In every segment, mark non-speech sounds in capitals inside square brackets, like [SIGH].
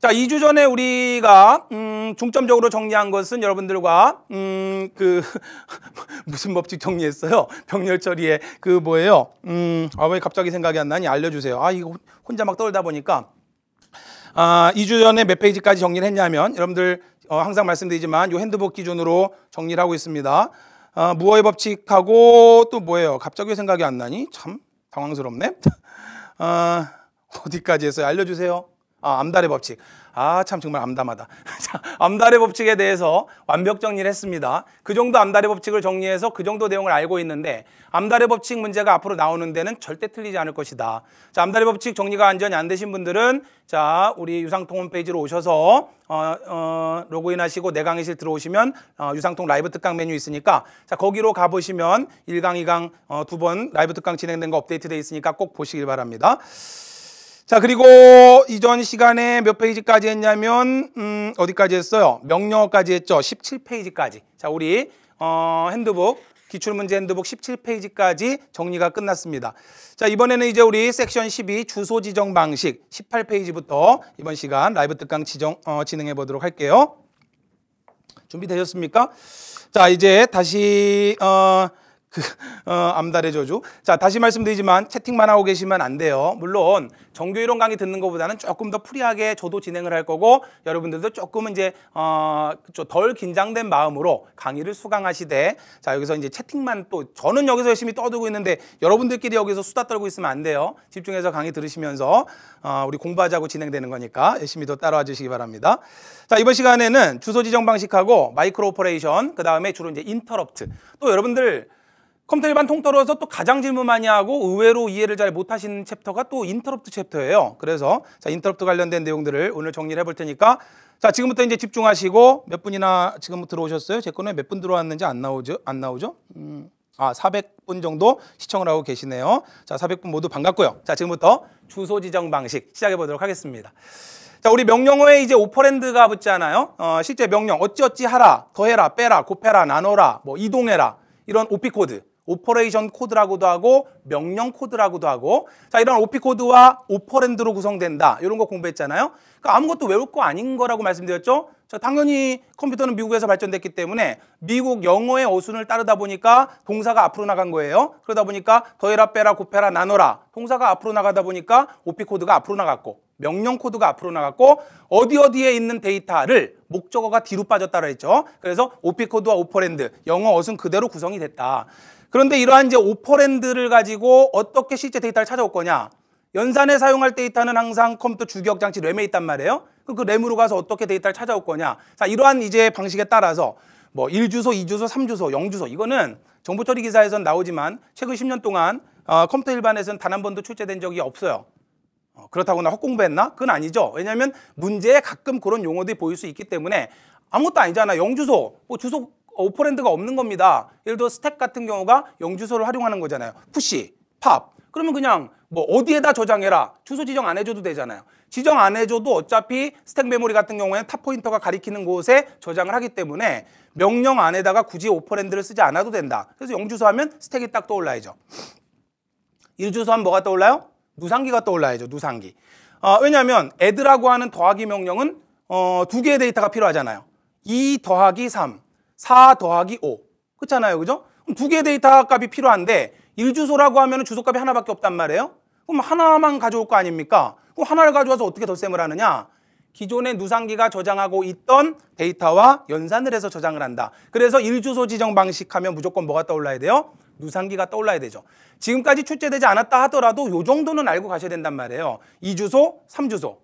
자, 2주 전에 우리가 음, 중점적으로 정리한 것은 여러분들과 음, 그 [LAUGHS] 무슨 법칙 정리했어요? 병렬 처리에그 뭐예요? 음, 아왜 갑자기 생각이 안 나니? 알려 주세요. 아, 이거 혼자 막떠올다 보니까 아, 2주 전에 몇 페이지까지 정리를 했냐면 여러분들 어, 항상 말씀드리지만 요 핸드북 기준으로 정리를 하고 있습니다. 아, 무어의 법칙하고 또 뭐예요? 갑자기 생각이 안 나니? 참 당황스럽네. [LAUGHS] 아, 어디까지 했어요? 알려 주세요. 아, 암달의 법칙. 아, 참 정말 암담하다. [LAUGHS] 자, 암달의 법칙에 대해서 완벽 정리를 했습니다. 그 정도 암달의 법칙을 정리해서 그 정도 내용을 알고 있는데 암달의 법칙 문제가 앞으로 나오는 데는 절대 틀리지 않을 것이다. 자, 암달의 법칙 정리가 완전히안 되신 분들은 자, 우리 유상통 홈페이지로 오셔서 어, 어, 로그인하시고 내 강의실 들어오시면 어, 유상통 라이브 특강 메뉴 있으니까 자, 거기로 가보시면 일강이강 어, 두 번 라이브 특강 진행된 거 업데이트돼 있으니까 꼭 보시길 바랍니다. 자, 그리고 이전 시간에 몇 페이지까지 했냐면, 음, 어디까지 했어요? 명령어까지 했죠? 17페이지까지. 자, 우리, 어, 핸드북, 기출문제 핸드북 17페이지까지 정리가 끝났습니다. 자, 이번에는 이제 우리 섹션 12 주소 지정 방식 18페이지부터 이번 시간 라이브 특강 지정, 어, 진행해 보도록 할게요. 준비되셨습니까? 자, 이제 다시, 어, 그, 어, 암달의 저주. 자, 다시 말씀드리지만 채팅만 하고 계시면 안 돼요. 물론 정교 이론 강의 듣는 것보다는 조금 더 프리하게 저도 진행을 할 거고 여러분들도 조금은 이제 어, 덜 긴장된 마음으로 강의를 수강하시되 자, 여기서 이제 채팅만 또 저는 여기서 열심히 떠들고 있는데 여러분들끼리 여기서 수다 떨고 있으면 안 돼요. 집중해서 강의 들으시면서 어, 우리 공부하자고 진행되는 거니까 열심히 또 따라와 주시기 바랍니다. 자, 이번 시간에는 주소 지정 방식하고 마이크로 오퍼레이션, 그다음에 주로 이제 인터럽트. 또 여러분들 컴퓨터 일반 통틀어서 또 가장 질문 많이 하고 의외로 이해를 잘 못하시는 챕터가 또 인터럽트 챕터예요. 그래서 자 인터럽트 관련된 내용들을 오늘 정리를 해볼 테니까 자 지금부터 이제 집중하시고 몇 분이나 지금 부터 들어오셨어요? 제 거는 몇 분 들어왔는지 안 나오죠? 안 나오죠? 음. 아, 400분 정도 시청을 하고 계시네요. 자, 400분 모두 반갑고요. 자, 지금부터 주소 지정 방식 시작해 보도록 하겠습니다. 자, 우리 명령어에 이제 오퍼랜드가 붙잖아요. 어, 실제 명령 어찌어찌 하라, 더해라, 빼라, 곱해라, 나눠라, 뭐 이동해라 이런 오피코드 오퍼레이션 코드라고도 하고 명령 코드라고도 하고 자 이런 오피 코드와 오퍼랜드로 구성된다 이런 거 공부했잖아요 그러니까 아무것도 외울 거 아닌 거라고 말씀드렸죠 자 당연히 컴퓨터는 미국에서 발전됐기 때문에 미국 영어의 어순을 따르다 보니까 동사가 앞으로 나간 거예요 그러다 보니까 더해라 빼라 곱해라 나눠라 동사가 앞으로 나가다 보니까 오피 코드가 앞으로 나갔고 명령 코드가 앞으로 나갔고 어디 어디에 있는 데이터를 목적어가 뒤로 빠졌다고 했죠. 그래서 오피 코드와 오퍼랜드 영어 어순 그대로 구성이 됐다. 그런데 이러한 이제 오퍼랜드를 가지고 어떻게 실제 데이터를 찾아올 거냐? 연산에 사용할 데이터는 항상 컴퓨터 주기억 장치 램에 있단 말이에요. 그 램으로 가서 어떻게 데이터를 찾아올 거냐? 자, 이러한 이제 방식에 따라서 뭐 1주소, 2주소, 3주소, 0주소 이거는 정보 처리 기사에선 나오지만 최근 10년 동안 어, 컴퓨터 일반에서는 단 한 번도 출제된 적이 없어요. 어, 그렇다고 나 헛공부했나? 그건 아니죠. 왜냐하면 문제에 가끔 그런 용어들이 보일 수 있기 때문에 아무것도 아니잖아. 영주소, 뭐 주소 오퍼랜드가 없는 겁니다. 예를 들어 스택 같은 경우가 영주소를 활용하는 거잖아요. 푸시, 팝. 그러면 그냥 뭐 어디에다 저장해라. 주소 지정 안 해줘도 되잖아요. 지정 안 해줘도 어차피 스택 메모리 같은 경우에는 탑 포인터가 가리키는 곳에 저장을 하기 때문에 명령 안에다가 굳이 오퍼랜드를 쓰지 않아도 된다. 그래서 영주소 하면 스택이 딱 떠올라야죠. 일주소 하면 뭐가 떠올라요? 누상기가 떠올라야죠. 누상기. 어, 왜냐하면 애드라고 하는 더하기 명령은 어, 두 개의 데이터가 필요하잖아요. 2 더하기 3. 4 더하기 5. 그렇잖아요. 그죠? 그럼 두 개의 데이터 값이 필요한데 일주소라고 하면 주소값이 하나밖에 없단 말이에요. 그럼 하나만 가져올 거 아닙니까? 그럼 하나를 가져와서 어떻게 덧셈을 하느냐? 기존의 누상기가 저장하고 있던 데이터와 연산을 해서 저장을 한다. 그래서 일주소 지정 방식 하면 무조건 뭐가 떠올라야 돼요? 누상기가 떠올라야 되죠. 지금까지 출제되지 않았다 하더라도 요 정도는 알고 가셔야 된단 말이에요. 2주소, 3주소.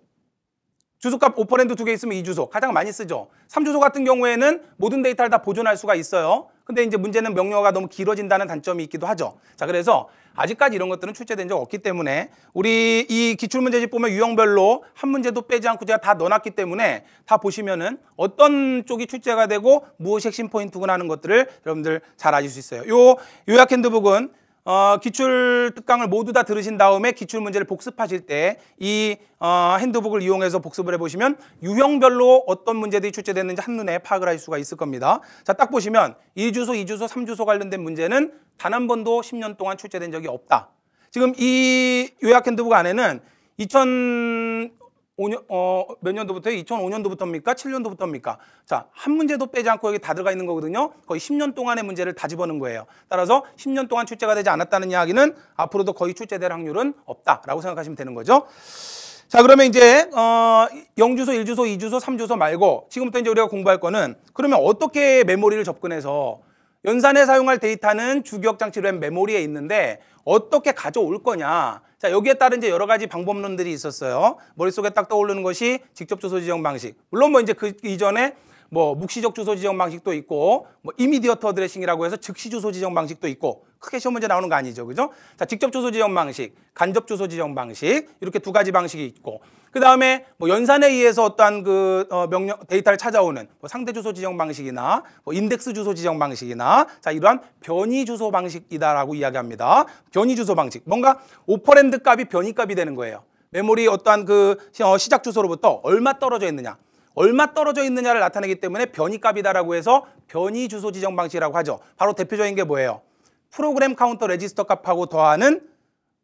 주소값 오퍼랜드 두 개 있으면 이주소 가장 많이 쓰죠. 3주소 같은 경우에는 모든 데이터를 다 보존할 수가 있어요. 근데 이제 문제는 명령어가 너무 길어진다는 단점이 있기도 하죠. 자, 그래서 아직까지 이런 것들은 출제된 적 없기 때문에 우리 이 기출문제집 보면 유형별로 한 문제도 빼지 않고 제가 다 넣어놨기 때문에 다 보시면은 어떤 쪽이 출제가 되고 무엇이 핵심 포인트구나 하는 것들을 여러분들 잘 아실 수 있어요. 요 요약 핸드북은 어, 기출 특강을 모두 다 들으신 다음에 기출 문제를 복습하실 때 이 어, 핸드북을 이용해서 복습을 해보시면 유형별로 어떤 문제들이 출제됐는지 한눈에 파악을 할 수가 있을 겁니다. 자, 딱 보시면 1주소, 2주소, 3주소 관련된 문제는 단 한 번도 10년 동안 출제된 적이 없다. 지금 이 요약 핸드북 안에는 2000, 5년, 어, 몇 년도부터 2005년도부터입니까? 7년도부터입니까? 자, 한 문제도 빼지 않고 여기 다 들어가 있는 거거든요. 거의 10년 동안의 문제를 다 집어넣은 거예요. 따라서 10년 동안 출제가 되지 않았다는 이야기는 앞으로도 거의 출제될 확률은 없다라고 생각하시면 되는 거죠. 자, 그러면 이제 어, 0주소, 1주소, 2주소, 3주소 말고 지금부터 이제 우리가 공부할 거는 그러면 어떻게 메모리를 접근해서 연산에 사용할 데이터는 주기억 장치로 한 메모리에 있는데 어떻게 가져올 거냐. 자, 여기에 따른 이제 여러 가지 방법론들이 있었어요. 머릿속에 딱 떠오르는 것이 직접 주소 지정 방식. 물론 뭐 이제 그 이전에 뭐 묵시적 주소 지정 방식도 있고 뭐 이미디어터 드레싱이라고 해서 즉시 주소 지정 방식도 있고 크게 시험 문제 나오는 거 아니죠. 그죠? 자, 직접 주소 지정 방식, 간접 주소 지정 방식 이렇게 두 가지 방식이 있고 그다음에 뭐 연산에 의해서 어떠한 그 어, 명령 데이터를 찾아오는 뭐 상대 주소 지정 방식이나 뭐 인덱스 주소 지정 방식이나 자, 이러한 변이 주소 방식이다라고 이야기합니다. 변이 주소 방식. 뭔가 오퍼랜드 값이 변이 값이 되는 거예요. 메모리 어떠한 그 어, 시작 주소로부터 얼마 떨어져 있느냐 얼마 떨어져 있느냐를 나타내기 때문에 변이값이다라고 해서 변이 주소 지정 방식이라고 하죠. 바로 대표적인 게 뭐예요? 프로그램 카운터 레지스터 값하고 더하는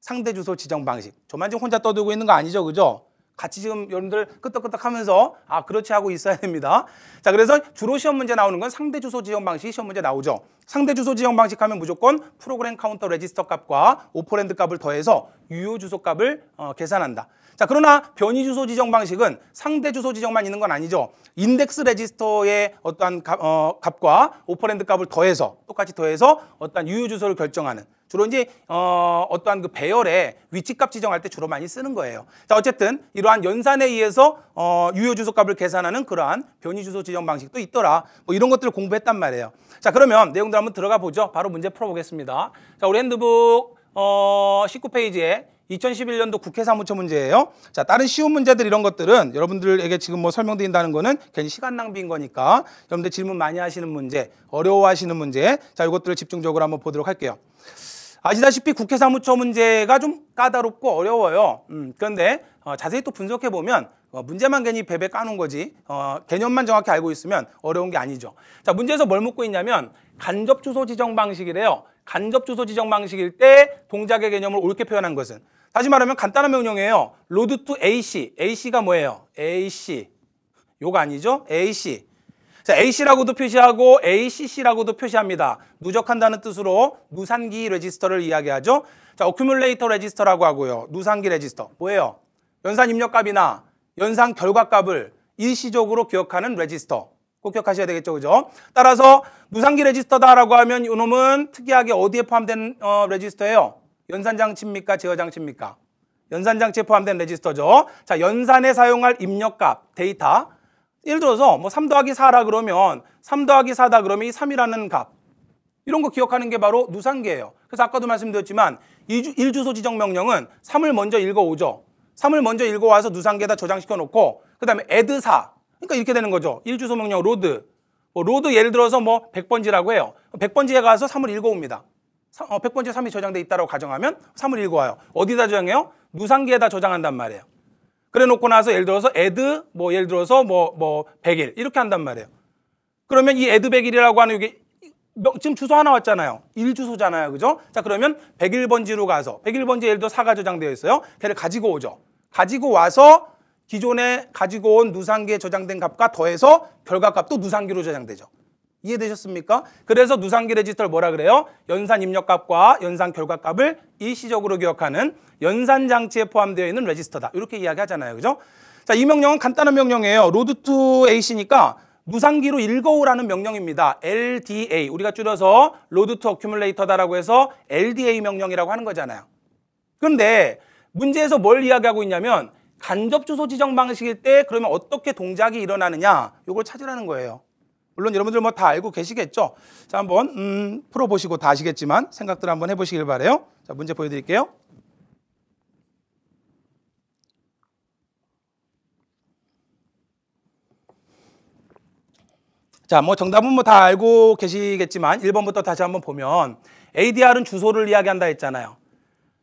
상대 주소 지정 방식. 저만 지금 혼자 떠들고 있는 거 아니죠, 그죠? 같이 지금 여러분들 끄떡끄떡 하면서 아 그렇지 하고 있어야 됩니다. 자 그래서 주로 시험 문제 나오는 건 상대 주소 지정 방식 시험 문제 나오죠. 상대 주소 지정 방식 하면 무조건 프로그램 카운터 레지스터 값과 오퍼랜드 값을 더해서 유효 주소 값을 어, 계산한다. 자, 그러나 변이 주소 지정 방식은 상대 주소 지정만 있는 건 아니죠. 인덱스 레지스터의 어떠한 값, 어, 값과 오퍼랜드 값을 더해서 똑같이 더해서 어떠한 유효 주소를 결정하는 주로 이제 어, 어떠한 그배열의 위치값 지정할 때 주로 많이 쓰는 거예요. 자 어쨌든 이러한 연산에 의해서 어, 유효 주소값을 계산하는 그러한 변이 주소 지정 방식도 있더라. 뭐 이런 것들을 공부했단 말이에요. 자 그러면 내용들 한번 들어가 보죠. 바로 문제 풀어보겠습니다. 자 우리 핸드북 어, 19페이지에 2011년도 국회 사무처 문제예요. 자, 다른 쉬운 문제들 이런 것들은 여러분들에게 지금 뭐 설명드린다는 거는 괜히 시간 낭비인 거니까 여러분들 질문 많이 하시는 문제, 어려워하시는 문제, 자, 이것들을 집중적으로 한번 보도록 할게요. 아시다시피 국회 사무처 문제가 좀 까다롭고 어려워요. 음, 그런데 어, 자세히 또 분석해 보면 어, 문제만 괜히 베베 까놓은 거지 어, 개념만 정확히 알고 있으면 어려운 게 아니죠. 자 문제에서 뭘 묻고 있냐면 간접 주소 지정 방식이래요. 간접 주소 지정 방식일 때 동작의 개념을 옳게 표현한 것은 다시 말하면 간단한 명령이에요. 로드 투 AC. AC가 뭐예요? AC. 요거 아니죠? AC. 자, AC라고도 표시하고 ACC라고도 표시합니다. 누적한다는 뜻으로 누산기 레지스터를 이야기하죠. 자, 어큐뮬레이터 레지스터라고 하고요. 누산기 레지스터. 뭐예요? 연산 입력값이나 연산 결과값을 일시적으로 기억하는 레지스터. 꼭 기억하셔야 되겠죠. 그죠? 따라서 누산기 레지스터다라고 하면 이놈은 특이하게 어디에 포함된 어, 레지스터예요? 연산장치입니까? 제어장치입니까? 연산장치에 포함된 레지스터죠. 자, 연산에 사용할 입력값, 데이터. 예를 들어서 뭐3 더하기 4라 그러면 3 더하기 4다 그러면 이 3이라는 값. 이런 거 기억하는 게 바로 누산계예요. 그래서 아까도 말씀드렸지만 1주소 지정 명령은 3을 먼저 읽어오죠. 3을 먼저 읽어와서 누산계에다 저장시켜 놓고 그 다음에 add4 그러니까 이렇게 되는 거죠. 1주소 명령 로드 뭐 로드 예를 들어서 뭐 100번지라고 해요. 100번지에 가서 3을 읽어옵니다. 어, 100번째 3이 저장돼 있다고 가정하면 3을 읽어와요. 어디다 저장해요? 누상기에다 저장한단 말이에요. 그래 놓고 나서 예를 들어서 add 뭐 예를 들어서 뭐뭐 뭐 100일 뭐 이렇게 한단 말이에요. 그러면 이 add 100일이라고 하는 이게 지금 주소 하나 왔잖아요. 일주소잖아요 그죠? 자, 그러면 101번지로 가서 101번지 예를 들어 4가 저장되어 있어요. 걔를 가지고 오죠. 가지고 와서 기존에 가지고 온 누상기에 저장된 값과 더해서 결과값도 누상기로 저장되죠. 이해되셨습니까? 그래서 누상기 레지스터를 뭐라 그래요? 연산 입력값과 연산 결과값을 일시적으로 기억하는 연산 장치에 포함되어 있는 레지스터다. 이렇게 이야기하잖아요. 그죠? 자, 이 명령은 간단한 명령이에요. 로드 투 AC니까 무상기로 읽어오라는 명령입니다. LDA. 우리가 줄여서 로드 투 어큐뮬레이터다라고 해서 LDA 명령이라고 하는 거잖아요. 근데 문제에서 뭘 이야기하고 있냐면 간접 주소 지정 방식일 때 그러면 어떻게 동작이 일어나느냐 이걸 찾으라는 거예요. 물론 여러분들 뭐 다 알고 계시겠죠? 자, 한번 음, 풀어보시고 다 아시겠지만 생각들 한번 해보시길 바래요. 자, 문제 보여드릴게요. 자, 뭐 정답은 뭐 다 알고 계시겠지만 1번부터 다시 한번 보면 ADR은 주소를 이야기한다 했잖아요.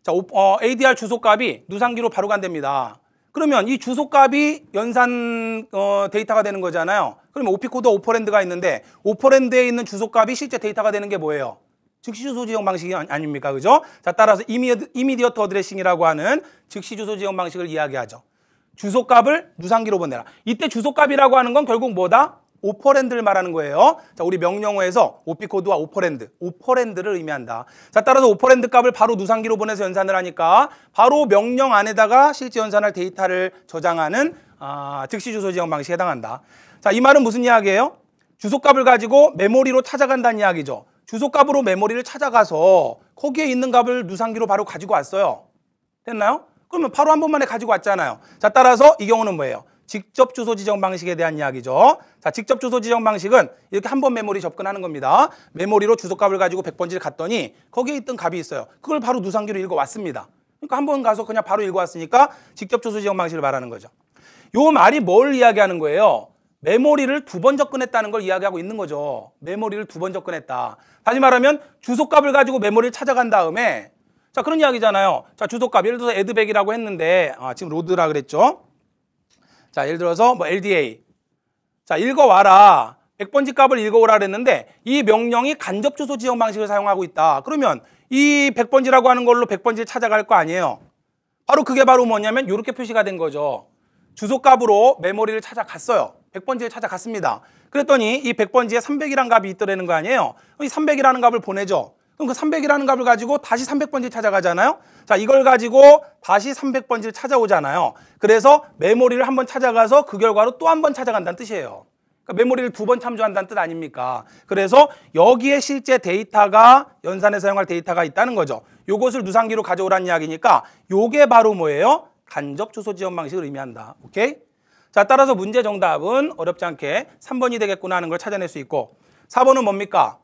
자, 어, ADR 주소값이 누상기로 바로 간답니다. 그러면 이 주소값이 연산 어, 데이터가 되는 거잖아요. 그럼 오피코드 오퍼랜드가 있는데 오퍼랜드에 있는 주소값이 실제 데이터가 되는 게 뭐예요? 즉시 주소 지정 방식이 아닙니까? 그죠? 자, 따라서 이미디어트 어드레싱이라고 하는 즉시 주소 지정 방식을 이야기하죠. 주소값을 누상기로 보내라. 이때 주소값이라고 하는 건 결국 뭐다? 오퍼랜드를 말하는 거예요. 자, 우리 명령어에서 오피코드와 오퍼랜드, 오퍼랜드를 의미한다. 자, 따라서 오퍼랜드 값을 바로 누상기로 보내서 연산을 하니까 바로 명령 안에다가 실제 연산할 데이터를 저장하는 아, 즉시 주소 지정 방식에 해당한다. 자, 이 말은 무슨 이야기예요? 주소값을 가지고 메모리로 찾아간다는 이야기죠. 주소값으로 메모리를 찾아가서 거기에 있는 값을 누상기로 바로 가지고 왔어요. 됐나요? 그러면 바로 한 번만에 가지고 왔잖아요. 자, 따라서 이 경우는 뭐예요? 직접 주소 지정 방식에 대한 이야기죠. 자, 직접 주소 지정 방식은 이렇게 한 번 메모리 접근하는 겁니다. 메모리로 주소값을 가지고 100번지를 갔더니 거기에 있던 값이 있어요. 그걸 바로 누상기로 읽어왔습니다. 그러니까 한 번 가서 그냥 바로 읽어왔으니까 직접 주소 지정 방식을 말하는 거죠. 요 말이 뭘 이야기하는 거예요? 메모리를 두 번 접근했다는 걸 이야기하고 있는 거죠. 메모리를 두 번 접근했다. 다시 말하면 주소값을 가지고 메모리를 찾아간 다음에 자 그런 이야기잖아요. 자 주소값 예를 들어서 에드백이라고 했는데 아, 지금 로드라 그랬죠. 자 예를 들어서 뭐 LDA 자 읽어와라. 100번지 값을 읽어오라 그랬는데 이 명령이 간접 주소 지정 방식을 사용하고 있다. 그러면 이 100번지라고 하는 걸로 100번지를 찾아갈 거 아니에요. 바로 그게 바로 뭐냐면 이렇게 표시가 된 거죠. 주소값으로 메모리를 찾아갔어요. 100번지에 찾아갔습니다. 그랬더니 이 100번지에 300이라는 값이 있더라는 거 아니에요. 이 300이라는 값을 보내죠. 그럼 그 300이라는 값을 가지고 다시 3 0 0번지 찾아가잖아요. 자, 이걸 가지고 다시 300번지를 찾아오잖아요. 그래서 메모리를 한번 찾아가서 그 결과로 또한번 찾아간다는 뜻이에요. 그러니까 메모리를 두 번 참조한다는 뜻 아닙니까? 그래서 여기에 실제 데이터가 연산에 사용할 데이터가 있다는 거죠. 요것을 누상기로 가져오라는 이야기니까 요게 바로 뭐예요? 간접 주소 지원 방식을 의미한다. 오케이? 자, 따라서 문제 정답은 어렵지 않게 3번이 되겠구나 하는 걸 찾아낼 수 있고 4번은 뭡니까?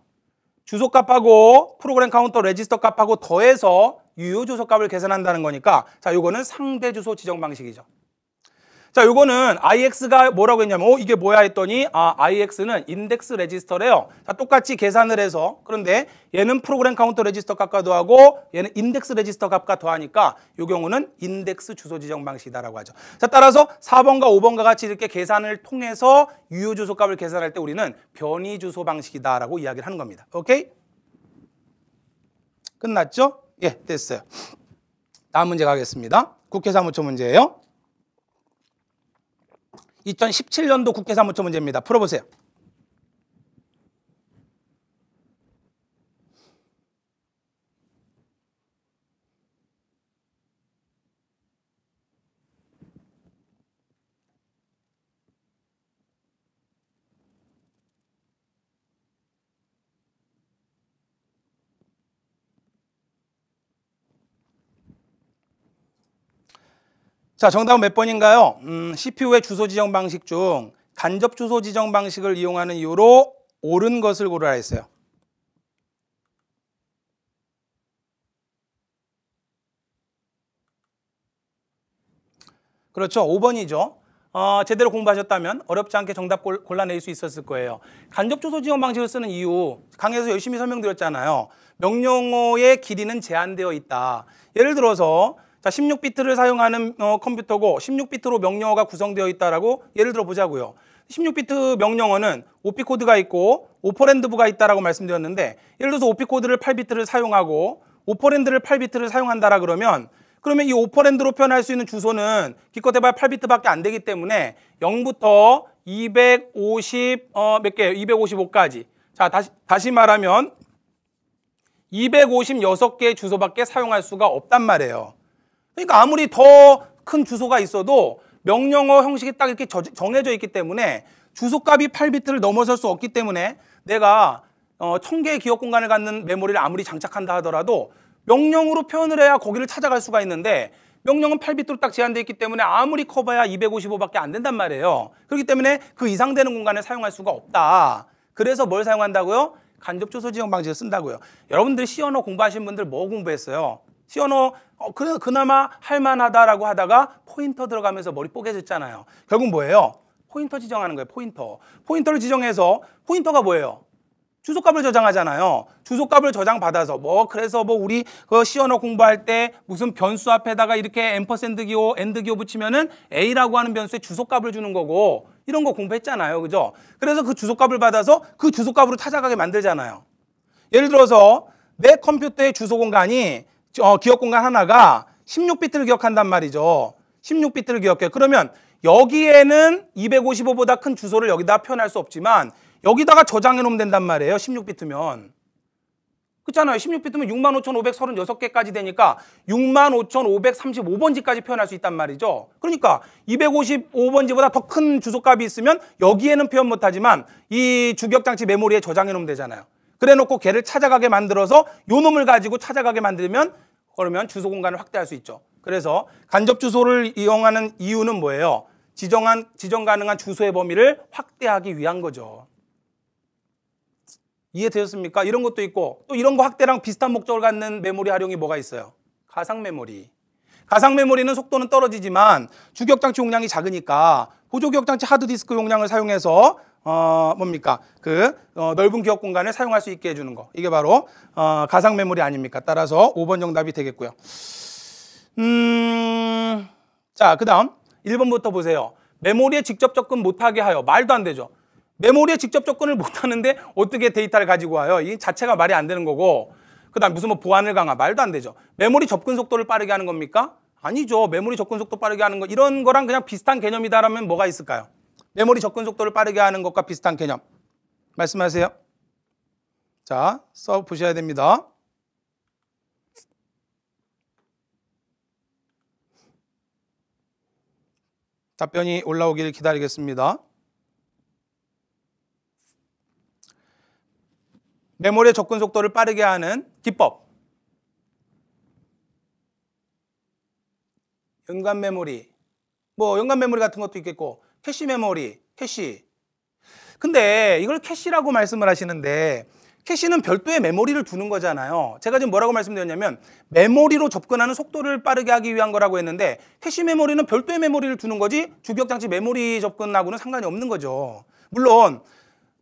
주소 값하고 프로그램 카운터 레지스터 값하고 더해서 유효 주소 값을 계산한다는 거니까 자, 이거는 상대 주소 지정 방식이죠. 자, 요거는 IX가 뭐라고 했냐면, 어, 이게 뭐야 했더니, 아, IX는 인덱스 레지스터래요. 자, 똑같이 계산을 해서, 그런데 얘는 프로그램 카운터 레지스터 값과 더하고, 얘는 인덱스 레지스터 값과 더하니까, 요 경우는 인덱스 주소 지정 방식이다라고 하죠. 자, 따라서 4번과 5번과 같이 이렇게 계산을 통해서 유효 주소 값을 계산할 때 우리는 변이 주소 방식이다라고 이야기를 하는 겁니다. 오케이? 끝났죠? 예, 됐어요. 다음 문제 가겠습니다. 국회 사무처 문제예요. 2017년도 국회 사무처 문제입니다. 풀어보세요. 자, 정답은 몇 번인가요? 음, CPU의 주소 지정 방식 중 간접 주소 지정 방식을 이용하는 이유로 옳은 것을 고르라 했어요. 그렇죠. 5번이죠. 어, 제대로 공부하셨다면 어렵지 않게 정답 골라낼 수 있었을 거예요. 간접 주소 지정 방식을 쓰는 이유, 강의에서 열심히 설명드렸잖아요. 명령어의 길이는 제한되어 있다. 예를 들어서 자, 16비트를 사용하는 어, 컴퓨터고 16비트로 명령어가 구성되어 있다라고 예를 들어 보자고요. 16비트 명령어는 오피 코드가 있고 오퍼랜드 부가 있다라고 말씀드렸는데 예를 들어서 오피 코드를 8비트를 사용하고 오퍼랜드를 8비트를 사용한다라 그러면 그러면 이 오퍼랜드로 표현할 수 있는 주소는 기껏해봐야 8비트밖에 안 되기 때문에 0부터 250어 개? 255까지. 자, 다시 다시 말하면 256개의 주소밖에 사용할 수가 없단 말이에요. 그러니까 아무리 더 큰 주소가 있어도 명령어 형식이 딱 이렇게 정해져 있기 때문에 주소값이 8비트를 넘어설 수 없기 때문에 내가 어, 1000개의 기억 공간을 갖는 메모리를 아무리 장착한다 하더라도 명령으로 표현을 해야 거기를 찾아갈 수가 있는데 명령은 8비트로 딱 제한되어 있기 때문에 아무리 커봐야 255밖에 안 된단 말이에요. 그렇기 때문에 그 이상 되는 공간을 사용할 수가 없다. 그래서 뭘 사용한다고요? 간접 주소 지정 방식을 쓴다고요. 여러분들이 시 언어 공부하신 분들 뭐 공부했어요? 시 언어 어, 그래, 그나마 할만하다라고 하다가 포인터 들어가면서 머리 뽀개졌잖아요. 결국 뭐예요? 포인터 지정하는 거예요. 포인터. 포인터를 지정해서 포인터가 뭐예요? 주소값을 저장하잖아요. 주소값을 저장받아서 뭐 그래서 뭐 우리 그 시언어 공부할 때 무슨 변수 앞에다가 이렇게 앰퍼센드 기호, 엔드 기호 붙이면은 A라고 하는 변수에 주소값을 주는 거고 이런 거 공부했잖아요. 그죠? 그래서 그 주소값을 받아서 그 주소값으로 찾아가게 만들잖아요. 예를 들어서 내 컴퓨터의 주소 공간이 어, 기억 공간 하나가 16비트를 기억한단 말이죠. 16비트를 기억해 그러면 여기에는 255보다 큰 주소를 여기다 표현할 수 없지만 여기다가 저장해 놓으면 된단 말이에요. 16비트면. 그렇잖아요. 16비트면 65,536개까지 되니까 65,535번지까지 표현할 수 있단 말이죠. 그러니까 255번지보다 더 큰 주소값이 있으면 여기에는 표현 못하지만 이 주격장치 메모리에 저장해 놓으면 되잖아요. 그래놓고 걔를 찾아가게 만들어서 요 놈을 가지고 찾아가게 만들면 그러면 주소 공간을 확대할 수 있죠. 그래서 간접 주소를 이용하는 이유는 뭐예요? 지정한 지정 가능한 주소의 범위를 확대하기 위한 거죠. 이해되셨습니까? 이런 것도 있고 또 이런 거 확대랑 비슷한 목적을 갖는 메모리 활용이 뭐가 있어요? 가상 메모리. 가상 메모리는 속도는 떨어지지만 주격장치 용량이 작으니까 보조 격장치 하드디스크 용량을 사용해서 어, 뭡니까? 그 어, 넓은 기업 공간을 사용할 수 있게 해주는 거. 이게 바로 어, 가상 메모리 아닙니까? 따라서 5번 정답이 되겠고요. 음, 자, 그 다음 1번부터 보세요. 메모리에 직접 접근 못하게 하여. 말도 안 되죠. 메모리에 직접 접근을 [LAUGHS] 못하는데 어떻게 데이터를 가지고 와요? 이 자체가 말이 안 되는 거고. 그 다음 무슨 뭐 보안을 강화. 말도 안 되죠. 메모리 접근 속도를 빠르게 하는 겁니까? 아니죠. 메모리 접근 속도 빠르게 하는 거. 이런 거랑 그냥 비슷한 개념이다라면 뭐가 있을까요? 메모리 접근 속도를 빠르게 하는 것과 비슷한 개념. 말씀하세요. 자, 써 보셔야 됩니다. 답변이 올라오기를 기다리겠습니다. 메모리의 접근 속도를 빠르게 하는 기법. 연관 메모리. 뭐 연관 메모리 같은 것도 있겠고 캐시 메모리, 캐시. 근데 이걸 캐시라고 말씀을 하시는데 캐시는 별도의 메모리를 두는 거잖아요. 제가 지금 뭐라고 말씀드렸냐면 메모리로 접근하는 속도를 빠르게 하기 위한 거라고 했는데 캐시 메모리는 별도의 메모리를 두는 거지 주격장치 메모리 접근하고는 상관이 없는 거죠. 물론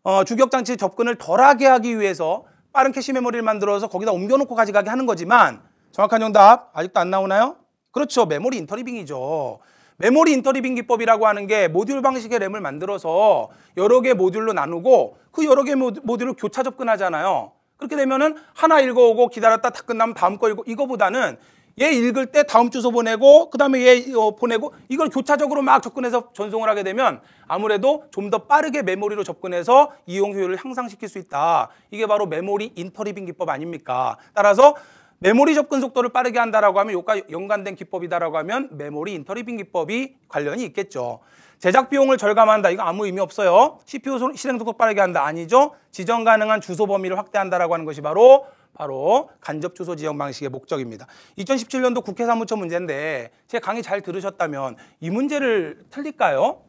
어, 주격장치 접근을 덜하게 하기 위해서 빠른 캐시 메모리를 만들어서 거기다 옮겨놓고 가져가게 하는 거지만 정확한 정답 아직도 안 나오나요? 그렇죠. 메모리 인터리빙이죠. 메모리 인터리빙 기법이라고 하는 게 모듈 방식의 램을 만들어서 여러 개 모듈로 나누고 그 여러 개 모듈을 교차 접근하잖아요. 그렇게 되면은 하나 읽어오고 기다렸다 다 끝나면 다음 거 읽고 이거보다는 얘 읽을 때 다음 주소 보내고 그다음에 얘 이거 어, 보내고 이걸 교차적으로 막 접근해서 전송을 하게 되면 아무래도 좀 더 빠르게 메모리로 접근해서 이용 효율을 향상시킬 수 있다. 이게 바로 메모리 인터리빙 기법 아닙니까? 따라서 메모리 접근 속도를 빠르게 한다라고 하면 요과 연관된 기법이다라고 하면 메모리 인터리빙 기법이 관련이 있겠죠. 제작 비용을 절감한다. 이거 아무 의미 없어요. CPU 실행 속도 빠르게 한다. 아니죠. 지정 가능한 주소 범위를 확대한다라고 하는 것이 바로 바로 간접 주소 지정 방식의 목적입니다. 2017년도 국회 사무처 문제인데 제 강의 잘 들으셨다면 이 문제를 틀릴까요?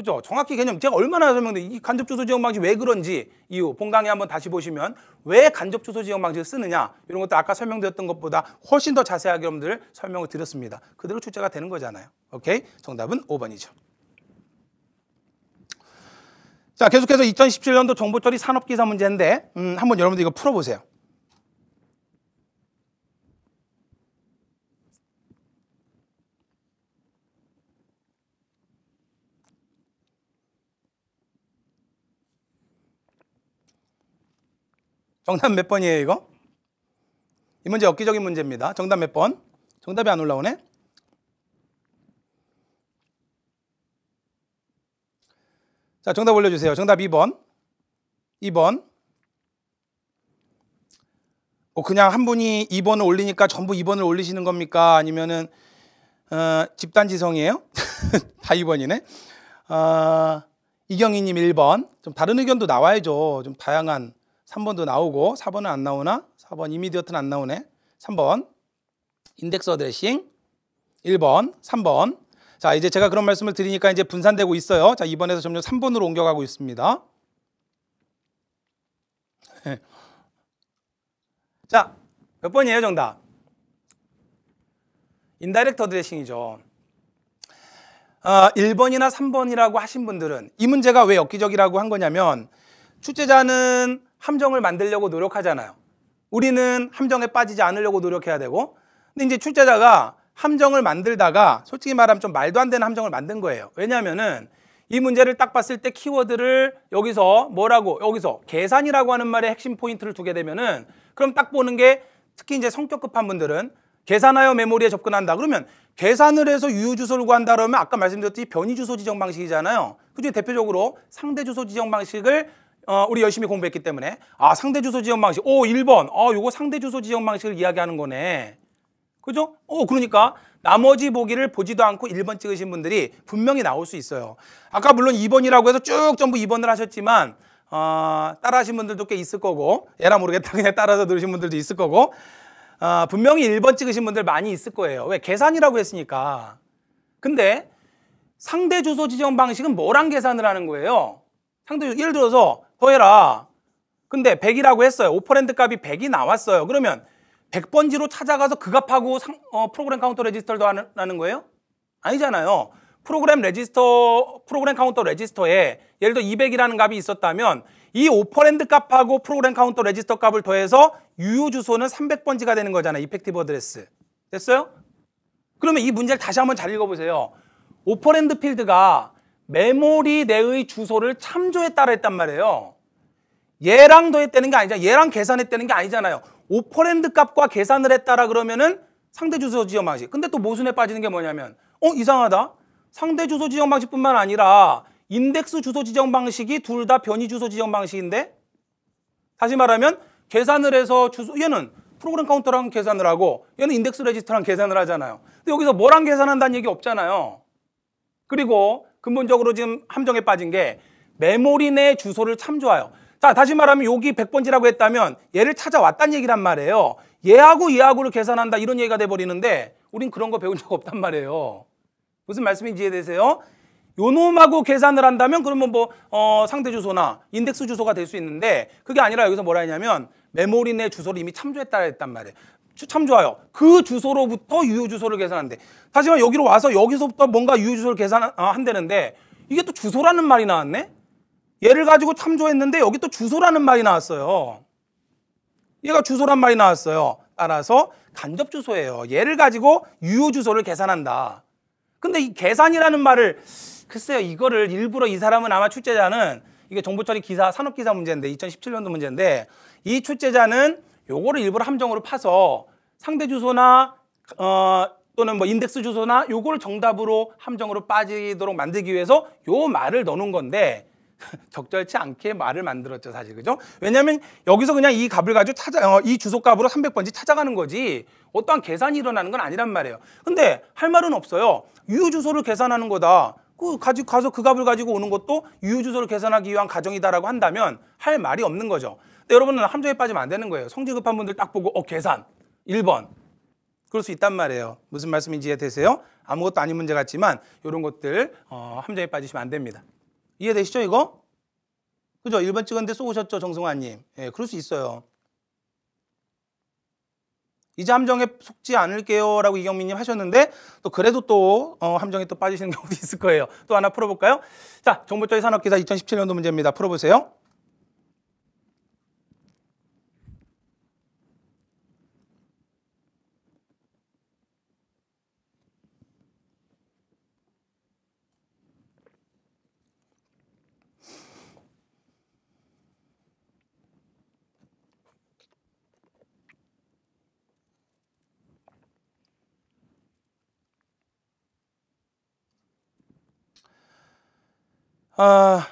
그죠? 정확히 개념 제가 얼마나 설명드린 이 간접 주소 지역 방지 왜 그런지 이유 본강에 한번 다시 보시면 왜 간접 주소 지역 방지를 쓰느냐 이런 것도 아까 설명드렸던 것보다 훨씬 더 자세하게 여러분들 설명을 드렸습니다. 그대로 출제가 되는 거잖아요. 오케이? 정답은 5번이죠. 자, 계속해서 2017년도 정보처리 산업기사 문제인데 음, 한번 여러분들 이거 풀어보세요. 정답 몇 번이에요, 이거? 이 문제 역기적인 문제입니다. 정답 몇 번? 정답이 안 올라오네. 자, 정답 올려 주세요. 정답 2번. 2번. 뭐 어, 그냥 한 분이 2번을 올리니까 전부 2번을 올리시는 겁니까? 아니면은 어, 집단 지성이에요? [LAUGHS] 다 2번이네. 어, 이경희 님 1번. 좀 다른 의견도 나와야죠. 좀 다양한 3번도 나오고 4번은 안 나오나? 4번 이미디어트는 안 나오네. 3번 인덱스 어드레싱 1번, 3번. 자, 이제 제가 그런 말씀을 드리니까 이제 분산되고 있어요. 자, 2번에서 점점 3번으로 옮겨가고 있습니다. [LAUGHS] 자, 몇 번이에요, 정답? 인다렉터 드레싱이죠. 어, 아, 1번이나 3번이라고 하신 분들은 이 문제가 왜 엽기적이라고 한 거냐면 출제자는 함정을 만들려고 노력하잖아요. 우리는 함정에 빠지지 않으려고 노력해야 되고 근데 이제 출제자가 함정을 만들다가 솔직히 말하면 좀 말도 안 되는 함정을 만든 거예요. 왜냐하면은 이 문제를 딱 봤을 때 키워드를 여기서 뭐라고 여기서 계산이라고 하는 말의 핵심 포인트를 두게 되면은 그럼 딱 보는 게 특히 이제 성격 급한 분들은 계산하여 메모리에 접근한다 그러면 계산을 해서 유효 주소를 구한다 그러면 아까 말씀드렸듯이 변이 주소 지정 방식이잖아요. 그중에 대표적으로 상대 주소 지정 방식을 어, 우리 열심히 공부했기 때문에 아 상대 주소 지역 방식 오 1번 어 요거 상대 주소 지역 방식을 이야기하는 거네 그죠? 어 그러니까 나머지 보기를 보지도 않고 1번 찍으신 분들이 분명히 나올 수 있어요 아까 물론 2번이라고 해서 쭉 전부 2번을 하셨지만 어, 따라 하신 분들도 꽤 있을 거고 얘라 모르겠다 그냥 따라서 들으신 분들도 있을 거고 어, 분명히 1번 찍으신 분들 많이 있을 거예요 왜? 계산이라고 했으니까 근데 상대 주소 지정 방식은 뭐랑 계산을 하는 거예요? 상대 예를 들어서 더해라. 근데 100이라고 했어요. 오퍼랜드 값이 100이 나왔어요. 그러면 100번지로 찾아가서 그 값하고 상, 어, 프로그램 카운터 레지스터를 하는 거예요? 아니잖아요. 프로그램 레지스터, 프로그램 카운터 레지스터에 예를 들어 200이라는 값이 있었다면 이 오퍼랜드 값하고 프로그램 카운터 레지스터 값을 더해서 유효 주소는 300번지가 되는 거잖아요. 이펙티브 어드레스. 됐어요? 그러면 이 문제를 다시 한번 잘 읽어보세요. 오퍼랜드 필드가 메모리 내의 주소를 참조했다라 했단 말이에요. 얘랑 더했다는 게아니죠 얘랑 계산했다는 게 아니잖아요. 오퍼랜드 값과 계산을 했다라 그러면은 상대 주소 지정 방식. 근데 또 모순에 빠지는 게 뭐냐면 어 이상하다. 상대 주소 지정 방식뿐만 아니라 인덱스 주소 지정 방식이 둘 다 변이 주소 지정 방식인데 다시 말하면 계산을 해서 주소 얘는 프로그램 카운터랑 계산을 하고 얘는 인덱스 레지스터랑 계산을 하잖아요. 근데 여기서 뭐랑 계산한다는 얘기 없잖아요. 그리고 근본적으로 지금 함정에 빠진 게 메모리 내 주소를 참조하여. 자, 다시 말하면 여기 100번지라고 했다면 얘를 찾아왔단 얘기란 말이에요. 얘하고 얘하고를 계산한다 이런 얘기가 돼버리는데 우린 그런 거 배운 적 없단 말이에요. 무슨 말씀인지 이해되세요? 요놈하고 계산을 한다면 그러면 뭐 어, 상대 주소나 인덱스 주소가 될 수 있는데 그게 아니라 여기서 뭐라 했냐면 메모리 내 주소를 이미 참조했다 했단 말이에요. 참 좋아요. 그 주소로부터 유효 주소를 계산한대. 하지만 여기로 와서 여기서부터 뭔가 유효 주소를 계산한다는데 아, 이게 또 주소라는 말이 나왔네? 얘를 가지고 참조했는데 여기 또 주소라는 말이 나왔어요. 얘가 주소란 말이 나왔어요. 따라서 간접 주소예요. 얘를 가지고 유효 주소를 계산한다. 근데 이 계산이라는 말을 글쎄요. 이거를 일부러 이 사람은 아마 출제자는 이게 정보처리 기사 산업 기사 문제인데 2017년도 문제인데 이 출제자는 요거를 일부러 함정으로 파서 상대 주소나 어, 또는 뭐 인덱스 주소나 요걸 정답으로 함정으로 빠지도록 만들기 위해서 요 말을 넣는 건데 [LAUGHS] 적절치 않게 말을 만들었죠 사실 그죠? 왜냐하면 여기서 그냥 이 값을 가지고 찾아 어, 이 주소 값으로 300번지 찾아가는 거지 어떠한 계산이 일어나는 건 아니란 말이에요. 근데 할 말은 없어요. 유 주소를 계산하는 거다. 그가지 가서 그 값을 가지고 오는 것도 유 주소를 계산하기 위한 과정이다라고 한다면 할 말이 없는 거죠. 여러분은 함정에 빠지면 안 되는 거예요. 성질 급한 분들 딱 보고 어 계산 1번. 그럴 수 있단 말이에요. 무슨 말씀인지 이해되세요? 아무것도 아닌 문제 같지만 이런 것들 어, 함정에 빠지시면 안 됩니다. 이해되시죠 이거? 그죠? 1번 찍었는데 쏘셨죠 정승환님. 예, 그럴 수 있어요. 이제 함정에 속지 않을게요 라고 이경민님 하셨는데 또 그래도 또 어, 함정에 또 빠지시는 경우도 [LAUGHS] 있을 거예요. 또 하나 풀어볼까요? 자, 정보처리 산업기사 2017년도 문제입니다. 풀어보세요. 아,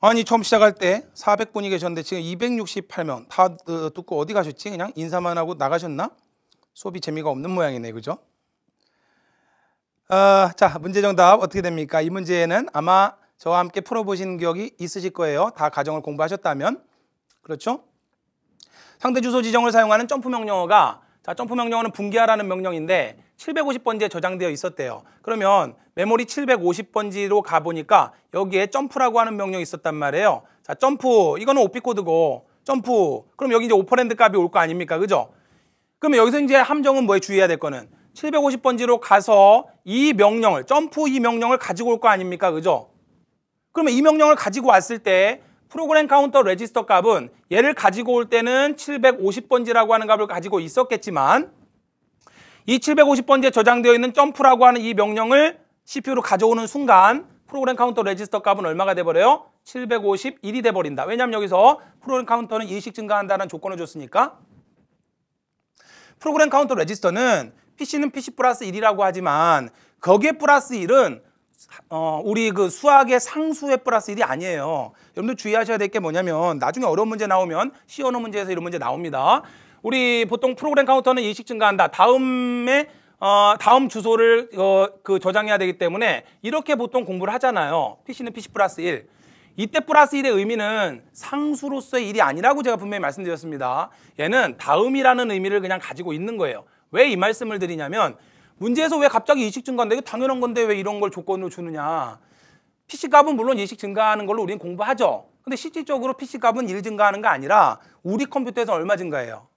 아니 처음 시작할 때 400분이 계셨는데 지금 268명 다 어, 듣고 어디 가셨지? 그냥 인사만 하고 나가셨나? 수업이 재미가 없는 모양이네, 그죠? 어, 자, 문제 정답 어떻게 됩니까? 이 문제는 아마 저와 함께 풀어보신 기억이 있으실 거예요. 다 가정을 공부하셨다면. 그렇죠? 상대 주소 지정을 사용하는 점프 명령어가 자, 점프 명령어는 분기하라는 명령인데 750번지에 저장되어 있었대요. 그러면 메모리 750번지로 가보니까 여기에 점프라고 하는 명령이 있었단 말이에요. 자, 점프. 이거는 오피 코드고 점프. 그럼 여기 이제 오퍼랜드 값이 올 거 아닙니까? 그죠? 그러면 여기서 이제 함정은 뭐에 주의해야 될 거는 750번지로 가서 이 명령을 점프 이 명령을 가지고 올 거 아닙니까? 그죠? 그러면 이 명령을 가지고 왔을 때 프로그램 카운터 레지스터 값은 얘를 가지고 올 때는 750번지라고 하는 값을 가지고 있었겠지만 이 750번지에 저장되어 있는 점프라고 하는 이 명령을 CPU로 가져오는 순간 프로그램 카운터 레지스터 값은 얼마가 돼버려요? 751이 돼버린다. 왜냐하면 여기서 프로그램 카운터는 인식 증가한다는 조건을 줬으니까 프로그램 카운터 레지스터는 PC는 PC 플러스 1이라고 하지만 거기에 플러스 1은 어, 우리 그 수학의 상수의 플러스 1이 아니에요. 여러분들 주의하셔야 될 게 뭐냐면 나중에 어려운 문제 나오면 시어너 문제에서 이런 문제 나옵니다. 우리 보통 프로그램 카운터는 인식 증가한다. 다음에 어, 다음 주소를 어, 그 저장해야 되기 때문에 이렇게 보통 공부를 하잖아요. PC는 PC 플러스 1. 이때 플러스 1의 의미는 상수로서의 일이 아니라고 제가 분명히 말씀드렸습니다. 얘는 다음이라는 의미를 그냥 가지고 있는 거예요. 왜 이 말씀을 드리냐면 문제에서 왜 갑자기 이식 증가인데 당연한 건데 왜 이런 걸 조건으로 주느냐. PC값은 물론 이식 증가하는 걸로 우리는 공부하죠. 근데 실질적으로 PC값은 일 증가하는 게 아니라 우리 컴퓨터에서 얼마 증가해요?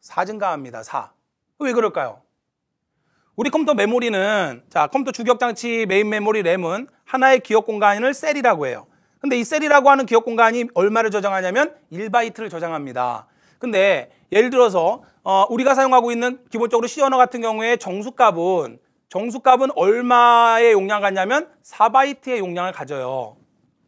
사 증가합니다. 사. 왜 그럴까요? 우리 컴퓨터 메모리는 자 컴퓨터 주격장치 메인 메모리 램은 하나의 기억 공간을 셀이라고 해요. 근데 이 셀이라고 하는 기억 공간이 얼마를 저장하냐면 1바이트를 저장합니다. 근데 예를 들어서 어, 우리가 사용하고 있는 기본적으로 C 언어 같은 경우에 정수값은 정수값은 얼마의 용량을 갖냐면 4바이트의 용량을 가져요.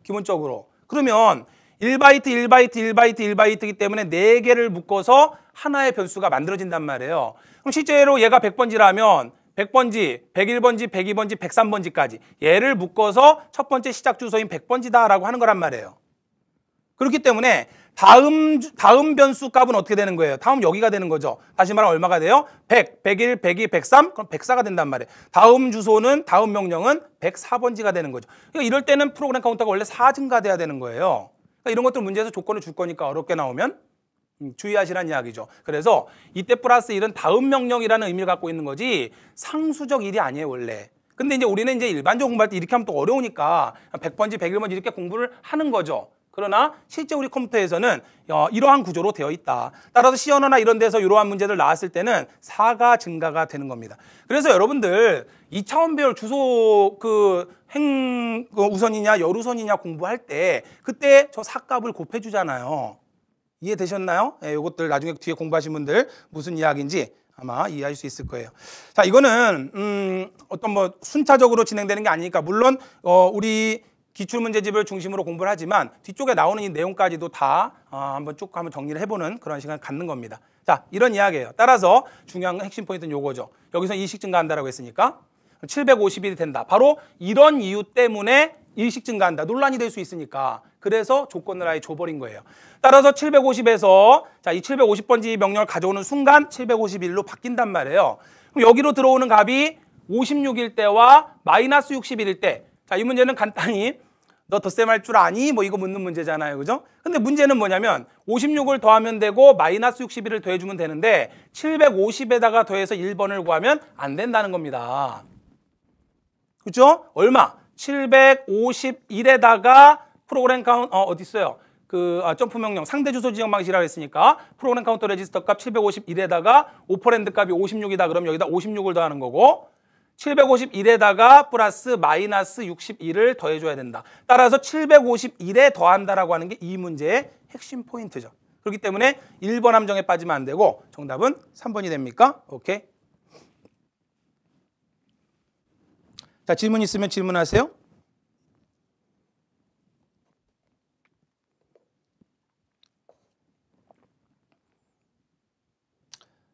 기본적으로. 그러면 1바이트, 1바이트, 1바이트, 1바이트이기 때문에 4개를 묶어서 하나의 변수가 만들어진단 말이에요. 그럼 실제로 얘가 100번지라면 100번지, 101번지, 102번지, 103번지까지 얘를 묶어서 첫 번째 시작 주소인 100번지다라고 하는 거란 말이에요. 그렇기 때문에 다음, 다음 변수 값은 어떻게 되는 거예요? 다음 여기가 되는 거죠. 다시 말하면 얼마가 돼요? 100, 101, 102, 103? 그럼 104가 된단 말이에요. 다음 주소는, 다음 명령은 104번지가 되는 거죠. 그러니까 이럴 때는 프로그램 카운터가 원래 4 증가돼야 되는 거예요. 그러니까 이런 것들 문제에서 조건을 줄 거니까 어렵게 나오면 음, 주의하시라는 이야기죠. 그래서 이때 플러스 1은 다음 명령이라는 의미를 갖고 있는 거지 상수적 일이 아니에요, 원래. 근데 이제 우리는 이제 일반적으로 공부할 때 이렇게 하면 또 어려우니까 100번지, 101번지 이렇게 공부를 하는 거죠. 그러나 실제 우리 컴퓨터에서는 어, 이러한 구조로 되어 있다. 따라서 시연어나 이런 데서 이러한 문제들 나왔을 때는 사가 증가가 되는 겁니다. 그래서 여러분들 이차원별 주소 그행 그 우선이냐 열우선이냐 공부할 때 그때 저 사값을 곱해 주잖아요. 이해되셨나요? 예, 이것들 나중에 뒤에 공부하신 분들 무슨 이야기인지 아마 이해할 수 있을 거예요. 자, 이거는 음, 어떤 뭐 순차적으로 진행되는 게 아니니까 물론 어, 우리 기출문제집을 중심으로 공부를 하지만 뒤쪽에 나오는 이 내용까지도 다 어, 한번 쭉 한번 정리를 해보는 그런 시간을 갖는 겁니다. 자, 이런 이야기예요. 따라서 중요한 핵심 포인트는 요거죠. 여기서 인식 증가한다라고 했으니까 750일이 된다. 바로 이런 이유 때문에 인식 증가한다. 논란이 될 수 있으니까. 그래서 조건을 아예 줘버린 거예요. 따라서 750에서 자, 이 750번지 명령을 가져오는 순간 751로 바뀐단 말이에요. 그럼 여기로 들어오는 값이 56일 때와 마이너스 61일 때. 자, 이 문제는 간단히 너 덧셈 할줄 아니? 뭐 이거 묻는 문제잖아요. 그죠? 근데 문제는 뭐냐면 56을 더하면 되고 마이너스 61을 더해주면 되는데 750에다가 더해서 1번을 구하면 안 된다는 겁니다. 그죠? 얼마? 751에다가 프로그램 카운 어, 어디 있어요? 그 아, 점프 명령 상대 주소 지정 방식이라고 했으니까 프로그램 카운터 레지스터 값 751에다가 오퍼랜드 값이 56이다 그럼 여기다 56을 더하는 거고 751에다가 플러스 마이너스 61을 더해줘야 된다. 따라서 751에 더한다라고 하는 게 이 문제의 핵심 포인트죠. 그렇기 때문에 1번 함정에 빠지면 안 되고 정답은 3번이 됩니까? 오케이. 자, 질문 있으면 질문하세요.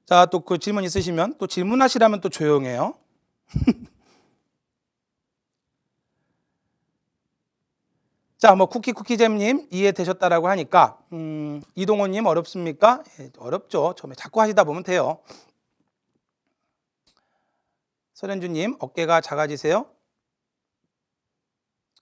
자, 또 그 질문 있으시면 또 질문하시라면 또 조용해요. [LAUGHS] 자, 뭐 쿠키 쿠키잼님 이해되셨다라고 하니까 음, 이동호님 어렵습니까? 예, 어렵죠. 처음에 자꾸 하시다 보면 돼요. 서현주님 어깨가 작아지세요?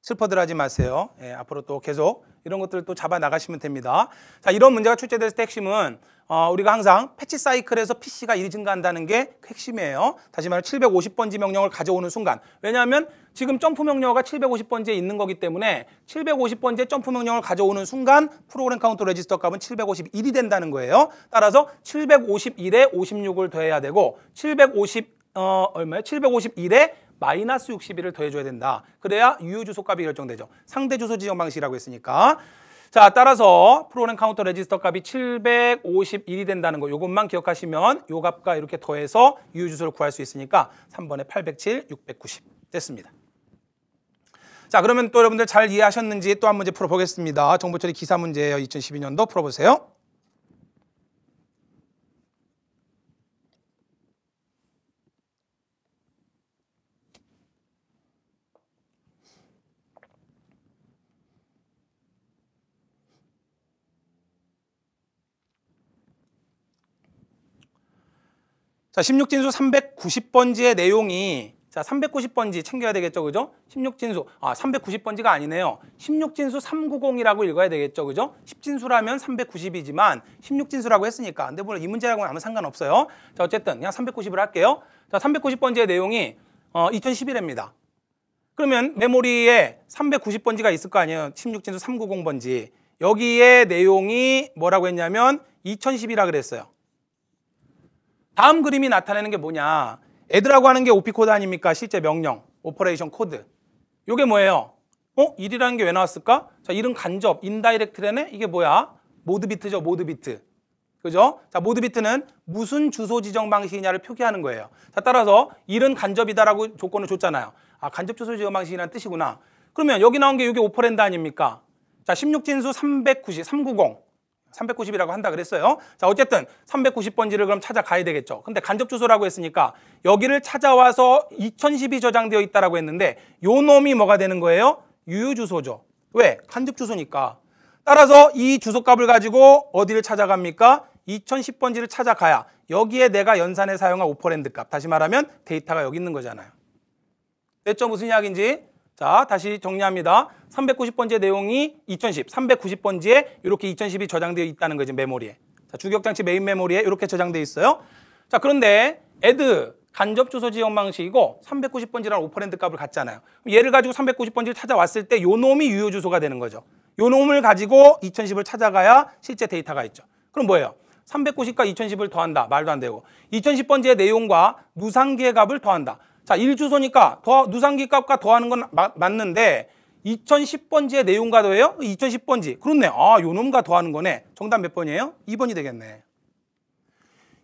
슬퍼들 하지 마세요. 예, 앞으로 또 계속 이런 것들을 또 잡아 나가시면 됩니다. 자, 이런 문제가 출제됐을 때 핵심은 어, 우리가 항상 패치 사이클에서 PC가 일이 증가한다는 게 핵심이에요. 다시 말해 750번지 명령을 가져오는 순간. 왜냐하면 지금 점프 명령어가 750번지에 있는 거기 때문에 750번지에 점프 명령을 가져오는 순간 프로그램 카운터 레지스터 값은 751이 된다는 거예요. 따라서 751에 56을 더해야 되고 750 어, 얼마에 751에 마이너스 60일을 더해줘야 된다. 그래야 유효주소값이 결정되죠. 상대주소 지정 방식이라고 했으니까. 자, 따라서 프로그램 카운터 레지스터 값이 751이 된다는 거 이것만 기억하시면 요 값과 이렇게 더해서 유효주소를 구할 수 있으니까 3번에 807, 690 됐습니다. 자, 그러면 또 여러분들 잘 이해하셨는지 또 한 문제 풀어보겠습니다. 정보처리 기사 문제예요. 2012년도 풀어보세요. 자, 16진수 390번지의 내용이 자, 390번지 챙겨야 되겠죠. 그죠? 16진수. 아, 390번지가 아니네요. 16진수 390이라고 읽어야 되겠죠. 그죠? 10진수라면 390이지만 16진수라고 했으니까. 근데 물론 이 문제라고는 아무 상관없어요. 자, 어쨌든 그냥 390을 할게요. 자, 390번지의 내용이 어, 2 0 1 1입니다 그러면 메모리에 390번지가 있을 거 아니에요. 16진수 390번지. 여기에 내용이 뭐라고 했냐면 2010이라 그랬어요. 다음 그림이 나타내는 게 뭐냐. 애들하고 하는 게 오피코드 아닙니까? 실제 명령, 오퍼레이션 코드. 이게 뭐예요? 어? 일이라는 게 왜 나왔을까? 자, 일은 간접, 인다이렉트래네? 이게 뭐야? 모드 비트죠, 모드 비트. 그죠? 자, 모드 비트는 무슨 주소 지정 방식이냐를 표기하는 거예요. 자, 따라서 일은 간접이다라고 조건을 줬잖아요. 아, 간접 주소 지정 방식이라는 뜻이구나. 그러면 여기 나온 게 이게 오퍼랜드 아닙니까? 자, 16진수 390, 390. 390이라고 한다 그랬어요. 자, 어쨌든 390번지를 그럼 찾아가야 되겠죠. 근데 간접 주소라고 했으니까 여기를 찾아와서 2010이 저장되어 있다라고 했는데 요 놈이 뭐가 되는 거예요? 유효 주소죠. 왜? 간접 주소니까. 따라서 이 주소값을 가지고 어디를 찾아갑니까? 2010번지를 찾아가야 여기에 내가 연산에 사용한 오퍼랜드 값 다시 말하면 데이터가 여기 있는 거잖아요. 됐죠? 무슨 이야기인지? 자, 다시 정리합니다. 3 9 0번지의 내용이 2010, 390번지에 이렇게 2010이 저장되어 있다는 거지, 메모리에. 자, 주격장치 메인 메모리에 이렇게 저장되어 있어요. 자, 그런데 애드, 간접 주소 지역 방식이고 390번지라는 오퍼랜드 값을 갖잖아요. 얘를 가지고 390번지를 찾아왔을 때 요 놈이 유효 주소가 되는 거죠. 요 놈을 가지고 2010을 찾아가야 실제 데이터가 있죠. 그럼 뭐예요? 390과 2010을 더한다. 말도 안 되고. 2010번지의 내용과 무상계 값을 더한다. 자, 1주소니까 더, 누상기 값과 더하는 건 마, 맞는데 2010번지의 내용과 더해요? 2010번지. 그렇네. 아, 요 놈과 더하는 거네. 정답 몇 번이에요? 2번이 되겠네.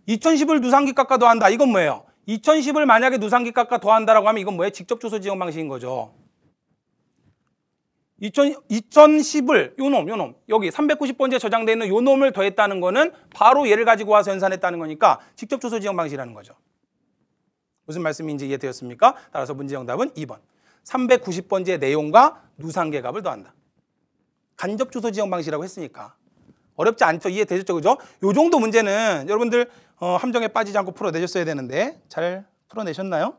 2010을 누상기 값과 더한다. 이건 뭐예요? 2010을 만약에 누상기 값과 더한다라고 하면 이건 뭐예요? 직접 주소 지정 방식인 거죠. 2000, 2010을 요놈 요놈 여기 390번째 저장되어 있는 요놈을 더했다는 거는 바로 얘를 가지고 와서 연산했다는 거니까 직접 주소 지정 방식이라는 거죠. 무슨 말씀인지 이해되었습니까? 따라서 문제 정답은 2번. 3 9 0번지 내용과 누상계갑을 더한다. 간접 주소 지정 방식이라고 했으니까 어렵지 않죠? 이해되셨죠? 그죠? 요 정도 문제는 여러분들 어, 함정에 빠지지 않고 풀어내셨어야 되는데 잘 풀어내셨나요?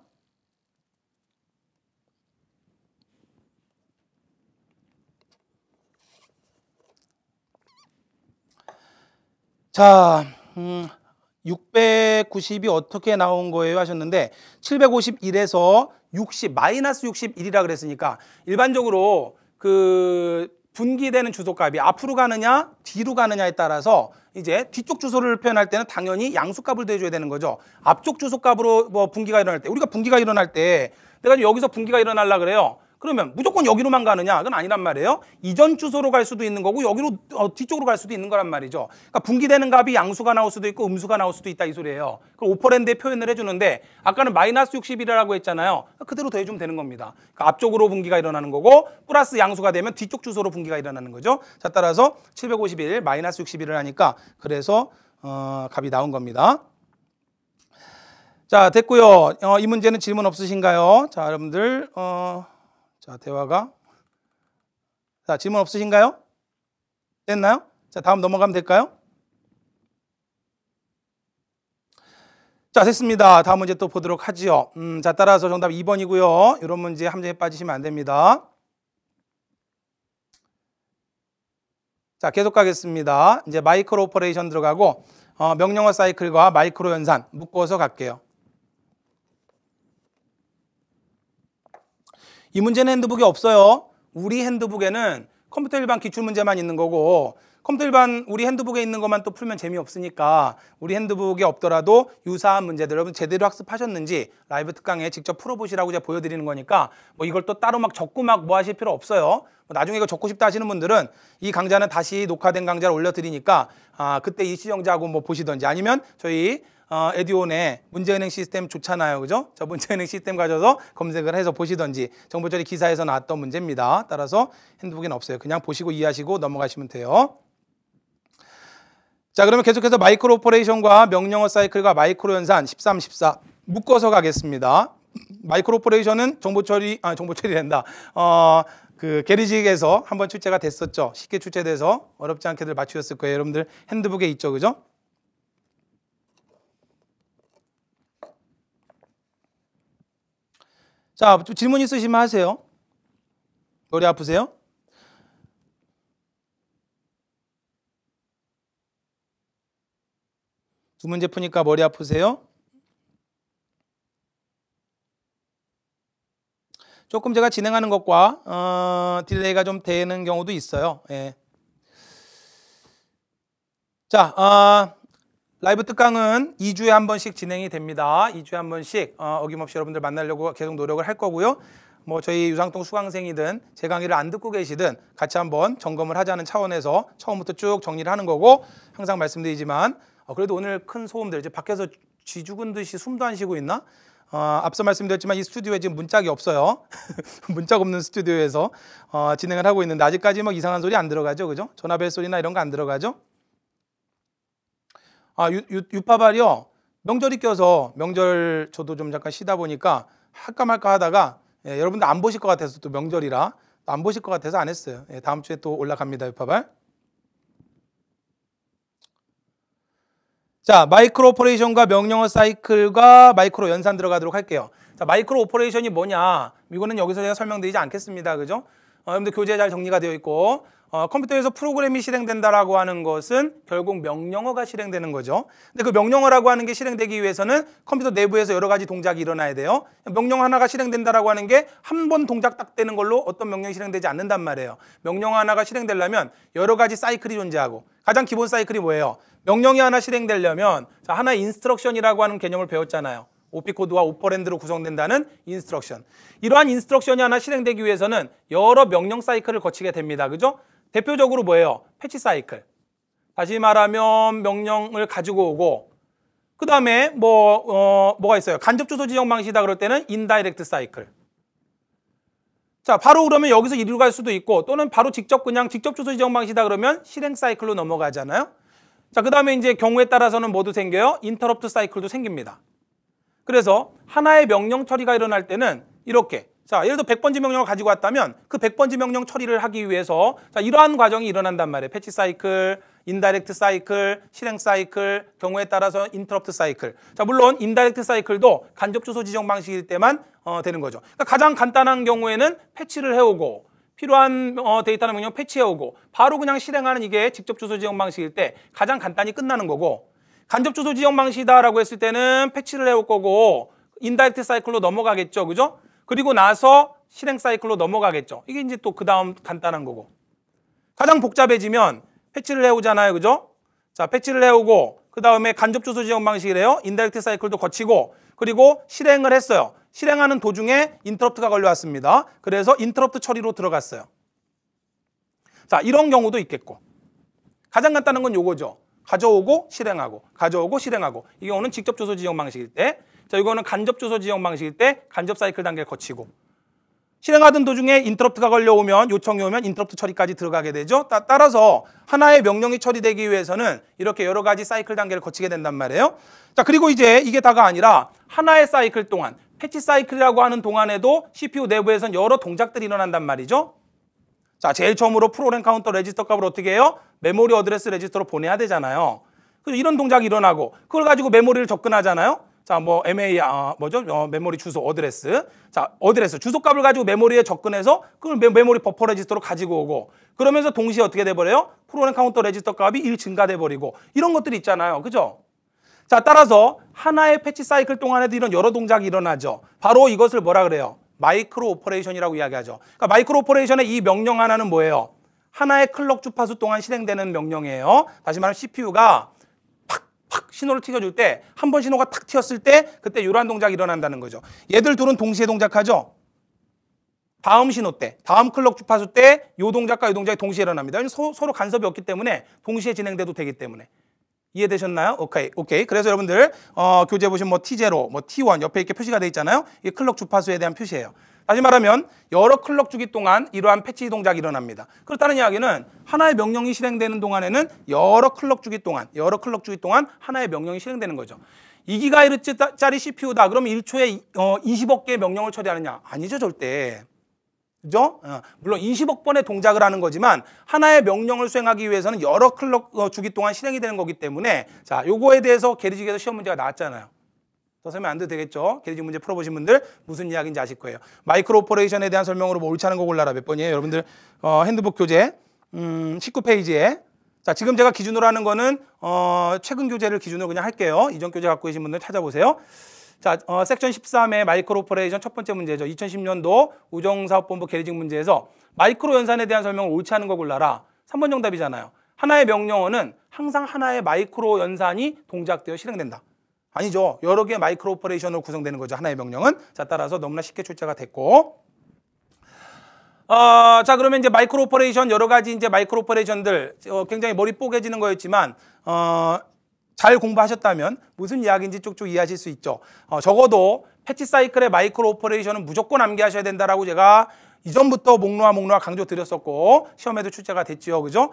자, 음, 690이 어떻게 나온 거예요 하셨는데 751에서 60 마이너스 61이라 그랬으니까 일반적으로 그 분기되는 주소값이 앞으로 가느냐 뒤로 가느냐에 따라서 이제 뒤쪽 주소를 표현할 때는 당연히 양수값을 대줘야 되는 거죠. 앞쪽 주소값으로 뭐 분기가 일어날 때 우리가 분기가 일어날 때 내가 여기서 분기가 일어날라 그래요. 그러면 무조건 여기로만 가느냐? 그건 아니란 말이에요. 이전 주소로 갈 수도 있는 거고 여기로 어, 뒤쪽으로 갈 수도 있는 거란 말이죠. 그러니까 분기되는 값이 양수가 나올 수도 있고 음수가 나올 수도 있다 이 소리예요. 그 오퍼랜드에 표현을 해주는데 아까는 마이너스 60이라고 했잖아요. 그대로 더해주면 되는 겁니다. 그러니까 앞쪽으로 분기가 일어나는 거고 플러스 양수가 되면 뒤쪽 주소로 분기가 일어나는 거죠. 자 따라서 751 마이너스 61을 하니까 그래서 어, 값이 나온 겁니다. 자 됐고요. 어, 이 문제는 질문 없으신가요? 자 여러분들 어... 자, 대화가 자, 질문 없으신가요? 됐나요? 자, 다음 넘어가면 될까요? 자, 됐습니다. 다음 문제 또 보도록 하지요. 음, 자, 따라서 정답 2번이고요. 이런 문제 함정에 빠지시면 안 됩니다. 자, 계속 가겠습니다. 이제 마이크로 오퍼레이션 들어가고 어, 명령어 사이클과 마이크로 연산 묶어서 갈게요. 이 문제는 핸드북이 없어요. 우리 핸드북에는 컴퓨터 일반 기출 문제만 있는 거고 컴퓨터 일반 우리 핸드북에 있는 것만 또 풀면 재미없으니까 우리 핸드북이 없더라도 유사한 문제들 여러분 제대로 학습하셨는지 라이브 특강에 직접 풀어보시라고 제가 보여드리는 거니까 뭐 이걸 또 따로 막 적고 막 뭐 하실 필요 없어요. 뭐 나중에 이거 적고 싶다 하시는 분들은 이 강좌는 다시 녹화된 강좌를 올려드리니까 아 그때 일시정지하고 뭐 보시던지 아니면 저희 어, 에듀온의 문제은행 시스템 좋잖아요. 그죠? 자, 문제은행 시스템 가져서 검색을 해서 보시던지 정보처리 기사에서 나왔던 문제입니다. 따라서 핸드북에는 없어요. 그냥 보시고 이해하시고 넘어가시면 돼요. 자, 그러면 계속해서 마이크로 오퍼레이션과 명령어 사이클과 마이크로 연산 13, 14 묶어서 가겠습니다. 마이크로 오퍼레이션은 정보처리, 아, 정보처리 된다. 어, 그 게리직에서 한번 출제가 됐었죠. 쉽게 출제돼서 어렵지 않게들 맞추셨을 거예요. 여러분들 핸드북에 있죠. 그죠? 자, 질문 있으시면 하세요. 머리 아프세요? 두 문제 푸니까 머리 아프세요? 조금 제가 진행하는 것과 어, 딜레이가 좀 되는 경우도 있어요. 예. 자, 어, 라이브 특강은 2주에 한 번씩 진행이 됩니다. 2주에 한 번씩 어, 김없이 여러분들 만나려고 계속 노력을 할 거고요. 뭐 저희 유상통 수강생이든 제 강의를 안 듣고 계시든 같이 한번 점검을 하자는 차원에서 처음부터 쭉 정리를 하는 거고 항상 말씀드리지만 어, 그래도 오늘 큰 소음들 이제 밖에서 쥐 죽은 듯이 숨도 안 쉬고 있나? 어, 앞서 말씀드렸지만 이 스튜디오에 지금 문짝이 없어요. [LAUGHS] 문짝 없는 스튜디오에서 어, 진행을 하고 있는데 아직까지 뭐 이상한 소리 안 들어가죠, 그죠? 전화벨 소리나 이런 거 안 들어가죠? 아, 유, 유, 유파발이요. 명절이 껴서 명절 저도 좀 잠깐 쉬다 보니까 할까 말까 하다가 예, 여러분들 안 보실 것 같아서 또 명절이라 또안 보실 것 같아서 안 했어요. 예, 다음 주에 또 올라갑니다. 유파발. 자, 마이크로 오퍼레이션과 명령어 사이클과 마이크로 연산 들어가도록 할게요. 자, 마이크로 오퍼레이션이 뭐냐? 이거는 여기서 제가 설명드리지 않겠습니다. 그죠? 어, 여러분들 교재 잘 정리가 되어 있고 어, 컴퓨터에서 프로그램이 실행된다라고 하는 것은 결국 명령어가 실행되는 거죠. 근데 그 명령어라고 하는 게 실행되기 위해서는 컴퓨터 내부에서 여러 가지 동작이 일어나야 돼요. 명령 하나가 실행된다라고 하는 게 한 번 동작 딱 되는 걸로 어떤 명령이 실행되지 않는단 말이에요. 명령 하나가 실행되려면 여러 가지 사이클이 존재하고 가장 기본 사이클이 뭐예요? 명령이 하나 실행되려면 하나 인스트럭션이라고 하는 개념을 배웠잖아요. 오피코드와 오퍼랜드로 구성된다는 인스트럭션. 이러한 인스트럭션이 하나 실행되기 위해서는 여러 명령 사이클을 거치게 됩니다. 그죠? 대표적으로 뭐예요? 패치 사이클. 다시 말하면 명령을 가지고 오고 그 다음에 뭐, 어, 뭐가 있어요? 간접 주소 지정 방식이다 그럴 때는 인다이렉트 사이클. 자, 바로 그러면 여기서 이리로 갈 수도 있고 또는 바로 직접 그냥 직접 주소 지정 방식이다 그러면 실행 사이클로 넘어가잖아요. 자, 그 다음에 이제 경우에 따라서는 뭐도 생겨요? 인터럽트 사이클도 생깁니다. 그래서 하나의 명령 처리가 일어날 때는 이렇게 자, 예를 들어 100번지 명령을 가지고 왔다면 그 100번지 명령 처리를 하기 위해서 자, 이러한 과정이 일어난단 말이에요. 패치 사이클, 인다렉트 사이클, 실행 사이클, 경우에 따라서 인터럽트 사이클. 자, 물론 인다렉트 사이클도 간접 주소 지정 방식일 때만 어, 되는 거죠. 그러니까 가장 간단한 경우에는 패치를 해오고 필요한 어, 데이터나 명령 패치해오고 바로 그냥 실행하는 이게 직접 주소 지정 방식일 때 가장 간단히 끝나는 거고 간접 주소 지정 방식이다라고 했을 때는 패치를 해올 거고 인다렉트 사이클로 넘어가겠죠. 그죠? 그리고 나서 실행 사이클로 넘어가겠죠. 이게 이제 또 그 다음 간단한 거고. 가장 복잡해지면 패치를 해오잖아요. 그죠? 자, 패치를 해오고 그 다음에 간접 주소 지정 방식이래요. 인다렉트 사이클도 거치고 그리고 실행을 했어요. 실행하는 도중에 인터럽트가 걸려왔습니다. 그래서 인터럽트 처리로 들어갔어요. 자, 이런 경우도 있겠고. 가장 간단한 건 요거죠. 가져오고 실행하고 가져오고 실행하고 이 경우는 직접 주소 지정 방식일 때 자, 이거는 간접 주소 지정 방식일 때 간접 사이클 단계를 거치고 실행하던 도중에 인터럽트가 걸려오면 요청이 오면 인터럽트 처리까지 들어가게 되죠. 따, 따라서 하나의 명령이 처리되기 위해서는 이렇게 여러 가지 사이클 단계를 거치게 된단 말이에요. 자, 그리고 이제 이게 다가 아니라 하나의 사이클 동안 패치 사이클이라고 하는 동안에도 CPU 내부에선 여러 동작들이 일어난단 말이죠. 자, 제일 처음으로 프로그램 카운터 레지스터 값을 어떻게 해요? 메모리 어드레스 레지스터로 보내야 되잖아요. 그래서 이런 동작이 일어나고 그걸 가지고 메모리를 접근하잖아요. 자, 뭐 MA 아, 뭐죠? 어, 메모리 주소 어드레스. 자, 어드레스 주소값을 가지고 메모리에 접근해서 그걸 메, 모리 버퍼 레지스터로 가지고 오고 그러면서 동시에 어떻게 돼 버려요? 프로그램 카운터 레지스터 값이 1 증가돼 버리고 이런 것들이 있잖아요. 그죠? 자, 따라서 하나의 패치 사이클 동안에도 이런 여러 동작이 일어나죠. 바로 이것을 뭐라 그래요? 마이크로 오퍼레이션이라고 이야기하죠. 그러니까 마이크로 오퍼레이션의 이 명령 하나는 뭐예요? 하나의 클럭 주파수 동안 실행되는 명령이에요. 다시 말하면 CPU가 확 신호를 튀겨줄 때 한 번 신호가 탁 튀었을 때 그때 이러한 동작이 일어난다는 거죠. 얘들 둘은 동시에 동작하죠. 다음 신호 때, 다음 클럭 주파수 때 요 동작과 요 동작이 동시에 일어납니다. 서, 서로 간섭이 없기 때문에 동시에 진행돼도 되기 때문에. 이해되셨나요? 오케이, 오케이. 그래서 여러분들 어, 교재 보시면 뭐 T0, 뭐 T1 옆에 이렇게 표시가 돼 있잖아요. 이 클럭 주파수에 대한 표시예요. 다시 말하면 여러 클럭 주기 동안 이러한 패치 동작이 일어납니다. 그렇다는 이야기는 하나의 명령이 실행되는 동안에는 여러 클럭 주기 동안, 여러 클럭 주기 동안 하나의 명령이 실행되는 거죠. 2기가헤르츠짜리 CPU다. 그럼 1초에 20억 어, 개의 명령을 처리하느냐? 아니죠, 절대. 그죠? 어, 물론 20억 번의 동작을 하는 거지만 하나의 명령을 수행하기 위해서는 여러 클럭 어, 주기 동안 실행이 되는 거기 때문에 자, 요거에 대해서 게리직에서 시험 문제가 나왔잖아요. 더 설명 안 돼도 되겠죠? 계리지 문제 풀어보신 분들 무슨 이야기인지 아실 거예요. 마이크로 오퍼레이션에 대한 설명으로 뭐 옳지 않은 거 골라라 몇 번이에요? 여러분들 어, 핸드북 교재 음, 19페이지에 자 지금 제가 기준으로 하는 거는 어, 최근 교재를 기준으로 그냥 할게요. 이전 교재 갖고 계신 분들 찾아보세요. 자, 어, 섹션 13의 마이크로 오퍼레이션 첫 번째 문제죠. 2010년도 우정사업본부 계리징 문제에서 마이크로 연산에 대한 설명을 옳지 않은 거 골라라. 3번 정답이잖아요. 하나의 명령어는 항상 하나의 마이크로 연산이 동작되어 실행된다. 아니죠. 여러 개의 마이크로 오퍼레이션으로 구성되는 거죠. 하나의 명령은. 자, 따라서 너무나 쉽게 출제가 됐고. 어, 자, 그러면 이제 마이크로 오퍼레이션, 여러 가지 이제 마이크로 오퍼레이션들, 어, 굉장히 머리 뽀개지는 거였지만, 어, 잘 공부하셨다면 무슨 이야기인지 쭉쭉 이해하실 수 있죠. 어, 적어도 패치 사이클의 마이크로 오퍼레이션은 무조건 암기하셔야 된다라고 제가 이전부터 목록아목록아 강조 드렸었고 시험에도 출제가 됐지요. 그죠?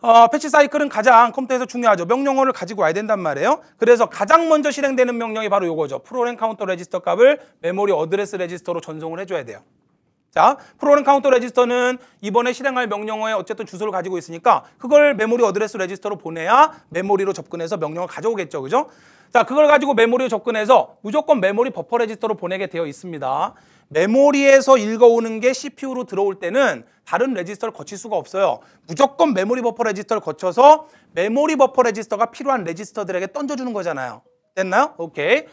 어, 패치 사이클은 가장 컴퓨터에서 중요하죠. 명령어를 가지고 와야 된단 말이에요. 그래서 가장 먼저 실행되는 명령이 바로 이거죠. 프로그램 카운터 레지스터 값을 메모리 어드레스 레지스터로 전송을 해줘야 돼요. 자, 프로그램 카운터 레지스터는 이번에 실행할 명령어에 어쨌든 주소를 가지고 있으니까 그걸 메모리 어드레스 레지스터로 보내야 메모리로 접근해서 명령을 가져오겠죠. 그죠? 자, 그걸 가지고 메모리로 접근해서 무조건 메모리 버퍼 레지스터로 보내게 되어 있습니다. 메모리에서 읽어오는 게 CPU로 들어올 때는 다른 레지스터를 거칠 수가 없어요. 무조건 메모리 버퍼 레지스터를 거쳐서 메모리 버퍼 레지스터가 필요한 레지스터들에게 던져주는 거잖아요. 됐나요? 오케이.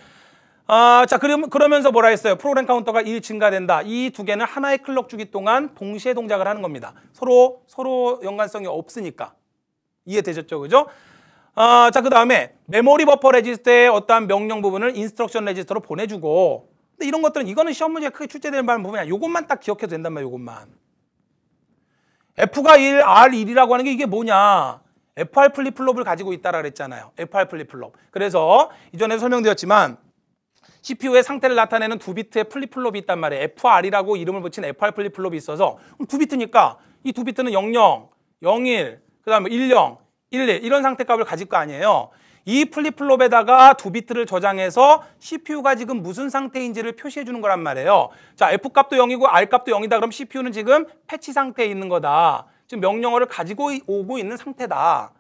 아, 자, 그럼, 그러면서 뭐라 했어요? 프로그램 카운터가 1 증가된다. 이 두 개는 하나의 클럭 주기 동안 동시에 동작을 하는 겁니다. 서로, 서로 연관성이 없으니까. 이해되셨죠? 그죠? 아, 자, 그 다음에 메모리 버퍼 레지스터의 어떠한 명령 부분을 인스트럭션 레지스터로 보내주고 근데 이런 것들은 이거는 시험 문제에 크게 출제되는 바는 부분이 요것만 딱 기억해도 된단 말이야. 요것만. F가 1, R 1이라고 하는 게 이게 뭐냐. FR 플립플롭을 가지고 있다라 그랬잖아요. FR 플립플롭. 그래서 이전에 설명드렸지만 CPU의 상태를 나타내는 두 비트의 플립플롭이 있단 말이에요. FR이라고 이름을 붙인 FR 플립플롭이 있어서 두 비트니까 이 두 비트는 00, 01, 그 다음에 10, 11 이런 상태 값을 가질 거 아니에요. 이 플립플롭에다가 두 비트를 저장해서 CPU가 지금 무슨 상태인지를 표시해 주는 거란 말이에요. 자, F값도 0이고 R값도 0이다. 그럼 CPU는 지금 패치 상태에 있는 거다. 지금 명령어를 가지고 오고 있는 상태다.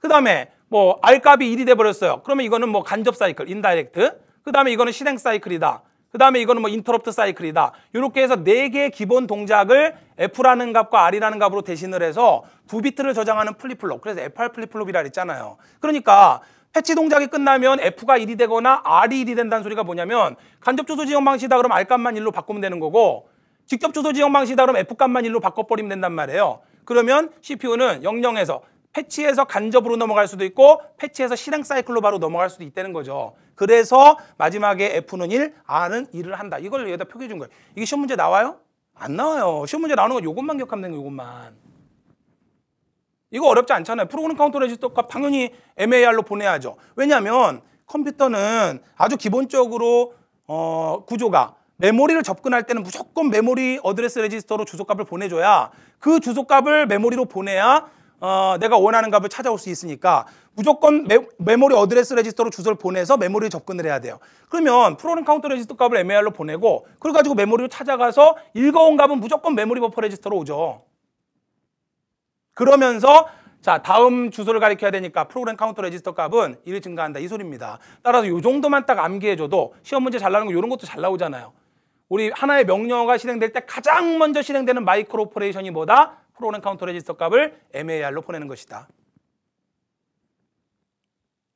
그 다음에 뭐 R값이 1이 돼버렸어요. 그러면 이거는 뭐 간접 사이클, 인다이렉트. 그 다음에 이거는 실행 사이클이다. 그 다음에 이거는 뭐 인터럽트 사이클이다. 이렇게 해서 네 개의 기본 동작을 F라는 값과 R이라는 값으로 대신을 해서 두 비트를 저장하는 플립플롭. 그래서 FR 플립플롭이라 했잖아요. 그러니까 패치 동작이 끝나면 F가 1이 되거나 R이 1이 된다는 소리가 뭐냐면 간접 주소 지정 방식이다 그럼 R값만 1로 바꾸면 되는 거고 직접 주소 지정 방식이다 그럼 F값만 1로 바꿔버리면 된단 말이에요. 그러면 CPU는 영영에서 패치에서 간접으로 넘어갈 수도 있고 패치에서 실행 사이클로 바로 넘어갈 수도 있다는 거죠. 그래서 마지막에 F는 1, R은 1을 한다. 이걸 여기다 표기해 준 거예요. 이게 시험 문제 나와요? 안 나와요. 시험 문제 나오는 건 이것만 기억하면 되는 거예요. 이것만. 이거 어렵지 않잖아요. 프로그램 카운터 레지스터값 당연히 MAR로 보내야죠. 왜냐하면 컴퓨터는 아주 기본적으로 어, 구조가 메모리를 접근할 때는 무조건 메모리 어드레스 레지스터로 주소값을 보내줘야 그 주소값을 메모리로 보내야 어, 내가 원하는 값을 찾아올 수 있으니까 무조건 메, 모리 어드레스 레지스터로 주소를 보내서 메모리에 접근을 해야 돼요. 그러면 프로그램 카운터 레지스터 값을 MAR로 보내고 그래가지고 메모리로 찾아가서 읽어온 값은 무조건 메모리 버퍼 레지스터로 오죠. 그러면서 자 다음 주소를 가리켜야 되니까 프로그램 카운터 레지스터 값은 1을 증가한다 이 소리입니다. 따라서 이 정도만 딱 암기해줘도 시험 문제 잘 나오는 거 이런 것도 잘 나오잖아요. 우리 하나의 명령어가 실행될 때 가장 먼저 실행되는 마이크로 오퍼레이션이 뭐다? 프로그램 카운터 레지스터 값을 MAR로 보내는 것이다.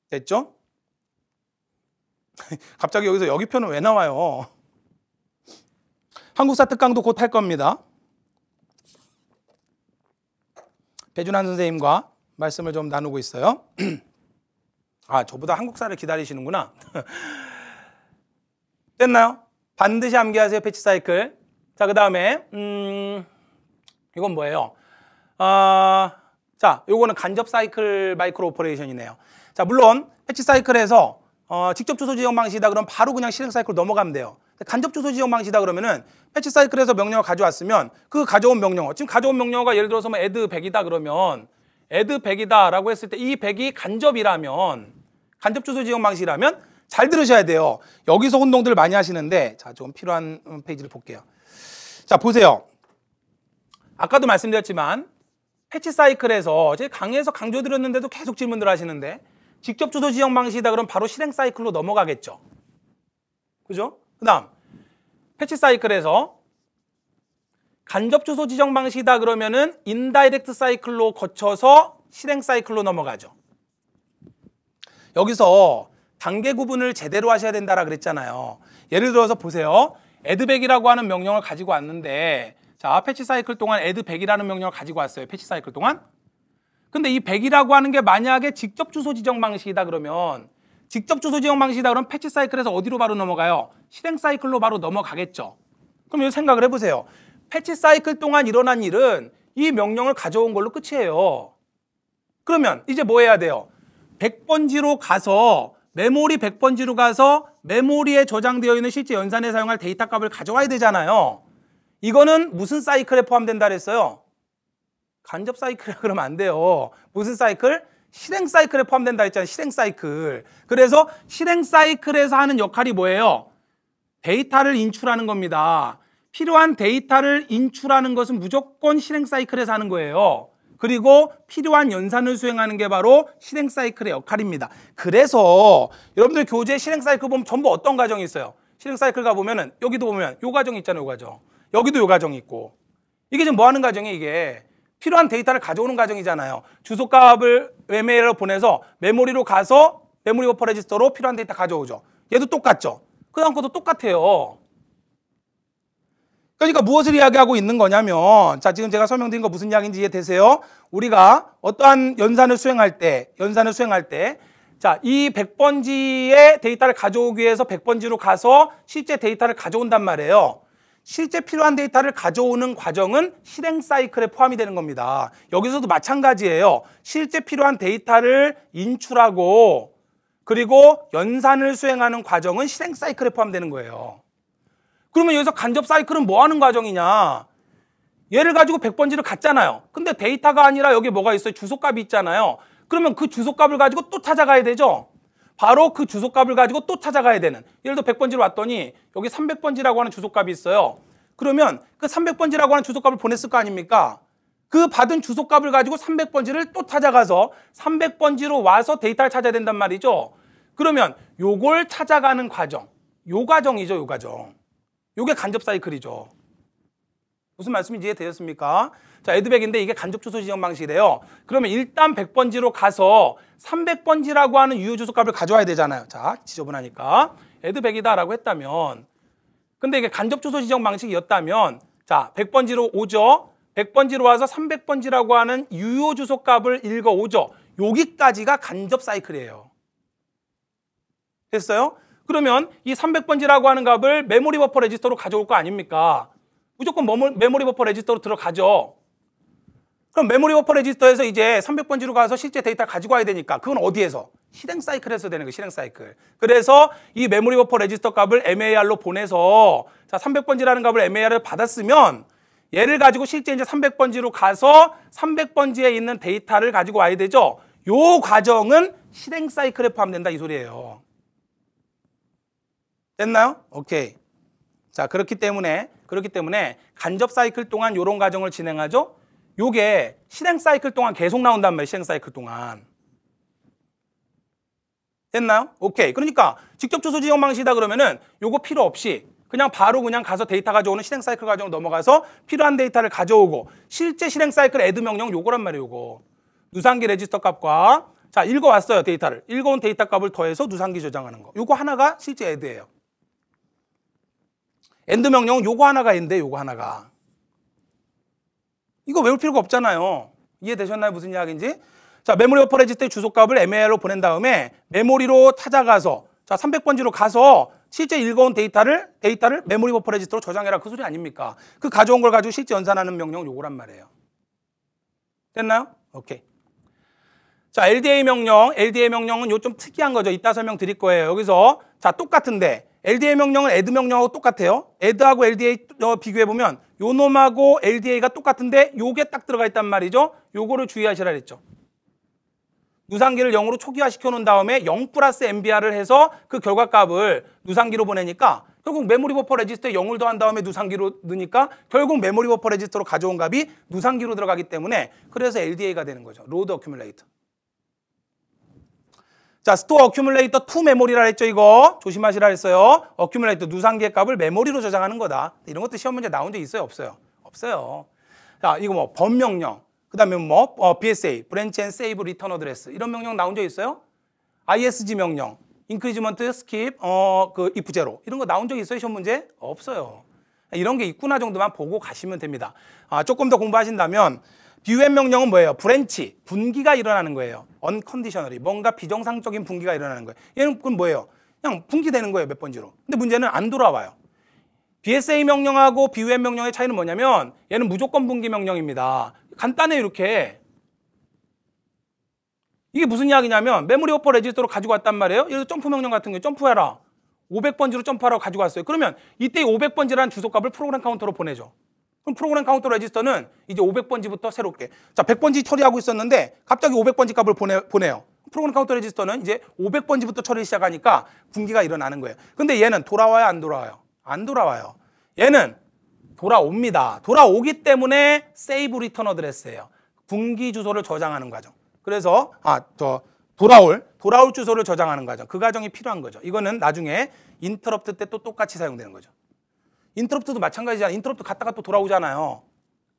됐죠? [LAUGHS] 갑자기 여기서 여기 표는 왜 나와요? 한국사 특강도 곧 할 겁니다. 배준환 선생님과 말씀을 좀 나누고 있어요. [CLEARS THROAT] 아, 저보다 한국사를 기다리시는구나. [LAUGHS] 됐나요? 반드시 암기하세요, 패치 사이클. 자, 그 다음에, 음, 이건 뭐예요? 아, 자, 요거는 간접 사이클 마이크로 오퍼레이션이네요. 자, 물론 패치 사이클에서 어, 직접 주소 지정 방식이다 그럼 바로 그냥 실행 사이클 넘어가면 돼요. 간접 주소 지정 방식이다 그러면은 패치 사이클에서 명령을 가져왔으면 그 가져온 명령어 지금 가져온 명령어가 예를 들어서 뭐 add 100이다 그러면 add 100이다라고 했을 때이 100이 간접이라면 간접 주소 지정 방식이라면 잘 들으셔야 돼요. 여기서 혼동들 을 많이 하시는데 자좀 필요한 음, 페이지를 볼게요. 자 보세요. 아까도 말씀드렸지만 패치 사이클에서 제 강의에서 강조드렸는데도 계속 질문들 하시는데 직접 주소 지정 방식이다 그럼 바로 실행 사이클로 넘어가겠죠. 그죠? 그 다음 패치 사이클에서 간접 주소 지정 방식이다 그러면은 인다이렉트 사이클로 거쳐서 실행 사이클로 넘어가죠. 여기서 단계 구분을 제대로 하셔야 된다라 그랬잖아요. 예를 들어서 보세요. a 드백이라고 하는 명령을 가지고 왔는데 자, 패치 사이클 동안 a 드백이라는 명령을 가지고 왔어요. 패치 사이클 동안. 근데 이백이라고 하는 게 만약에 직접 주소 지정 방식이다 그러면 직접 주소 지정 방식이다 그러면 패치 사이클에서 어디로 바로 넘어가요? 실행 사이클로 바로 넘어가겠죠. 그럼 이거 생각을 해보세요. 패치 사이클 동안 일어난 일은 이 명령을 가져온 걸로 끝이에요. 그러면 이제 뭐 해야 돼요? 100번지로 가서 메모리 100번지로 가서 메모리에 저장되어 있는 실제 연산에 사용할 데이터 값을 가져와야 되잖아요. 이거는 무슨 사이클에 포함된다 그랬어요? 간접 사이클이라 그러면 안 돼요. 무슨 사이클? 실행 사이클에 포함된다 했잖아요. 실행 사이클. 그래서 실행 사이클에서 하는 역할이 뭐예요? 데이터를 인출하는 겁니다. 필요한 데이터를 인출하는 것은 무조건 실행 사이클에서 하는 거예요. 그리고 필요한 연산을 수행하는 게 바로 실행 사이클의 역할입니다. 그래서 여러분들 교재 실행 사이클 보면 전부 어떤 과정이 있어요? 실행 사이클 가보면은 여기도 보면 요 과정 있잖아요, 요 과정. 여기도 요 과정이 있고. 이게 지금 뭐 하는 과정이에요, 이게? 필요한 데이터를 가져오는 과정이잖아요. 주소값을 외매로 보내서 메모리로 가서 메모리 버퍼 레지스터로 필요한 데이터 가져오죠. 얘도 똑같죠. 그 다음 것도 똑같아요. 그러니까 무엇을 이야기하고 있는 거냐면 자 지금 제가 설명드린 거 무슨 이야기인지 이해되세요? 우리가 어떠한 연산을 수행할 때 연산을 수행할 때 자, 이 100번지의 데이터를 가져오기 위해서 100번지로 가서 실제 데이터를 가져온단 말이에요. 실제 필요한 데이터를 가져오는 과정은 실행 사이클에 포함이 되는 겁니다. 여기서도 마찬가지예요. 실제 필요한 데이터를 인출하고 그리고 연산을 수행하는 과정은 실행 사이클에 포함되는 거예요. 그러면 여기서 간접 사이클은 뭐 하는 과정이냐? 얘를 가지고 100번지를 갔잖아요. 근데 데이터가 아니라 여기 뭐가 있어요? 주소값이 있잖아요. 그러면 그 주소값을 가지고 또 찾아가야 되죠? 바로 그 주소값을 가지고 또 찾아가야 되는 예를 들어 100번지로 왔더니 여기 300번지라고 하는 주소값이 있어요. 그러면 그 300번지라고 하는 주소값을 보냈을 거 아닙니까? 그 받은 주소값을 가지고 300번지를 또 찾아가서 300번지로 와서 데이터를 찾아야 된단 말이죠. 그러면 요걸 찾아가는 과정, 요 과정이죠, 요 과정. 요게 간접 사이클이죠. 무슨 말씀인지 이해되셨습니까? 자, 에드백인데 이게 간접 주소 지정 방식이래요. 그러면 일단 100번지로 가서 300번지라고 하는 유효 주소 값을 가져와야 되잖아요. 자, 지저분하니까. 에드백이다라고 했다면 근데 이게 간접 주소 지정 방식이었다면 자, 100번지로 오죠. 100번지로 와서 300번지라고 하는 유효 주소 값을 읽어 오죠. 여기까지가 간접 사이클이에요. 됐어요? 그러면 이 300번지라고 하는 값을 메모리 버퍼 레지스터로 가져올 거 아닙니까? 무조건 메모리 버퍼 레지스터로 들어가죠. 그럼 메모리 버퍼 레지스터에서 이제 300번지로 가서 실제 데이터를 가지고 와야 되니까 그건 어디에서? 실행 사이클에서 되는 거 실행 사이클. 그래서 이 메모리 버퍼 레지스터 값을 MAR로 보내서 자 300번지라는 값을 MAR을 받았으면 얘를 가지고 실제 이제 300번지로 가서 300번지에 있는 데이터를 가지고 와야 되죠. 요 과정은 실행 사이클에 포함된다 이 소리예요. 됐나요? 오케이. 자, 그렇기 때문에 그렇기 때문에 간접 사이클 동안 요런 과정을 진행하죠. 요게 실행 사이클 동안 계속 나온단 말이에요. 실행 사이클 동안. 됐나요? 오케이. 그러니까 직접 주소 지정 방식이다 그러면은 요거 필요 없이 그냥 바로 그냥 가서 데이터 가져오는 실행 사이클 과정으 넘어가서 필요한 데이터를 가져오고 실제 실행 사이클 애드 명령 요거란 말이에요. 요거. 누상기 레지스터 값과 자 읽어왔어요 데이터를 읽어온 데이터 값을 더해서 누상기 저장하는 거 요거 하나가 실제 애드예요 엔드 명령은 요거 하나가 인데 요거 하나가 이거 외울 필요가 없잖아요. 이해되셨나요? 무슨 이야기인지? 자, 메모리 오퍼레지 때 주소값을 ML로 보낸 다음에 메모리로 찾아가서 자, 300번지로 가서 실제 읽어온 데이터를 데이터를 메모리 버퍼 레지스터로 저장해라 그 소리 아닙니까? 그 가져온 걸 가지고 실제 연산하는 명령은 요거란 말이에요. 됐나요? 오케이. 자, LDA 명령. LDA 명령은 요 좀 특이한 거죠. 이따 설명 드릴 거예요. 여기서 자, 똑같은데 LDA 명령은 add 명령하고 똑같아요. add하고 LDA 어, 비교해 보면 요 놈하고 LDA가 똑같은데 요게 딱 들어가 있단 말이죠. 요거를 주의하시라 그랬죠. 누상기를 0으로 초기화 시켜놓은 다음에 0 플러스 MBR을 해서 그 결과값을 누상기로 보내니까 결국 메모리 버퍼 레지스터에 0을 더한 다음에 누상기로 넣으니까 결국 메모리 버퍼 레지스터로 가져온 값이 누상기로 들어가기 때문에 그래서 LDA가 되는 거죠. 로드 어큐뮬레이터. 자, 스토어 어큐뮬레이터 투 메모리라 했죠, 이거. 조심하시라 했어요. 어큐뮬레이터 누상계 값을 메모리로 저장하는 거다. 이런 것도 시험 문제 나온 적 있어요, 없어요? 없어요. 자, 이거 뭐법명령 그다음에 뭐 어, BSA, 브랜치 앤 세이브 리턴 어드레스. 이런 명령 나온 적 있어요? ISG 명령, 인크리지먼트 스킵, 어, 그 if 제로. 이런 거 나온 적 있어요, 시험 문제? 없어요. 이런 게 있구나 정도만 보고 가시면 됩니다. 아, 조금 더 공부하신다면 비유의 명령은 뭐예요? 브랜치, 분기가 일어나는 거예요. 언컨디셔널이 뭔가 비정상적인 분기가 일어나는 거예요. 얘는 그건 뭐예요? 그냥 분기되는 거예요, 몇 번째로. 근데 문제는 안 돌아와요. BSA 명령하고 비 u m 명령의 차이는 뭐냐면 얘는 무조건 분기 명령입니다. 간단해 이렇게 이게 무슨 이야기냐면 메모리 오퍼 레지스터로 가지고 왔단 말이에요. 예를 들어 점프 명령 같은 게 점프해라. 500번지로 점프하라고 가지고 왔어요. 그러면 이때 500번지라는 주소값을 프로그램 카운터로 보내죠. 그럼 프로그램 카운터 레지스터는 이제 500번지부터 새롭게 자 100번지 처리하고 있었는데 갑자기 500번지 값을 보내, 보내요. 프로그램 카운터 레지스터는 이제 500번지부터 처리 시작하니까 분기가 일어나는 거예요. 근데 얘는 돌아와요, 안 돌아와요? 안 돌아와요. 얘는 돌아옵니다. 돌아오기 때문에 세이브 리턴 어드레스예요. 분기 주소를 저장하는 과정. 그래서 아, 저 돌아올 돌아올 주소를 저장하는 과정. 그 과정이 필요한 거죠. 이거는 나중에 인터럽트 때 또 똑같이 사용되는 거죠. 인터럽트도 마찬가지잖아. 인터럽트 갔다가 또 돌아오잖아요.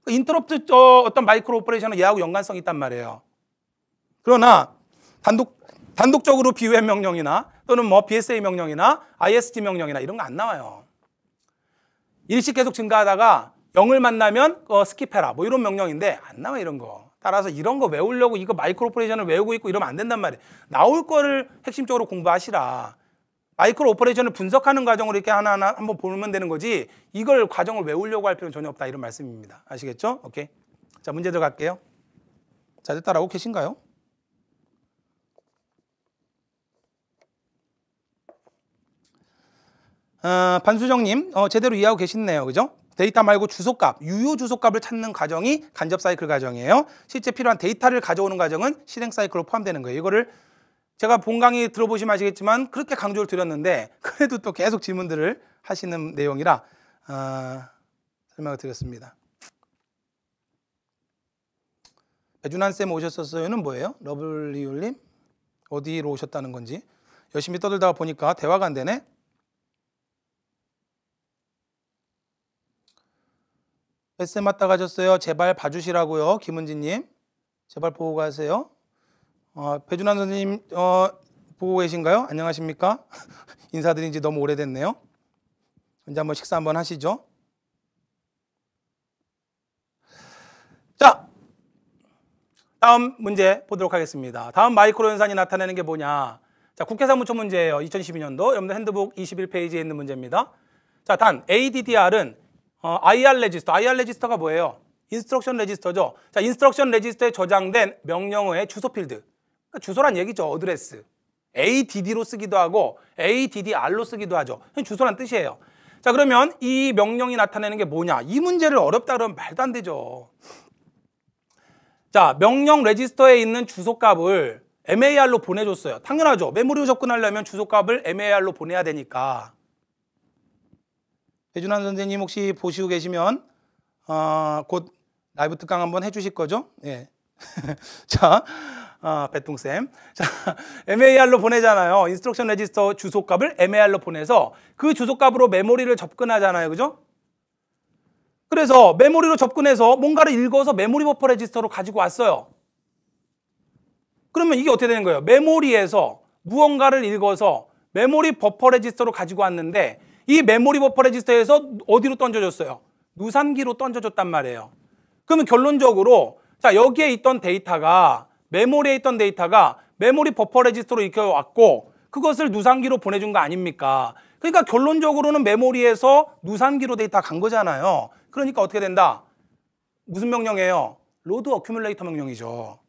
그 인터럽트 어, 떤 마이크로 오퍼레이션은 얘하고 연관성이 있단 말이에요. 그러나 단독 단독적으로 비유의 명령이나 또는 뭐 BSA 명령이나 IST 명령이나 이런 거 안 나와요. 일시 계속 증가하다가 0을 만나면 어, 스킵해라 뭐 이런 명령인데 안 나와 이런 거. 따라서 이런 거 외우려고 이거 마이크로 오퍼레이션을 외우고 있고 이러면 안 된단 말이에요. 나올 거를 핵심적으로 공부하시라. 마이크로 오퍼레이션을 분석하는 과정으로 이렇게 하나하나 한번 보면 되는 거지 이걸 과정을 외우려고 할 필요는 전혀 없다 이런 말씀입니다. 아시겠죠? 오케이. 자 문제 들어갈게요. 자들 따라오고 계신가요? 어, 반수정님 어, 제대로 이해하고 계시네요. 그죠? 데이터 말고 주소값, 유효 주소값을 찾는 과정이 간접 사이클 과정이에요. 실제 필요한 데이터를 가져오는 과정은 실행 사이클로 포함되는 거예요. 이거를 제가 본 강의 들어보시면 아시겠지만 그렇게 강조를 드렸는데 그래도 또 계속 질문들을 하시는 내용이라 어, 설명을 드렸습니다. 배준환 쌤 오셨었어요는 뭐예요? 러블리올님 어디로 오셨다는 건지 열심히 떠들다 보니까 대화가 안 되네. 뱃쌤 왔다 가셨어요. 제발 봐주시라고요, 김은지님. 제발 보고 가세요. 어, 배준환 선생님 어, 보고 계신가요? 안녕하십니까? [LAUGHS] 인사드린 지 너무 오래됐네요. 언제 한번 식사 한번 하시죠. 자, 다음 문제 보도록 하겠습니다. 다음 마이크로 현상이 나타내는 게 뭐냐? 자, 국회사무처 문제예요. 2012년도 여러분들 핸드북 21페이지에 있는 문제입니다. 자, 단 ADDR은 어, IR 레지스터, IR 레지스터가 뭐예요? 인스트럭션 레지스터죠. 자, 인스트럭션 레지스터에 저장된 명령어의 주소 필드. 그러니까 주소란 얘기죠. 어드레스. add로 쓰기도 하고 addr로 쓰기도 하죠. 주소란 뜻이에요. 자 그러면 이 명령이 나타내는 게 뭐냐? 이 문제를 어렵다 그러면 말도 안 되죠. 자 명령 레지스터에 있는 주소값을 MAR로 보내줬어요. 당연하죠. 메모리로 접근하려면 주소값을 MAR로 보내야 되니까. 배준환 선생님 혹시 보시고 계시면 어, 곧 라이브 특강 한번 해주실 거죠? 예. [LAUGHS] 자, 아, 배뚱쌤. [LAUGHS] 자, MAR로 보내잖아요. 인스트럭션 레지스터 주소값을 MAR로 보내서 그 주소값으로 메모리를 접근하잖아요. 그죠? 그래서 메모리로 접근해서 뭔가를 읽어서 메모리 버퍼 레지스터로 가지고 왔어요. 그러면 이게 어떻게 되는 거예요? 메모리에서 무언가를 읽어서 메모리 버퍼 레지스터로 가지고 왔는데 이 메모리 버퍼 레지스터에서 어디로 던져줬어요? 누산기로 던져줬단 말이에요. 그러면 결론적으로 자 여기에 있던 데이터가 메모리에 있던 데이터가 메모리 버퍼 레지스터로 익혀왔고 그것을 누산기로 보내준 거 아닙니까? 그러니까 결론적으로는 메모리에서 누산기로 데이터 간 거잖아요. 그러니까 어떻게 된다? 무슨 명령이에요? 로드 어큐뮬레이터 명령이죠.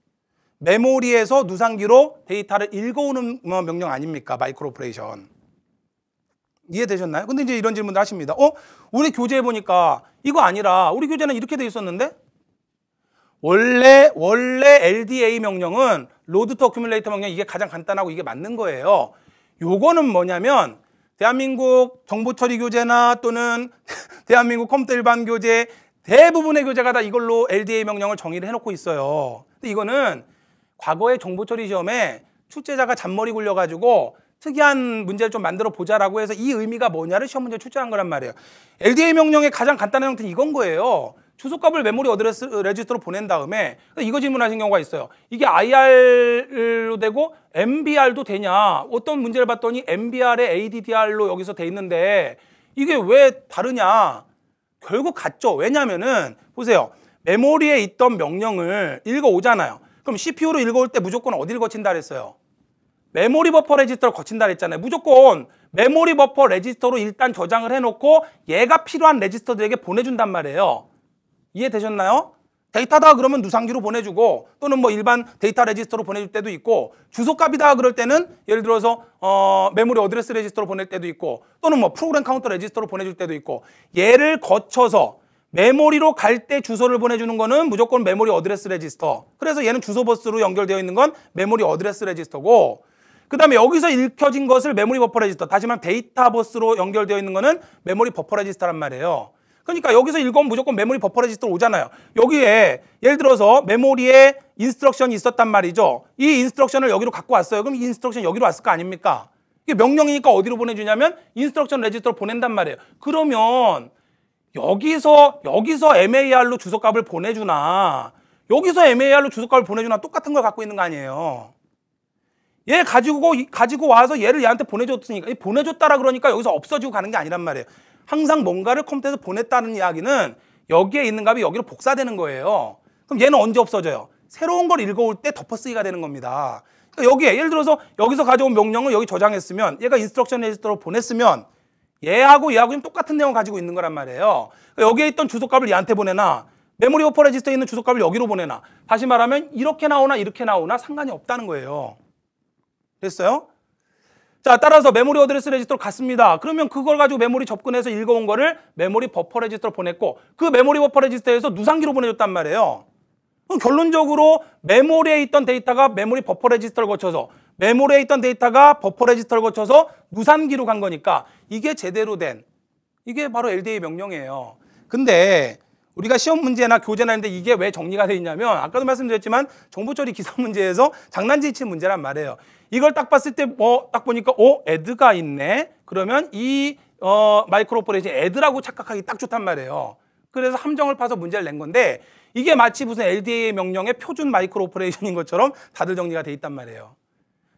메모리에서 누산기로 데이터를 읽어오는 뭐 명령 아닙니까? 마이크로 프레이션 이해되셨나요? 근데 이제 이런 질문을 하십니다. 어? 우리 교재에 보니까 이거 아니라 우리 교재는 이렇게 돼 있었는데 원래 원래 LDA 명령은 로드 투 어큐뮬레이터 명령 이게 가장 간단하고 이게 맞는 거예요. 요거는 뭐냐면 대한민국 정보 처리 교재나 또는 [LAUGHS] 대한민국 컴퓨터 일반 교재 대부분의 교재가 다 이걸로 LDA 명령을 정의를 해놓고 있어요. 근데 이거는 과거의 정보 처리 시험에 출제자가 잔머리 굴려가지고 특이한 문제를 좀 만들어 보자라고 해서 이 의미가 뭐냐를 시험 문제 출제한 거란 말이에요. LDA 명령의 가장 간단한 형태는 이건 거예요. 주소값을 메모리 어드레스 어, 레지스터로 보낸 다음에 이거 질문하신 경우가 있어요. 이게 IR로 되고 MBR도 되냐? 어떤 문제를 봤더니 MBR에 ADDR로 여기서 돼 있는데 이게 왜 다르냐? 결국 같죠. 왜냐면은 보세요. 메모리에 있던 명령을 읽어 오잖아요. 그럼 CPU로 읽어올 때 무조건 어디를 거친다 그랬어요? 메모리 버퍼 레지스터를 거친다 그랬잖아요. 무조건 메모리 버퍼 레지스터로 일단 저장을 해놓고 얘가 필요한 레지스터들에게 보내준단 말이에요. 이해되셨나요? 데이터다 그러면 누상기로 보내주고 또는 뭐 일반 데이터 레지스터로 보내줄 때도 있고 주소값이다 그럴 때는 예를 들어서 어 메모리 어드레스 레지스터로 보낼 때도 있고 또는 뭐 프로그램 카운터 레지스터로 보내줄 때도 있고 얘를 거쳐서 메모리로 갈 때 주소를 보내주는 거는 무조건 메모리 어드레스 레지스터 그래서 얘는 주소 버스로 연결되어 있는 건 메모리 어드레스 레지스터고 그 다음에 여기서 읽혀진 것을 메모리 버퍼 레지스터 다시 말하면 데이터 버스로 연결되어 있는 거는 메모리 버퍼 레지스터란 말이에요 그러니까 여기서 읽으면 무조건 메모리 버퍼 레지스터 오잖아요. 여기에 예를 들어서 메모리에 인스트럭션이 있었단 말이죠. 이 인스트럭션을 여기로 갖고 왔어요. 그럼 이 인스트럭션 여기로 왔을 거 아닙니까? 이게 명령이니까 어디로 보내주냐면 인스트럭션 레지스터로 보낸단 말이에요. 그러면 여기서 여기서 MAR로 주소값을 보내주나 여기서 MAR로 주소값을 보내주나 똑같은 걸 갖고 있는 거 아니에요. 얘 가지고 가지고 와서 얘를 얘한테 보내줬으니까 보내줬다라 그러니까 여기서 없어지고 가는 게 아니란 말이에요. 항상 뭔가를 컴퓨터에서 보냈다는 이야기는 여기에 있는 값이 여기로 복사되는 거예요. 그럼 얘는 언제 없어져요? 새로운 걸 읽어올 때 덮어쓰기가 되는 겁니다. 그러니까 여기에 예를 들어서 여기서 가져온 명령을 여기 저장했으면 얘가 인스트럭션 레지스터로 보냈으면 얘하고 얘하고 지 똑같은 내용을 가지고 있는 거란 말이에요. 그러니까 여기에 있던 주소값을 얘한테 보내나 메모리 오퍼 레지스터에 있는 주소값을 여기로 보내나 다시 말하면 이렇게 나오나 이렇게 나오나 상관이 없다는 거예요. 됐어요? 자, 따라서 메모리 어드레스 레지스터로 갔습니다. 그러면 그걸 가지고 메모리 접근해서 읽어온 거를 메모리 버퍼 레지스터로 보냈고 그 메모리 버퍼 레지스터에서 누상기로 보내줬단 말이에요. 그럼 결론적으로 메모리에 있던 데이터가 메모리 버퍼 레지스터를 거쳐서 메모리에 있던 데이터가 버퍼 레지스터를 거쳐서 누상기로간 거니까 이게 제대로 된 이게 바로 LDA 명령이에요. 근데 우리가 시험 문제나 교재나 이런데 이게 왜 정리가 돼 있냐면 아까도 말씀드렸지만 정보 처리 기사 문제에서 장난질치 문제란 말이에요. 이걸 딱 봤을 때 뭐 딱 보니까 오 어? 애드가 있네. 그러면 이 어, 마이크로포레이션 애드라고 착각하기 딱 좋단 말이에요. 그래서 함정을 파서 문제를 낸 건데 이게 마치 무슨 LDA 명령의 표준 마이크로 오퍼레이션인 것처럼 다들 정리가 돼 있단 말이에요.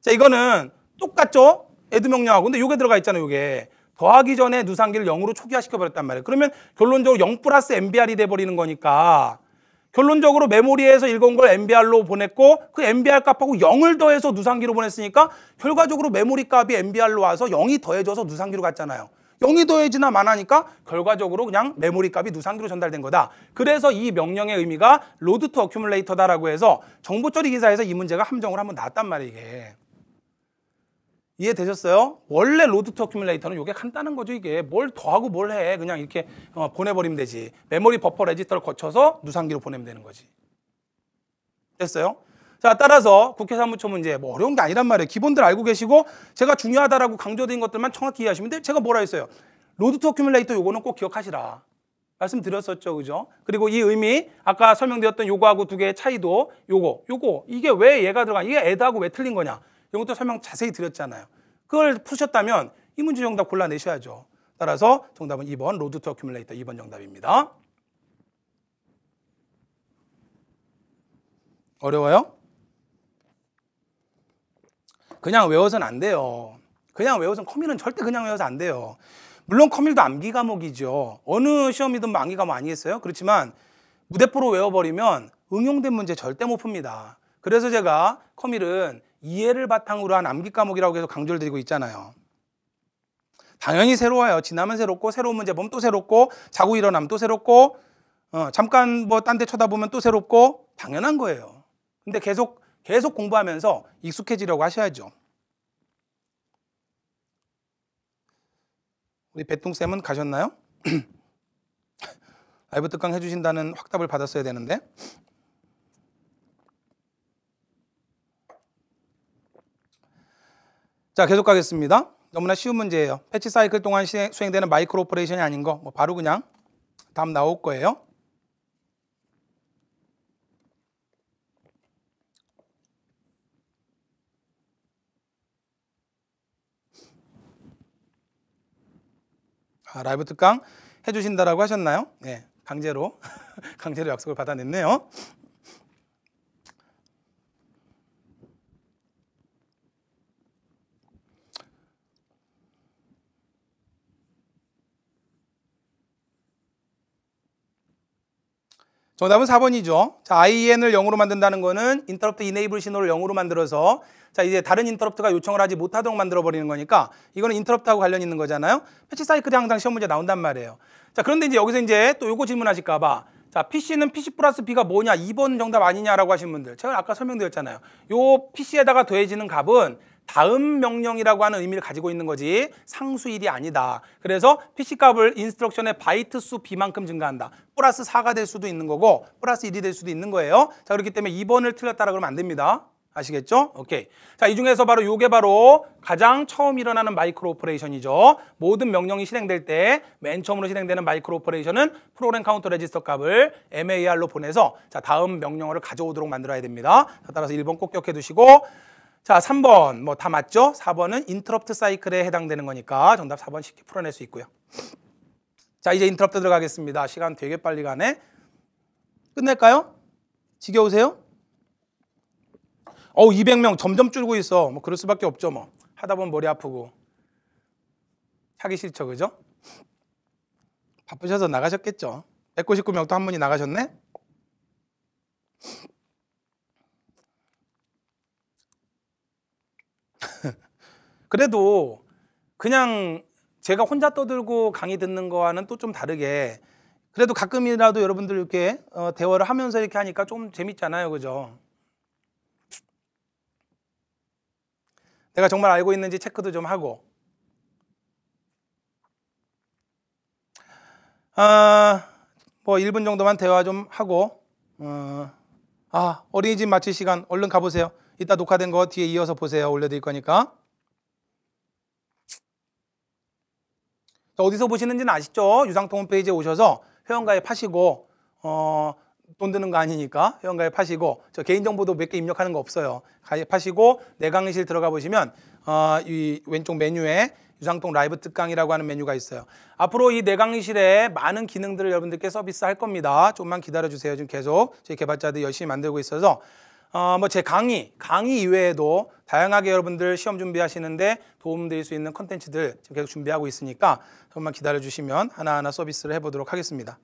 자, 이거는 똑같죠? 애드 명령하고. 근데 요게 들어가 있잖아요, 요게. 더하기 전에 누상기를 0으로 초기화시켜 버렸단 말이에요. 그러면 결론적으로 0 플러스 MBR이 돼 버리는 거니까 결론적으로 메모리에서 읽은 걸 MBR로 보냈고 그 MBR 값하고 0을 더해서 누상기로 보냈으니까 결과적으로 메모리 값이 MBR로 와서 0이 더해져서 누상기로 갔잖아요. 0이 더해지나 많하니까 결과적으로 그냥 메모리 값이 누상기로 전달된 거다. 그래서 이 명령의 의미가 로드 투 어큐뮬레이터다라고 해서 정보 처리 기사에서 이 문제가 함정을 한번 나왔단 말이에요. 이해되셨어요? 원래 로드 투 어큐뮬레이터는 이게 간단한 거죠 이게 뭘 더하고 뭘 해 그냥 이렇게 어, 보내버리면 되지 메모리 버퍼 레지스터를 거쳐서 누상기로 보내면 되는 거지 됐어요? 자 따라서 국회 사무처 문제 뭐 어려운 게 아니란 말이에요 기본들 알고 계시고 제가 중요하다라고 강조된 것들만 정확히 이해하시면 돼요 제가 뭐라 했어요 로드 투 어큐뮬레이터 요거는 꼭 기억하시라 말씀드렸었죠. 그죠? 그리고 이 의미, 아까 설명드렸던 요거하고 두 개의 차이도 요거, 요거. 이게 왜 얘가 들어가? 이게 애드하고 왜 틀린 거냐? 이런 것도 설명 자세히 드렸잖아요. 그걸 푸셨다면 이 문제 정답 골라내셔야죠. 따라서 정답은 2번 로드 투 어큐뮬레이터 2번 정답입니다. 어려워요? 그냥 외워선안 돼요. 그냥 외워서 커밀은 절대 그냥 외워서 안 돼요. 물론 커밀도 암기 과목이죠. 어느 시험이든 뭐 암기 과목 아니겠어요? 그렇지만 무대포로 외워버리면 응용된 문제 절대 못 풉니다. 그래서 제가 커밀은 이해를 바탕으로 한 암기 과목이라고 계속 강조를 드리고 있잖아요. 당연히 새로워요. 지나면 새롭고 새로운 문제범 또 새롭고 자고 일어나면 또 새롭고 어, 잠깐 뭐 딴 데 쳐다보면 또 새롭고 당연한 거예요. 근데 계속 계속 공부하면서 익숙해지려고 하셔야죠. 우리 배뚱쌤은 가셨나요? [CLEARS THROAT] 라이브 특강 해주신다는 확답을 받았어야 되는데 자, 계속 가겠습니다. 너무나 쉬운 문제예요. 패치 사이클 동안 수행되는 마이크로 오퍼레이션이 아닌 거, 뭐 바로 그냥 답 나올 거예요. 아, 라이브 특강 해주신다라고 하셨나요? 네, 강제로 [LAUGHS] 강제로 약속을 받아냈네요. 정답은 4번이죠. 자, i n 을0으로 만든다는 거는 인터럽트 이네이블 신호를 0으로 만들어서 자, 이제 다른 인터럽트가 요청을 하지 못하도록 만들어 버리는 거니까 이거는 인터럽트하고 관련 있는 거잖아요. 패치 사이클이 항상 시험 문제 나온단 말이에요. 자, 그런데 이제 여기서 이제 또 요거 질문하실까 봐 자, PC는 PC 플러스 B가 뭐냐? 2번 정답 아니냐라고 하신 분들. 제가 아까 설명드렸잖아요. 요 PC에다가 더해지는 값은 다음 명령이라고 하는 의미를 가지고 있는 거지 상수일이 아니다. 그래서 PC값을 인스트럭션의 바이트 수 B만큼 증가한다. 플러스 4가 될 수도 있는 거고 플러스 1이 될 수도 있는 거예요. 자 그렇기 때문에 2번을 틀렸다라 그러면 안 됩니다. 아시겠죠? 오케이. 자, 이 중에서 바로 요게 바로 가장 처음 일어나는 마이크로 오퍼레이션이죠. 모든 명령이 실행될 때 맨 처음으로 실행되는 마이크로 오퍼레이션은 프로그램 카운터 레지스터 값을 MAR로 보내서 자, 다음 명령어를 가져오도록 만들어야 됩니다. 자, 따라서 1번 꼭 기억해 두시고 자, 3번 뭐 다 맞죠? 4번은 인터럽트 사이클에 해당되는 거니까 정답 4번 쉽게 풀어낼 수 있고요. 자, 이제 인터럽트 들어가겠습니다. 시간 되게 빨리 가네. 끝낼까요? 지겨우세요? 어우, 200명 점점 줄고 있어. 뭐 그럴 수밖에 없죠, 뭐. 하다 보면 머리 아프고. 하기 싫죠, 그죠? 바쁘셔서 나가셨겠죠. 1 9 9명또 한 분이 나가셨네. 그래도 그냥 제가 혼자 떠들고 강의 듣는 거와는 또 좀 다르게 그래도 가끔이라도 여러분들 이렇게 어, 대화를 하면서 이렇게 하니까 좀 재밌잖아요. 그죠? 내가 정말 알고 있는지 체크도 좀 하고. 아, 뭐 1분 정도만 대화 좀 하고. 어, 아, 어린이집 마칠 시간 얼른 가보세요. 이따 녹화된 거 뒤에 이어서 보세요. 올려드릴 거니까. 어디서 보시는지는 아시죠? 유상통 홈페이지에 오셔서 회원가입하시고 어, 돈 드는 거 아니니까 회원가입하시고 저 개인정보도 몇 개 입력하는 거 없어요. 가입하시고 내 강의실 들어가 보시면 어, 이 왼쪽 메뉴에 유상통 라이브 특강이라고 하는 메뉴가 있어요. 앞으로 이 내강의실에 많은 기능들을 여러분들께 서비스할 겁니다. 조금만 기다려주세요. 지금 계속 저희 개발자들 열심히 만들고 있어서 어, 뭐 제 강의, 강의 이외에도 다양하게 여러분들 시험 준비하시는데 도움 드릴 수 있는 컨텐츠들 지금 계속 준비하고 있으니까 조금만 기다려 주시면 하나하나 서비스를 해보도록 하겠습니다.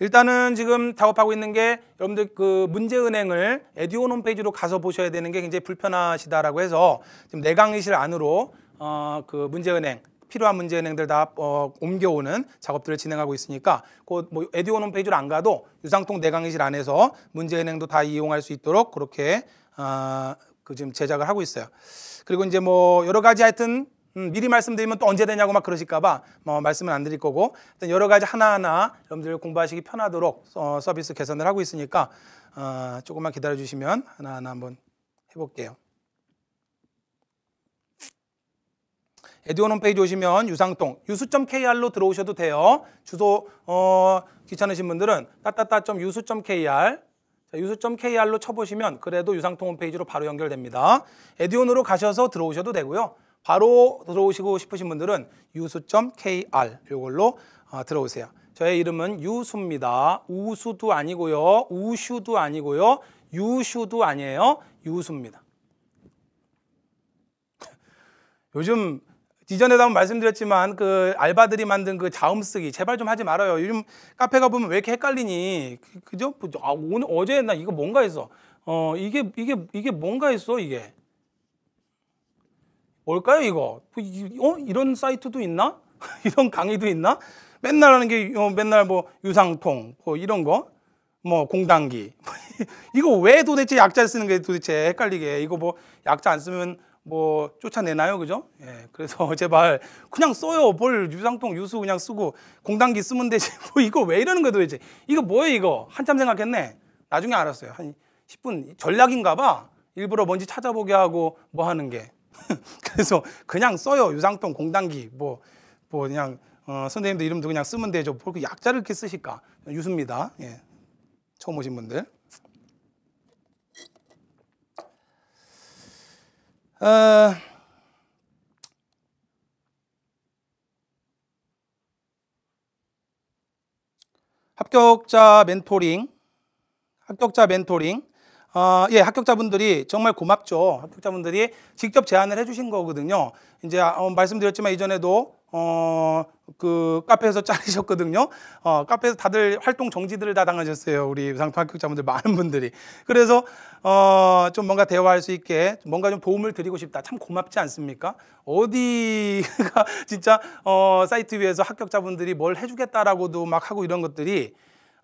일단은 지금 작업하고 있는 게 여러분들 그 문제은행을 에듀온 홈페이지로 가서 보셔야 되는 게 굉장히 불편하시다라고 해서 지금 내강의실 안으로 어, 그 문제은행 필요한 문제 은행들 다 어, 옮겨오는 작업들을 진행하고 있으니까 곧 뭐 에듀온 홈페이지로 안 가도 유상통 내강의실 안에서 문제 은행도 다 이용할 수 있도록 그렇게 어, 그 지금 제작을 하고 있어요. 그리고 이제 뭐 여러 가지 하여튼 음, 미리 말씀드리면 또 언제 되냐고 막 그러실까봐 뭐 말씀은 안 드릴 거고 일단 여러 가지 하나하나 여러분들 공부하시기 편하도록 어, 서비스 개선을 하고 있으니까 어, 조금만 기다려 주시면 하나하나 한번 해볼게요. 에듀온 홈페이지 오시면 유상통 유수.kr로 들어오셔도 돼요. 주소 어, 귀찮으신 분들은 따따따.유수.kr 유수.kr로 쳐보시면 그래도 유상통 홈페이지로 바로 연결됩니다. 에듀온으로 가셔서 들어오셔도 되고요. 바로 들어오시고 싶으신 분들은 유수.kr 이걸로 어, 들어오세요. 저의 이름은 유수입니다. 우수도 아니고요. 우슈도 아니고요. 유슈도 아니에요. 유수입니다. [LAUGHS] 요즘 이전에도 한번 말씀드렸지만 그 알바들이 만든 그 자음 쓰기 제발 좀 하지 말아요. 요즘 카페 가 보면 왜 이렇게 헷갈리니? 그, 그죠? 뭐, 아 오늘 어제 나 이거 뭔가 했어. 어 이게 이게 이게 뭔가 했어 이게. 뭘까요 이거? 뭐, 어 이런 사이트도 있나? [LAUGHS] 이런 강의도 있나? 맨날 하는 게 어, 맨날 뭐 유상통 뭐 이런 거. 뭐 공단기 [LAUGHS] 이거 왜 도대체 약자 쓰는 게 도대체 헷갈리게 이거 뭐 약자 안 쓰면 뭐 쫓아내나요, 그죠? 예, 그래서 [LAUGHS] 제발 그냥 써요. 볼 유상통 유수 그냥 쓰고 공단기 쓰면 되지. [LAUGHS] 뭐 이거 왜 이러는 거야 도대체? 이거 뭐예요 이거? 한참 생각했네. 나중에 알았어요. 한 10분 전략인가봐. 일부러 뭔지 찾아보게 하고 뭐 하는 게. [LAUGHS] 그래서 그냥 써요. 유상통 공단기 뭐뭐 뭐 그냥 어, 선생님도 이름도 그냥 쓰면 되죠. 볼그 뭐 약자를 이렇게 쓰실까? 유수입니다. 예. 처음 오신 분들. 아, 합격자 멘토링, 합격자 멘토링. 아, 예, 합격자분들이 정말 고맙죠. 합격자분들이 직접 제안을 해주신 거거든요. 이제 어, 말씀드렸지만 이전에도 어, 그 카페에서 짜리셨거든요 어, 카페에서 다들 활동 정지들을 다 당하셨어요. 우리 상품 합격자분들 많은 분들이. 그래서 어, 좀 뭔가 대화할 수 있게 뭔가 좀 도움을 드리고 싶다. 참 고맙지 않습니까? 어디가 [LAUGHS] 진짜 어, 사이트 위에서 합격자분들이 뭘 해주겠다라고도 막 하고 이런 것들이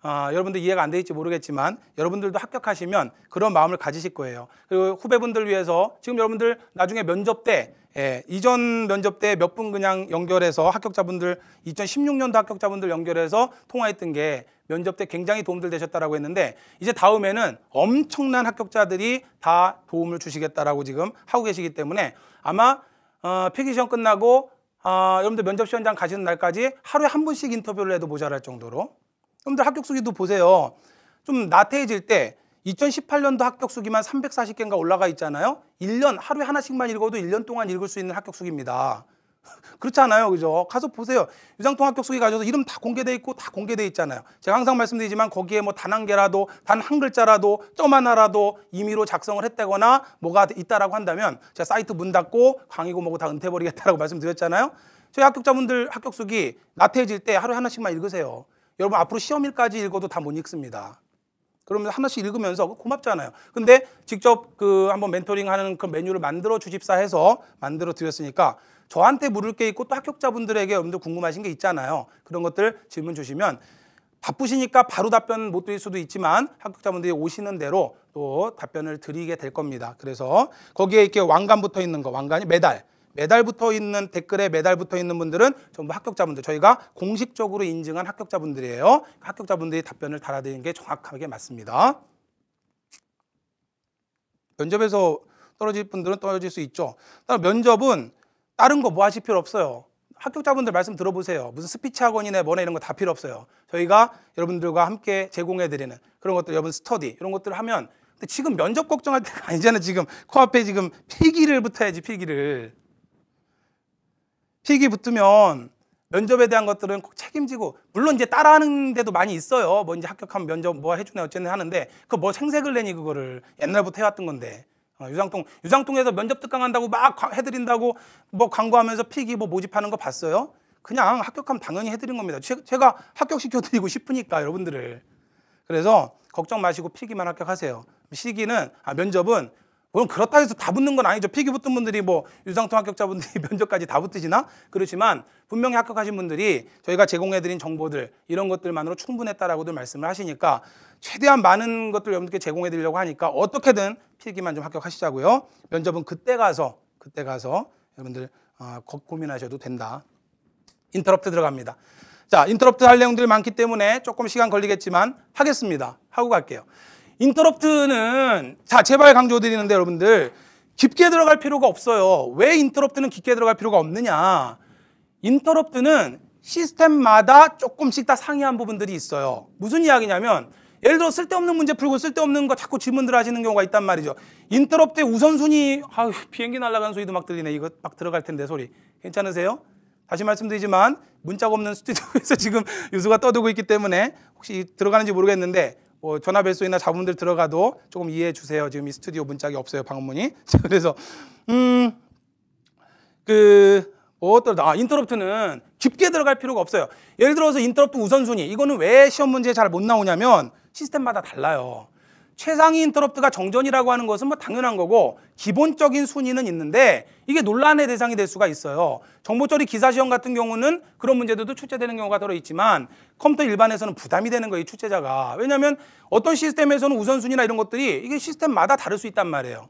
어, 여러분들 이해가 안 될지 모르겠지만 여러분들도 합격하시면 그런 마음을 가지실 거예요. 그리고 후배분들 위해서 지금 여러분들 나중에 면접 때 예, 이전 면접 때 몇 분 그냥 연결해서 합격자분들 2016년도 합격자분들 연결해서 통화했던 게 면접 때 굉장히 도움들 되셨다라고 했는데 이제 다음에는 엄청난 합격자들이 다 도움을 주시겠다라고 지금 하고 계시기 때문에 아마 어, 필기 시험 끝나고 어, 여러분들 면접 시험장 가시는 날까지 하루에 한 분씩 인터뷰를 해도 모자랄 정도로 여러분들 합격 수기도 보세요. 좀 나태해질 때 2018년도 합격 수기만 340개인가 올라가 있잖아요. 1년 하루에 하나씩만 읽어도 1년 동안 읽을 수 있는 합격 수기입니다. [LAUGHS] 그렇잖아요. 그죠? 가서 보세요. 유상통 합격 수기 가셔서 이름 다 공개돼 있고 다 공개돼 있잖아요. 제가 항상 말씀드리지만 거기에 뭐 단 한 개라도 단 한 글자라도 점 하나라도 임의로 작성을 했다거나 뭐가 있다라고 한다면 제가 사이트 문 닫고 강의고 뭐고 다 은퇴버리겠다라고 [LAUGHS] 말씀드렸잖아요. 저희 합격자분들 합격 수기 나태해질 때 하루에 하나씩만 읽으세요. 여러분 앞으로 시험일까지 읽어도 다 못 읽습니다. 그러면 하나씩 읽으면서 고맙잖아요. 근데 직접 그 한번 멘토링하는 그 메뉴를 만들어 주십사 해서 만들어 드렸으니까 저한테 물을 게 있고 또 합격자분들에게 여러분들 궁금하신 게 있잖아요. 그런 것들 질문 주시면 바쁘시니까 바로 답변 못 드릴 수도 있지만 합격자분들이 오시는 대로 또 답변을 드리게 될 겁니다. 그래서 거기에 이렇게 왕관 붙어 있는 거, 왕관이 메달. 매달 붙어 있는 댓글에 매달 붙어 있는 분들은 전부 합격자분들 저희가 공식적으로 인증한 합격자분들이에요. 합격자분들이 답변을 달아드리는 게 정확하게 맞습니다. 면접에서 떨어질 분들은 떨어질 수 있죠. 따라 면접은 다른 거 뭐 하실 필요 없어요. 합격자분들 말씀 들어보세요. 무슨 스피치 학원이나 뭐나 이런 거 다 필요 없어요. 저희가 여러분들과 함께 제공해드리는 그런 것들, 여러분 스터디 이런 것들을 하면 근데 지금 면접 걱정할 때가 아니잖아요. 지금 코앞에 지금 필기를 붙어야지 필기를. 픽이 붙으면 면접에 대한 것들은 꼭 책임지고 물론 이제 따라하는 데도 많이 있어요. 뭐 이제 합격하면 면접 뭐 해주네 어쨌네 하는데 그 뭐 생색을 내니 그거를 옛날부터 해왔던 건데 어, 유상통 유상통에서 면접 특강한다고 막 해드린다고 뭐 광고하면서 픽이 뭐 모집하는 거 봤어요? 그냥 합격하면 당연히 해드린 겁니다. 제, 가 합격시켜드리고 싶으니까 여러분들을 그래서 걱정 마시고 피기만 합격하세요. 시기는 아, 면접은 물론 그렇다 해서 다 붙는 건 아니죠. 필기 붙은 분들이 뭐 유상통 합격자분들이 [LAUGHS] 면접까지 다 붙으시나? 그렇지만 분명히 합격하신 분들이 저희가 제공해드린 정보들 이런 것들만으로 충분했다라고들 말씀을 하시니까 최대한 많은 것들 여러분께 제공해드리려고 하니까 어떻게든 필기만 좀 합격하시자고요. 면접은 그때 가서 그때 가서 여러분들 어, 고민하셔도 된다. 인터럽트 들어갑니다. 자, 인터럽트 할 내용들이 많기 때문에 조금 시간 걸리겠지만 하겠습니다. 하고 갈게요. 인터럽트는 자 제발 강조드리는데 여러분들 깊게 들어갈 필요가 없어요. 왜 인터럽트는 깊게 들어갈 필요가 없느냐? 인터럽트는 시스템마다 조금씩 다 상이한 부분들이 있어요. 무슨 이야기냐면 예를 들어 쓸데없는 문제 풀고 쓸데없는 거 자꾸 질문들 하시는 경우가 있단 말이죠. 인터럽트의 우선순위 아 비행기 날아가는 소리도 막 들리네. 이거 막 들어갈 텐데 소리. 괜찮으세요? 다시 말씀드리지만 문자가 없는 스튜디오에서 [LAUGHS] 지금 유수가 떠들고 있기 때문에 혹시 들어가는지 모르겠는데 뭐 전화 벨소이나 자문들 들어가도 조금 이해해 주세요. 지금 이 스튜디오 문짝이 없어요. 방문이. [LAUGHS] 그래서 음그 뭐 어떤 아 인터럽트는 깊게 들어갈 필요가 없어요. 예를 들어서 인터럽트 우선순위 이거는 왜 시험 문제에 잘 못 나오냐면 시스템마다 달라요. 최상위 인터럽트가 정전이라고 하는 것은 뭐 당연한 거고 기본적인 순위는 있는데 이게 논란의 대상이 될 수가 있어요. 정보처리 기사시험 같은 경우는 그런 문제들도 출제되는 경우가 들어 있지만 컴퓨터 일반에서는 부담이 되는 거예요. 출제자가. 왜냐하면 어떤 시스템에서는 우선순위나 이런 것들이 이게 시스템마다 다를 수 있단 말이에요.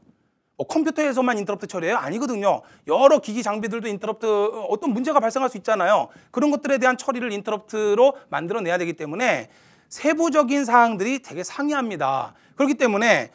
뭐 컴퓨터에서만 인터럽트 처리해요? 아니거든요. 여러 기기 장비들도 인터럽트 어, 어떤 문제가 발생할 수 있잖아요. 그런 것들에 대한 처리를 인터럽트로 만들어내야 되기 때문에 세부적인 사항들이 되게 상이합니다. 그렇기 때문에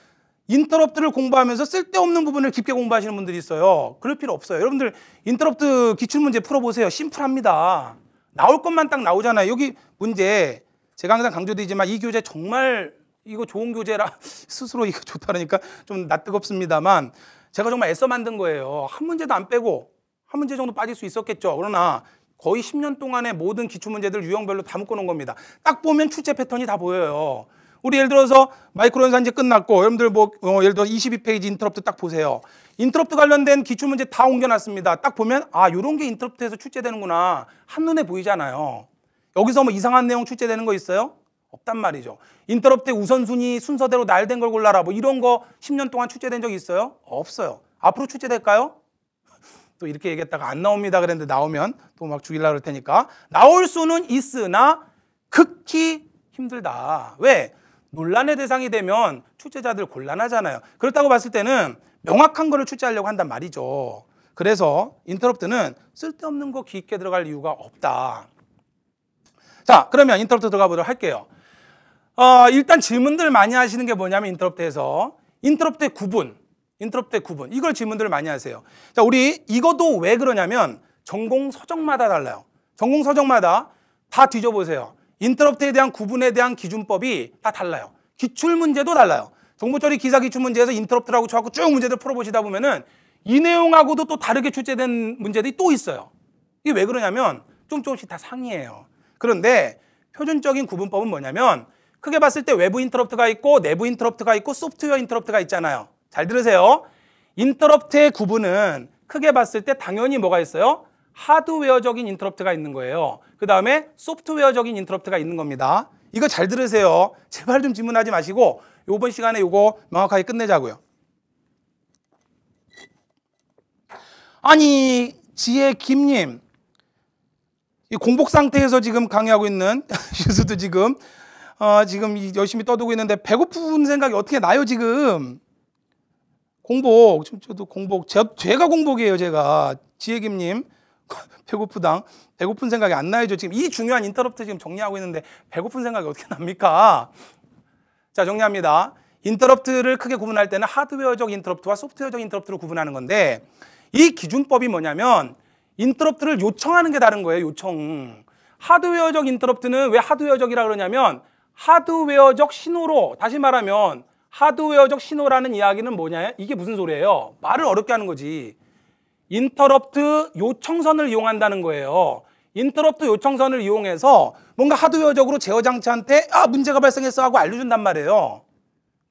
인터럽트를 공부하면서 쓸데없는 부분을 깊게 공부하시는 분들이 있어요. 그럴 필요 없어요. 여러분들 인터럽트 기출문제 풀어보세요. 심플합니다. 나올 것만 딱 나오잖아요. 여기 문제 제가 항상 강조드리지만 이 교재 정말 이거 좋은 교재라 [LAUGHS] 스스로 이거 좋다 그러니까 좀 낯뜨겁습니다만 제가 정말 애써 만든 거예요. 한 문제도 안 빼고 한 문제 정도 빠질 수 있었겠죠. 그러나 거의 10년 동안의 모든 기출문제들 유형별로 다 묶어놓은 겁니다. 딱 보면 출제 패턴이 다 보여요. 우리 예를 들어서 마이크로 연산 이제 끝났고 여러분들 뭐 어, 예를 들어 22페이지 인터럽트 딱 보세요. 인터럽트 관련된 기출문제 다 옮겨놨습니다. 딱 보면 아 요런 게 인터럽트에서 출제되는구나 한눈에 보이잖아요. 여기서 뭐 이상한 내용 출제되는 거 있어요? 없단 말이죠. 인터럽트 우선순위 순서대로 날 된 걸 골라라 뭐 이런 거 10년 동안 출제된 적 있어요? 없어요. 앞으로 출제될까요? 또 이렇게 얘기했다가 안 나옵니다 그랬는데 나오면 또 막 죽일라 그럴 테니까 나올 수는 있으나 극히 힘들다. 왜? 논란의 대상이 되면 출제자들 곤란하잖아요. 그렇다고 봤을 때는 명확한 거를 출제하려고 한단 말이죠. 그래서 인터럽트는 쓸데없는 거 깊게 들어갈 이유가 없다. 자, 그러면 인터럽트 들어가 보도록 할게요. 어, 일단 질문들 많이 하시는 게 뭐냐면 인터럽트에서 인터럽트의 구분. 인트롭트 구분. 이걸 질문들을 많이 하세요. 자, 우리 이것도 왜 그러냐면 전공 서적마다 달라요. 전공 서적마다 다 뒤져보세요. 인트롭트에 대한 구분에 대한 기준법이 다 달라요. 기출 문제도 달라요. 정보처리 기사 기출 문제에서 인트럽트라고 쳐갖고 쭉 문제들 풀어보시다 보면은 이 내용하고도 또 다르게 출제된 문제들이 또 있어요. 이게 왜 그러냐면 좀 조금씩 다 상이에요. 그런데 표준적인 구분법은 뭐냐면 크게 봤을 때 외부 인트롭트가 있고 내부 인트롭트가 있고 소프트웨어 인트롭트가 있잖아요. 잘 들으세요. 인터럽트의 구분은 크게 봤을 때 당연히 뭐가 있어요? 하드웨어적인 인터럽트가 있는 거예요. 그 다음에 소프트웨어적인 인터럽트가 있는 겁니다. 이거 잘 들으세요. 제발 좀 질문하지 마시고 요번 시간에 요거 명확하게 끝내자고요. 아니 지혜 김님 이 공복 상태에서 지금 강의하고 있는 [LAUGHS] 유수도 지금 어, 지금 열심히 떠들고 있는데 배고픈 생각이 어떻게 나요 지금 공복 지금 저도 공복 제, 제가 공복이에요 제가 지혜김님 [LAUGHS] 배고프당 배고픈 생각이 안 나야죠 지금 이 중요한 인터럽트 지금 정리하고 있는데 배고픈 생각이 어떻게 납니까 자 정리합니다 인터럽트를 크게 구분할 때는 하드웨어적 인터럽트와 소프트웨어적 인터럽트를 구분하는 건데 이 기준법이 뭐냐면 인터럽트를 요청하는 게 다른 거예요 요청 하드웨어적 인터럽트는 왜 하드웨어적이라 그러냐면 하드웨어적 신호로 다시 말하면 하드웨어적 신호라는 이야기는 뭐냐? 이게 무슨 소리예요? 말을 어렵게 하는 거지. 인터럽트 요청선을 이용한다는 거예요. 인터럽트 요청선을 이용해서 뭔가 하드웨어적으로 제어 장치한테 아 문제가 발생했어 하고 알려준단 말이에요.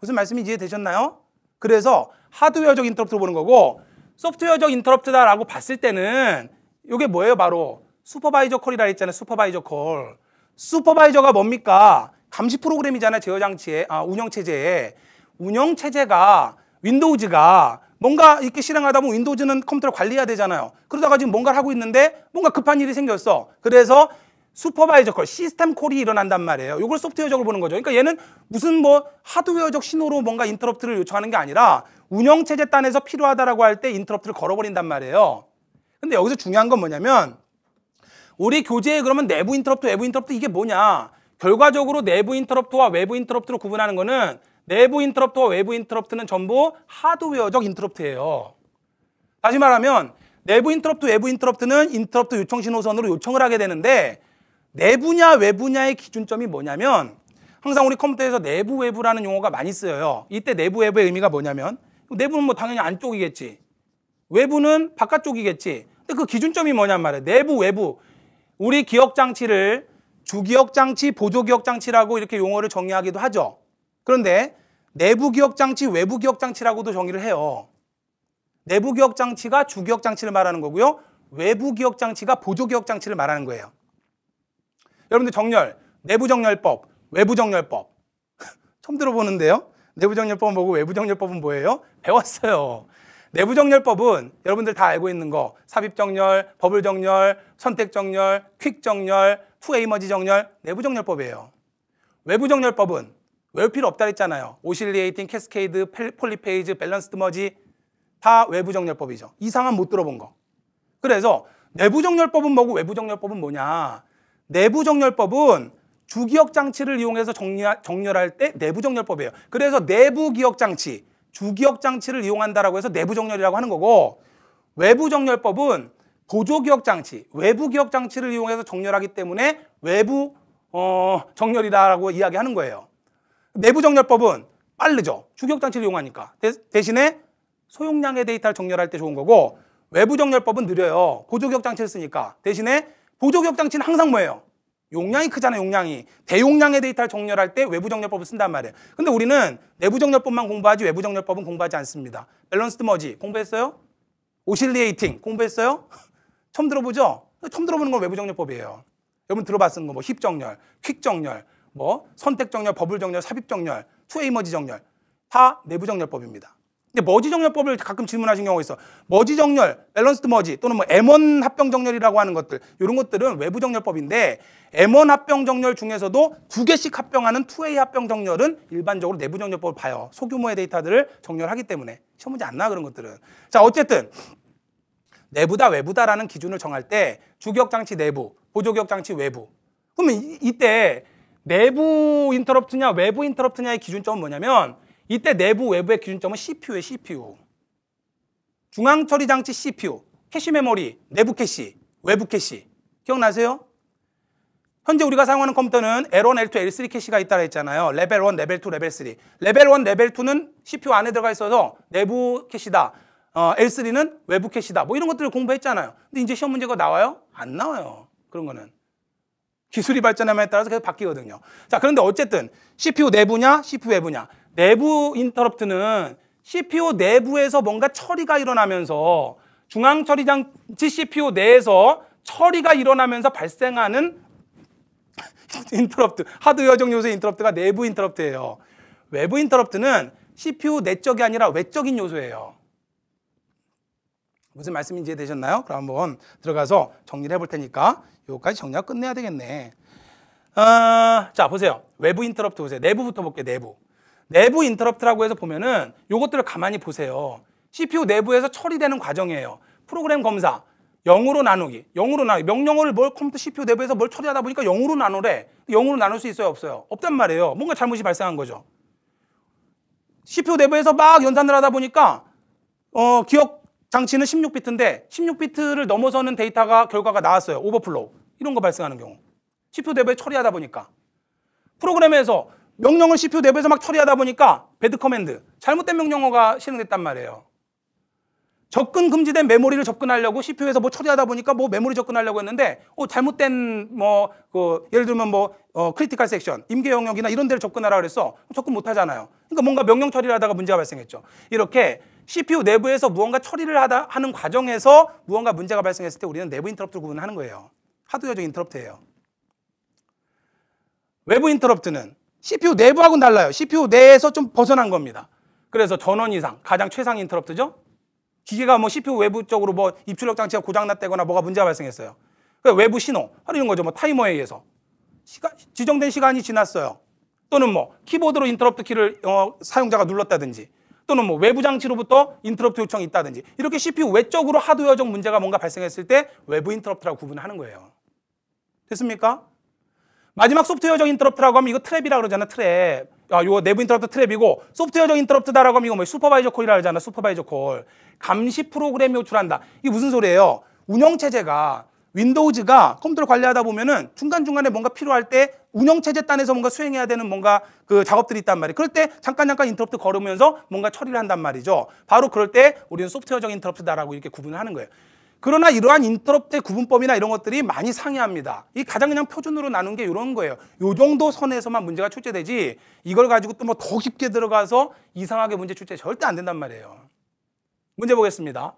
무슨 말씀이 이해되셨나요? 그래서 하드웨어적 인터럽트로 보는 거고 소프트웨어적 인터럽트다라고 봤을 때는 이게 뭐예요? 바로 슈퍼바이저 콜이라 했잖아요. 슈퍼바이저 콜. 슈퍼바이저가 뭡니까? 감시 프로그램이잖아요. 제어 장치의 아, 운영 체제에. 운영 체제가 윈도우즈가 뭔가 이렇게 실행하다 보면 윈도우즈는 컴퓨터를 관리해야 되잖아요. 그러다가 지금 뭔가를 하고 있는데 뭔가 급한 일이 생겼어. 그래서 슈퍼바이저 콜, 시스템 콜이 일어난단 말이에요. 이걸 소프트웨어적으로 보는 거죠. 그러니까 얘는 무슨 뭐 하드웨어적 신호로 뭔가 인터럽트를 요청하는 게 아니라 운영체제 단에서 필요하다라고 할 때 인터럽트를 걸어버린단 말이에요. 근데 여기서 중요한 건 뭐냐면 우리 교재에 그러면 내부 인터럽트, 외부 인터럽트 이게 뭐냐. 결과적으로 내부 인터럽트와 외부 인터럽트로 구분하는 거는 내부 인터럽트와 외부 인터럽트는 전부 하드웨어적 인터럽트예요. 다시 말하면 내부 인터럽트, 외부 인터럽트는 인터럽트 요청 신호선으로 요청을 하게 되는데 내부냐 외부냐의 기준점이 뭐냐면 항상 우리 컴퓨터에서 내부 외부라는 용어가 많이 쓰여요. 이때 내부 외부의 의미가 뭐냐면 내부는 뭐 당연히 안쪽이겠지. 외부는 바깥쪽이겠지. 근데 그 기준점이 뭐냔 말이에 내부 외부. 우리 기억 장치를 주기억 장치, 보조 기억 장치라고 이렇게 용어를 정리하기도 하죠. 그런데 내부 기억 장치, 외부 기억 장치라고도 정의를 해요. 내부 기억 장치가 주기억 장치를 말하는 거고요. 외부 기억 장치가 보조 기억 장치를 말하는 거예요. 여러분들 정렬, 내부 정렬법, 외부 정렬법 [LAUGHS] 처음 들어보는데요. 내부 정렬법은 뭐고 외부 정렬법은 뭐예요? 배웠어요. 내부 정렬법은 여러분들 다 알고 있는 거 삽입 정렬, 버블 정렬, 선택 정렬, 퀵 정렬, 투에이머지 정렬, 내부 정렬법이에요. 외부 정렬법은 외울 필요 없다 그랬잖아요. 오실리에이팅, 캐스케이드, 폴리페이즈, 밸런스드 머지 다 외부 정렬법이죠. 이상한 못 들어본 거. 그래서 내부 정렬법은 뭐고 외부 정렬법은 뭐냐? 내부 정렬법은 주기억 장치를 이용해서 정리하, 정렬할 때 내부 정렬법이에요. 그래서 내부 기억 장치, 주기억 장치를 이용한다라고 해서 내부 정렬이라고 하는 거고 외부 정렬법은 보조 기억 장치, 외부 기억 장치를 이용해서 정렬하기 때문에 외부 어, 정렬이다라고 이야기하는 거예요. 내부 정렬법은 빠르죠. 추격 장치를 이용하니까. 대신에 소용량의 데이터를 정렬할 때 좋은 거고 외부 정렬법은 느려요. 보조격 장치를 쓰니까. 대신에 보조격 장치는 항상 뭐예요? 용량이 크잖아요, 용량이. 대용량의 데이터를 정렬할 때 외부 정렬법을 쓴단 말이에요. 근데 우리는 내부 정렬법만 공부하지 외부 정렬법은 공부하지 않습니다. 밸런스드 머지 공부했어요? 오실리에이팅 공부했어요? [LAUGHS] 처음 들어보죠? 처음 들어보는 건 외부 정렬법이에요. 여러분 들어봤은 거뭐힙 정렬, 퀵 정렬, 뭐 선택 정렬, 버블 정렬, 삽입 정렬, 투웨이 머지 정렬 다 내부 정렬법입니다. 근데 머지 정렬법을 가끔 질문하신 경우가 있어. 머지 정렬, 밸런스드 머지 또는 뭐 M1 합병 정렬이라고 하는 것들 이런 것들은 외부 정렬법인데 M1 합병 정렬 중에서도 두 개씩 합병하는 투웨이 합병 정렬은 일반적으로 내부 정렬법을 봐요. 소규모의 데이터들을 정렬하기 때문에 시험 문제 안나 그런 것들은. 자 어쨌든 내부다 외부다라는 기준을 정할 때주격 장치 내부, 보조격 장치 외부. 그러면 이, 이때 내부 인터럽트냐 외부 인터럽트냐의 기준점은 뭐냐면 이때 내부 외부의 기준점은 CPU의 CPU. 중앙 처리 장치 CPU, 캐시 메모리, 내부 캐시, 외부 캐시. 기억나세요? 현재 우리가 사용하는 컴퓨터는 L1, L2, L3 캐시가 있다고 했잖아요. 레벨 1, 레벨 2, 레벨 3. 레벨 1, 레벨 2는 CPU 안에 들어가 있어서 내부 캐시다. 어, L3는 외부 캐시다. 뭐 이런 것들을 공부했잖아요. 근데 이제 시험 문제가 나와요? 안 나와요. 그런 거는. 기술이 발전함에 따라서 계속 바뀌거든요. 자, 그런데 어쨌든 CPU 내부냐, CPU 외부냐. 내부 인터럽트는 CPU 내부에서 뭔가 처리가 일어나면서 중앙 처리 장치 CPU 내에서 처리가 일어나면서 발생하는 [LAUGHS] 인터럽트, 하드웨어 적 요소의 인터럽트가 내부 인터럽트예요. 외부 인터럽트는 CPU 내적이 아니라 외적인 요소예요. 무슨 말씀인지 이해되셨나요? 그럼 한번 들어가서 정리를 해볼 테니까 요까지 정리가 끝내야 되겠네. 아, 자 보세요. 외부 인터럽트 보세요. 내부부터 볼게요. 내부. 내부 인터럽트라고 해서 보면은 요것들을 가만히 보세요. CPU 내부에서 처리되는 과정이에요. 프로그램 검사, 0으로 나누기, 0으로 나누기. 명령어를 뭘 컴퓨터 CPU 내부에서 뭘 처리하다 보니까 0으로 나누래. 0으로 나눌 수 있어요? 없어요? 없단 말이에요. 뭔가 잘못이 발생한 거죠. CPU 내부에서 막 연산을 하다 보니까 어, 기억 장치는 16비트인데 16비트를 넘어서는 데이터가 결과가 나왔어요. 오버플로우. 이런 거 발생하는 경우. CPU 내부에 처리하다 보니까. 프로그램에서 명령을 CPU 내부에서 막 처리하다 보니까 배드 커맨드, 잘못된 명령어가 실행됐단 말이에요. 접근 금지된 메모리를 접근하려고 CPU에서 뭐 처리하다 보니까 뭐 메모리 접근하려고 했는데 어 잘못된 뭐 그 예를 들면 뭐 어 크리티컬 섹션, 임계 영역이나 이런 데를 접근하라 그래서 접근 못 하잖아요. 그러니까 뭔가 명령 처리를 하다가 문제가 발생했죠. 이렇게 CPU 내부에서 무언가 처리를 하다 하는 과정에서 무언가 문제가 발생했을 때 우리는 내부 인터럽트를 구분하는 거예요. 하드웨어적 인터럽트예요. 외부 인터럽트는 CPU 내부하고는 달라요. CPU 내에서 좀 벗어난 겁니다. 그래서 전원 이상, 가장 최상 인터럽트죠. 기계가 뭐 CPU 외부적으로 뭐 입출력 장치가 고장났다거나 뭐가 문제가 발생했어요. 그러니까 외부 신호, 하는 거죠. 뭐 타이머에 의해서. 시간, 지정된 시간이 지났어요. 또는 뭐 키보드로 인터럽트 키를 어, 사용자가 눌렀다든지 또는 뭐 외부 장치로부터 인터럽트 요청이 있다든지 이렇게 CPU 외적으로 하드웨어 적 문제가 뭔가 발생했을 때 외부 인터럽트라고 구분하는 거예요. 됐습니까? 마지막 소프트웨어적 인터럽트라고 하면 이거 트랩이라고 그러잖아 트랩 아, 요 내부 인터럽트 트랩이고 소프트웨어적 인터럽트다라고 하면 이거 뭐 슈퍼바이저 콜이라고 하잖아 슈퍼바이저 콜 감시 프로그램이 호출한다 이게 무슨 소리예요 운영체제가 윈도우즈가 컴퓨터를 관리하다 보면은 중간중간에 뭔가 필요할 때 운영체제 단에서 뭔가 수행해야 되는 뭔가 그 작업들이 있단 말이에요. 그럴 때 잠깐 잠깐 인터럽트 걸으면서 뭔가 처리를 한단 말이죠. 바로 그럴 때 우리는 소프트웨어적 인터럽트다라고 이렇게 구분을 하는 거예요. 그러나 이러한 인터럽트의 구분법이나 이런 것들이 많이 상이합니다. 이 가장 그냥 표준으로 나눈 게 이런 거예요. 요 정도 선에서만 문제가 출제되지 이걸 가지고 또 뭐 더 깊게 들어가서 이상하게 문제 출제 절대 안 된단 말이에요. 문제 보겠습니다.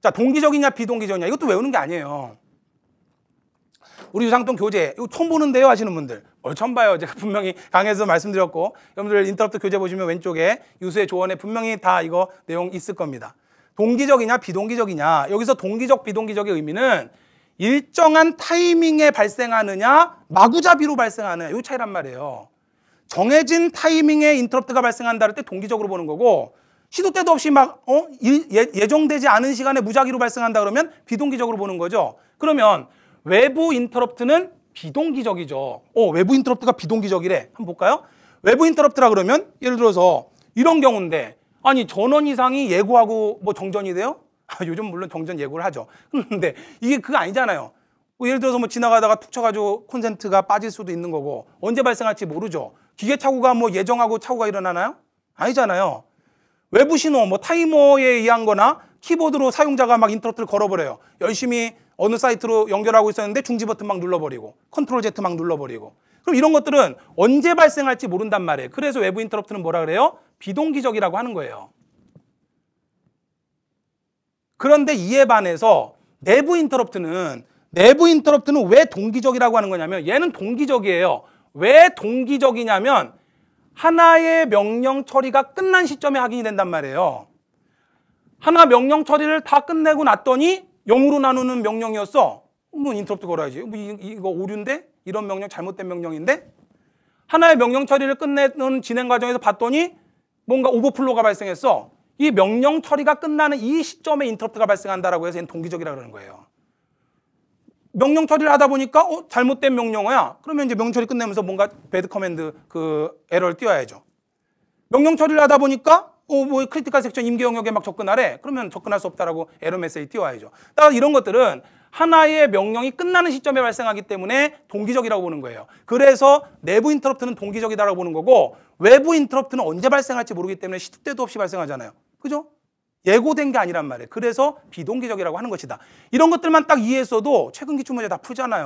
자, 동기적이냐 비동기적이냐 이것도 외우는 게 아니에요. 우리 유상통 교재 이거 처음 보는데요 하시는 분들 뭘 처음 봐요 제가 분명히 강의에서 말씀드렸고 여러분들 인터럽트 교재 보시면 왼쪽에 유수의 조언에 분명히 다 이거 내용 있을 겁니다 동기적이냐 비동기적이냐 여기서 동기적 비동기적의 의미는 일정한 타이밍에 발생하느냐 마구잡이로 발생하느냐 이 차이란 말이에요 정해진 타이밍에 인터럽트가 발생한다 할 때 동기적으로 보는 거고 시도 때도 없이 막 어? 예, 예정되지 않은 시간에 무작위로 발생한다 그러면 비동기적으로 보는 거죠 그러면 외부 인터럽트는 비동기적이죠. 어, 외부 인터럽트가 비동기적이래. 한번 볼까요? 외부 인터럽트라 그러면 예를 들어서 이런 경우인데 아니 전원 이상이 예고하고 뭐 정전이 돼요? 아, 요즘 물론 정전 예고를 하죠. [LAUGHS] 근데 이게 그거 아니잖아요. 뭐 예를 들어서 뭐 지나가다가 툭 쳐가지고 콘센트가 빠질 수도 있는 거고 언제 발생할지 모르죠. 기계 차고가뭐 예정하고 차고가 일어나나요? 아니잖아요. 외부 신호, 뭐 타이머에 의한 거나 키보드로 사용자가 막 인터럽트를 걸어버려요. 열심히 어느 사이트로 연결하고 있었는데 중지 버튼 막 눌러버리고 컨트롤 Z 막 눌러버리고 그럼 이런 것들은 언제 발생할지 모른단 말이에요. 그래서 외부 인터럽트는 뭐라 그래요? 비동기적이라고 하는 거예요. 그런데 이에 반해서 내부 인터럽트는 내부 인터럽트는 왜 동기적이라고 하는 거냐면 얘는 동기적이에요. 왜 동기적이냐면 하나의 명령 처리가 끝난 시점에 확인이 된단 말이에요. 하나 명령 처리를 다 끝내고 났더니 영으로 나누는 명령이었어. 뭐 인터럽트 걸어야지. 뭐 이, 거 오류인데? 이런 명령 잘못된 명령인데? 하나의 명령 처리를 끝내는 진행 과정에서 봤더니 뭔가 오버플로가 발생했어. 이 명령 처리가 끝나는 이 시점에 인터럽트가 발생한다라고 해서 얘는 동기적이라 그러는 거예요. 명령 처리를 하다 보니까 어, 잘못된 명령어야. 그러면 이제 명령 처리 끝내면서 뭔가 배드 커맨드 그 에러를 띄워야죠. 명령 처리를 하다 보니까 어, 뭐 크리티컬 섹션 임계 영역에 막 접근하래. 그러면 접근할 수 없다라고 에러 메시지 띄워야죠. 따라 이런 것들은 하나의 명령이 끝나는 시점에 발생하기 때문에 동기적이라고 보는 거예요. 그래서 내부 인터럽트는 동기적이다라고 보는 거고 외부 인터럽트는 언제 발생할지 모르기 때문에 시도 때도 없이 발생하잖아요. 그죠? 예고된 게 아니란 말이에요. 그래서 비동기적이라고 하는 것이다. 이런 것들만 딱 이해했어도 최근 기출 문제 다 풀잖아요.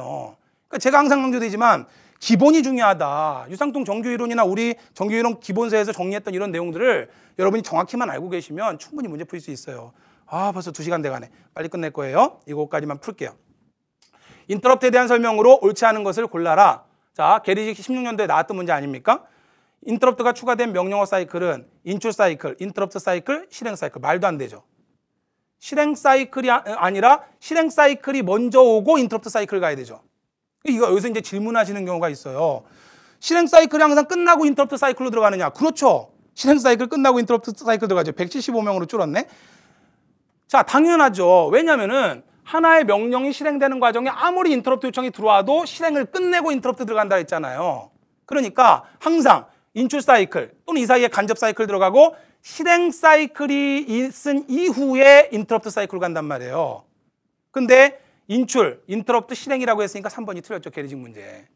그러니까 제가 항상 강조되지만 기본이 중요하다. 유상통 정규이론이나 우리 정규이론 기본서에서 정리했던 이런 내용들을 여러분이 정확히만 알고 계시면 충분히 문제 풀 수 있어요. 아, 벌써 두시간 돼가네. 빨리 끝낼 거예요. 이거까지만 풀게요. 인터럽트에 대한 설명으로 옳지 않은 것을 골라라. 자, 게리지 16년도에 나왔던 문제 아닙니까? 인터럽트가 추가된 명령어 사이클은 인출 사이클, 인터럽트 사이클, 실행 사이클. 말도 안 되죠. 실행 사이클이 아, 아니라 실행 사이클이 먼저 오고 인터럽트 사이클 가야 되죠. 이거 여기서 이제 질문하시는 경우가 있어요. 실행 사이클이 항상 끝나고 인터럽트 사이클로 들어가느냐? 그렇죠. 실행 사이클 끝나고 인터럽트 사이클 들어가죠. 175명으로 줄었네. 자, 당연하죠. 왜냐면은 하나의 명령이 실행되는 과정에 아무리 인터럽트 요청이 들어와도 실행을 끝내고 인터럽트 들어간다 했잖아요. 그러니까 항상 인출 사이클 또는 이 사이에 간접 사이클 들어가고 실행 사이클이 있은 이후에 인터럽트 사이클 로 간단 말이에요. 근데 인출, 인터럽트 실행이라고 했으니까 3번이 틀렸죠. 게리직 문제.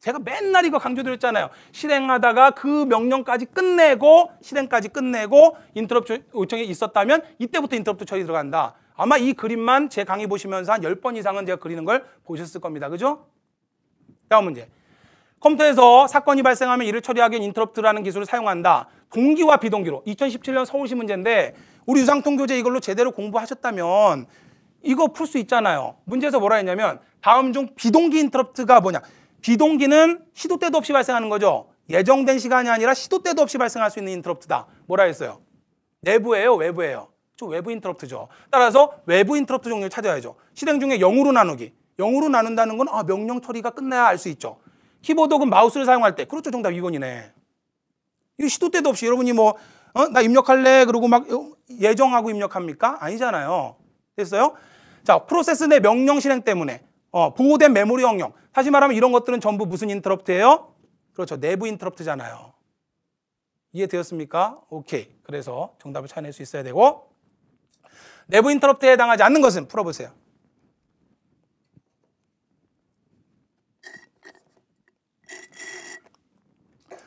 제가 맨날 이거 강조드렸잖아요. 실행하다가 그 명령까지 끝내고 실행까지 끝내고 인터럽트 요청이 있었다면 이때부터 인터럽트 처리 들어간다. 아마 이 그림만 제 강의 보시면서 한 10번 이상은 제가 그리는 걸 보셨을 겁니다. 그죠? 다음 문제. 컴퓨터에서 사건이 발생하면 이를 처리하기 위한 인터럽트라는 기술을 사용한다. 동기와 비동기로. 2017년 서울시 문제인데 우리 유상통 교재 이걸로 제대로 공부하셨다면 이거 풀 수 있잖아요. 문제에서 뭐라 했냐면 다음 중 비동기 인터럽트가 뭐냐. 비동기는 시도 때도 없이 발생하는 거죠. 예정된 시간이 아니라 시도 때도 없이 발생할 수 있는 인터럽트다. 뭐라 했어요? 내부예요, 외부예요. 저 외부 인터럽트죠. 따라서 외부 인터럽트 종류를 찾아야죠. 실행 중에 0으로 나누기. 0으로 나눈다는 건 아, 명령 처리가 끝나야 알 수 있죠. 키보드 혹은 마우스를 사용할 때. 그렇죠. 정답 2번이네. 이거 시도 때도 없이 여러분이 뭐, 어? 나 입력할래? 그러고 막 어? 예정하고 입력합니까? 아니잖아요. 됐어요? 자, 프로세스 내 명령 실행 때문에 어, 보호된 메모리 영역. 다시 말하면 이런 것들은 전부 무슨 인터럽트예요? 그렇죠. 내부 인터럽트잖아요. 이해되었습니까? 오케이. 그래서 정답을 찾아낼 수 있어야 되고 내부 인터럽트에 해당하지 않는 것은 풀어보세요.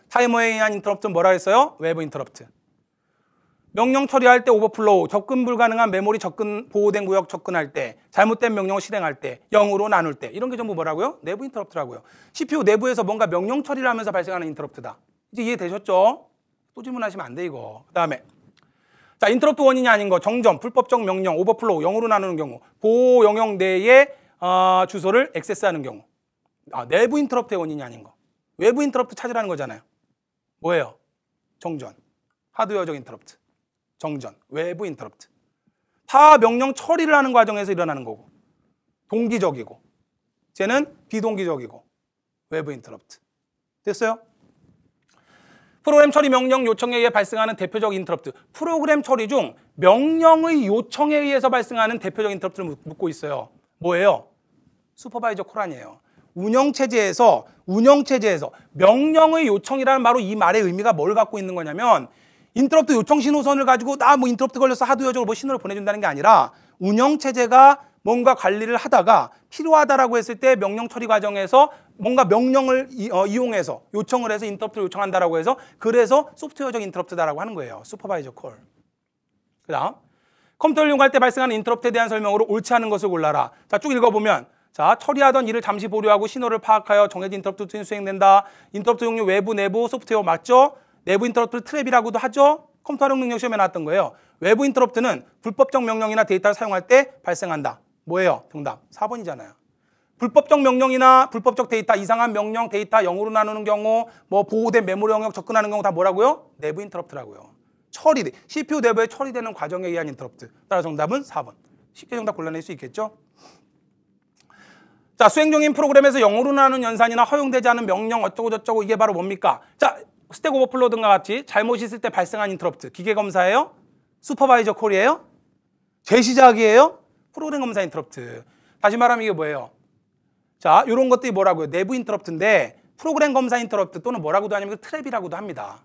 타이머에 의한 인터럽트는 뭐라 했어요? 외부 인터럽트. 명령 처리할 때 오버플로우, 접근 불가능한 메모리 접근 보호된 구역 접근할 때, 잘못된 명령을 실행할 때, 0으로 나눌 때 이런 게 전부 뭐라고요? 내부 인터럽트라고요. CPU 내부에서 뭔가 명령 처리를 하면서 발생하는 인터럽트다. 이제 이해되셨죠? 또 질문하시면 안 돼 이거. 그다음에 자, 인터럽트 원인이 아닌 거 정점, 불법적 명령, 오버플로우 0으로 나누는 경우, 보호 영역 내에 어, 주소를 액세스하는 경우. 아, 내부 인터럽트의 원인이 아닌 거. 외부 인터럽트 찾으라는 거잖아요. 뭐예요? 정전. 하드웨어적 인터럽트. 정전, 외부 인터럽트. 다 명령 처리를 하는 과정에서 일어나는 거고. 동기적이고. 쟤는 비동기적이고. 외부 인터럽트. 됐어요? 프로그램 처리 명령 요청에 의해 발생하는 대표적 인터럽트. 프로그램 처리 중 명령의 요청에 의해서 발생하는 대표적 인터럽트를 묻고 있어요. 뭐예요? 슈퍼바이저 코란이에요. 운영체제에서, 운영체제에서 명령의 요청이라는 바로 이 말의 의미가 뭘 갖고 있는 거냐면 인터럽트 요청 신호선을 가지고 나 뭐 인터럽트 걸려서 하드웨어적으로 뭐 신호를 보내준다는 게 아니라 운영 체제가 뭔가 관리를 하다가 필요하다라고 했을 때 명령 처리 과정에서 뭔가 명령을 이, 어, 이용해서 요청을 해서 인터럽트를 요청한다라고 해서 그래서 소프트웨어적 인터럽트다라고 하는 거예요. 슈퍼바이저 콜. 그다음 컴퓨터를 이용할 때 발생하는 인터럽트에 대한 설명으로 옳지 않은 것을 골라라. 자, 쭉 읽어보면 자, 처리하던 일을 잠시 보류하고 신호를 파악하여 정해진 인터럽트 수행된다. 인터럽트 용료 외부, 내부, 소프트웨어 맞죠? 내부 인터럽트를 트랩이라고도 하죠. 컴퓨터 활용 능력 시험에 나왔던 거예요. 외부 인터럽트는 불법적 명령이나 데이터를 사용할 때 발생한다. 뭐예요? 정답 4번이잖아요. 불법적 명령이나 불법적 데이터, 이상한 명령, 데이터 영어로 나누는 경우, 뭐 보호된 메모리 영역 접근하는 경우 다 뭐라고요? 내부 인터럽트라고요. 처리, CPU 내부에 처리되는 과정에 의한 인터럽트. 따라 서 정답은 4번. 쉽게 정답 골라낼 수 있겠죠? 자, 수행 중인 프로그램에서 영어로 나누는 연산이나 허용되지 않은 명령 어쩌고저쩌고 이게 바로 뭡니까? 자, 스택 오버플로 든가 같이 잘못이 있을 때 발생한 인터럽트 기계 검사예요? 슈퍼바이저 콜이에요? 제시작이에요? 프로그램 검사 인터럽트 다시 말하면 이게 뭐예요? 자, 이런 것들이 뭐라고요? 내부 인터럽트인데 프로그램 검사 인터럽트 또는 뭐라고도 하냐면 그 트랩이라고도 합니다.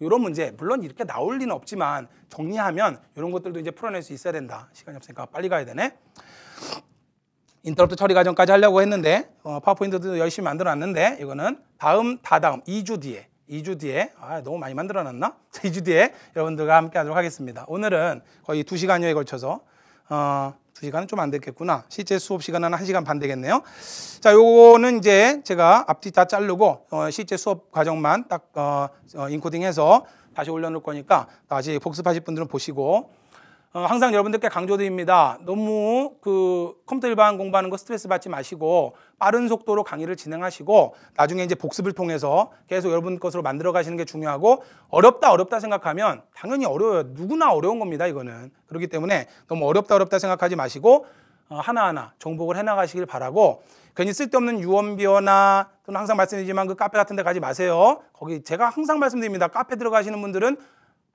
이런 문제, 물론 이렇게 나올 리는 없지만 정리하면 이런 것들도 이제 풀어낼 수 있어야 된다. 시간이 없으니까 빨리 가야 되네. 인터럽트 처리 과정까지 하려고 했는데 어, 파워포인트도 열심히 만들어놨는데 이거는 다음, 다다음 2주 뒤에 2주 뒤에 아, 너무 많이 만들어 놨나? 2주 [LAUGHS] 뒤에 여러분들과 함께 하도록 하겠습니다. 오늘은 거의 2시간여에 걸쳐서 어, 2시간은 좀 안 됐겠구나. 실제 수업 시간은 1시간 반 되겠네요. 자, 요거는 이제 제가 앞뒤 다 자르고 어, 실제 수업 과정만 딱 어, 어 인코딩해서 다시 올려놓을 거니까 다시 복습하실 분들은 보시고 어, 항상 여러분들께 강조드립니다. 너무 그 컴퓨터 일반 공부하는 거 스트레스 받지 마시고 빠른 속도로 강의를 진행하시고 나중에 이제 복습을 통해서 계속 여러분 것으로 만들어 가시는 게 중요하고 어렵다 어렵다 생각하면 당연히 어려워요. 누구나 어려운 겁니다. 이거는. 그렇기 때문에 너무 어렵다 어렵다 생각하지 마시고 어, 하나하나 정복을 해나가시길 바라고 괜히 쓸데없는 유언비어나 또는 항상 말씀드리지만 그 카페 같은 데 가지 마세요. 거기 제가 항상 말씀드립니다. 카페 들어가시는 분들은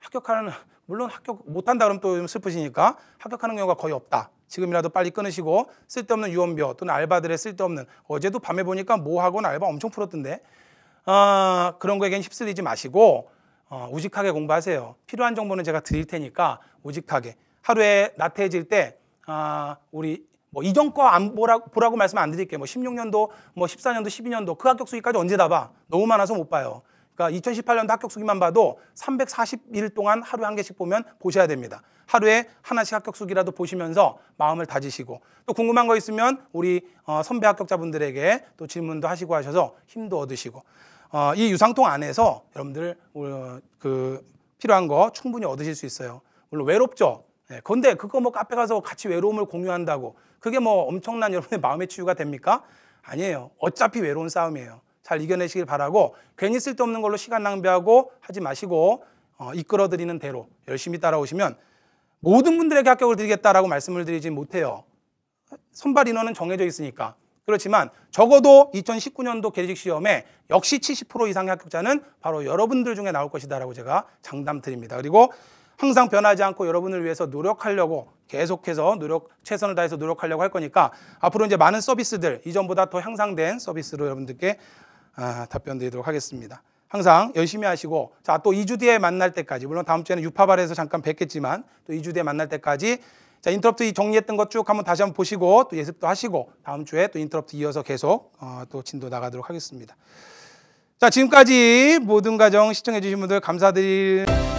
합격하는 물론 합격 못한다 그러면 또 슬프시니까 합격하는 경우가 거의 없다. 지금이라도 빨리 끊으시고 쓸데없는 유언비어 또는 알바들의 쓸데없는 어제도 밤에 보니까 뭐하고 알바 엄청 풀었던데 어, 그런 거에겐 휩쓸리지 마시고 어, 우직하게 공부하세요. 필요한 정보는 제가 드릴 테니까 우직하게 하루에 나태해질 때 아, 우리 뭐 이전 거 안 보라고, 보라고 말씀 안 드릴게요. 뭐 16년도, 뭐 14년도, 12년도 그 합격 수익까지 언제 다 봐? 너무 많아서 못 봐요. 그러니까 2018년도 합격 수기만 봐도 3 4 1일 동안 하루에 한 개씩 보면 보셔야 됩니다. 하루에 하나씩 합격 수기라도 보시면서 마음을 다지시고 또 궁금한 거 있으면 우리 어, 선배 합격자분들에게 또 질문도 하시고 하셔서 힘도 얻으시고 어, 이 유상통 안에서 여러분들 어, 그 필요한 거 충분히 얻으실 수 있어요. 물론 외롭죠. 예, 근데 그거 뭐 카페 가서 같이 외로움을 공유한다고 그게 뭐 엄청난 여러분의 마음의 치유가 됩니까? 아니에요. 어차피 외로운 싸움이에요. 잘 이겨내시길 바라고 괜히 쓸데없는 걸로 시간 낭비하고 하지 마시고 어, 이끌어드리는 대로 열심히 따라오시면 모든 분들에게 합격을 드리겠다라고 말씀을 드리지 못해요. 선발 인원은 정해져 있으니까. 그렇지만 적어도 2019년도 개직 시험에 역시 70% 이상의 합격자는 바로 여러분들 중에 나올 것이다라고 제가 장담드립니다. 그리고 항상 변하지 않고 여러분을 위해서 노력하려고 계속해서 노력 최선을 다해서 노력하려고 할 거니까 앞으로 이제 많은 서비스들 이전보다 더 향상된 서비스로 여러분들께 아, 답변드리도록 하겠습니다. 항상 열심히 하시고 자또 2주 뒤에 만날 때까지 물론 다음 주에는 유파발에서 잠깐 뵙겠지만 또 2주 뒤에 만날 때까지 자 인터럽트 정리했던 것 쭉 한번 다시 한번 보시고 또 예습도 하시고 다음 주에 또 인터럽트 이어서 계속 어, 또 진도 나가도록 하겠습니다. 자 지금까지 모든 과정 시청해 주신 분들 감사드릴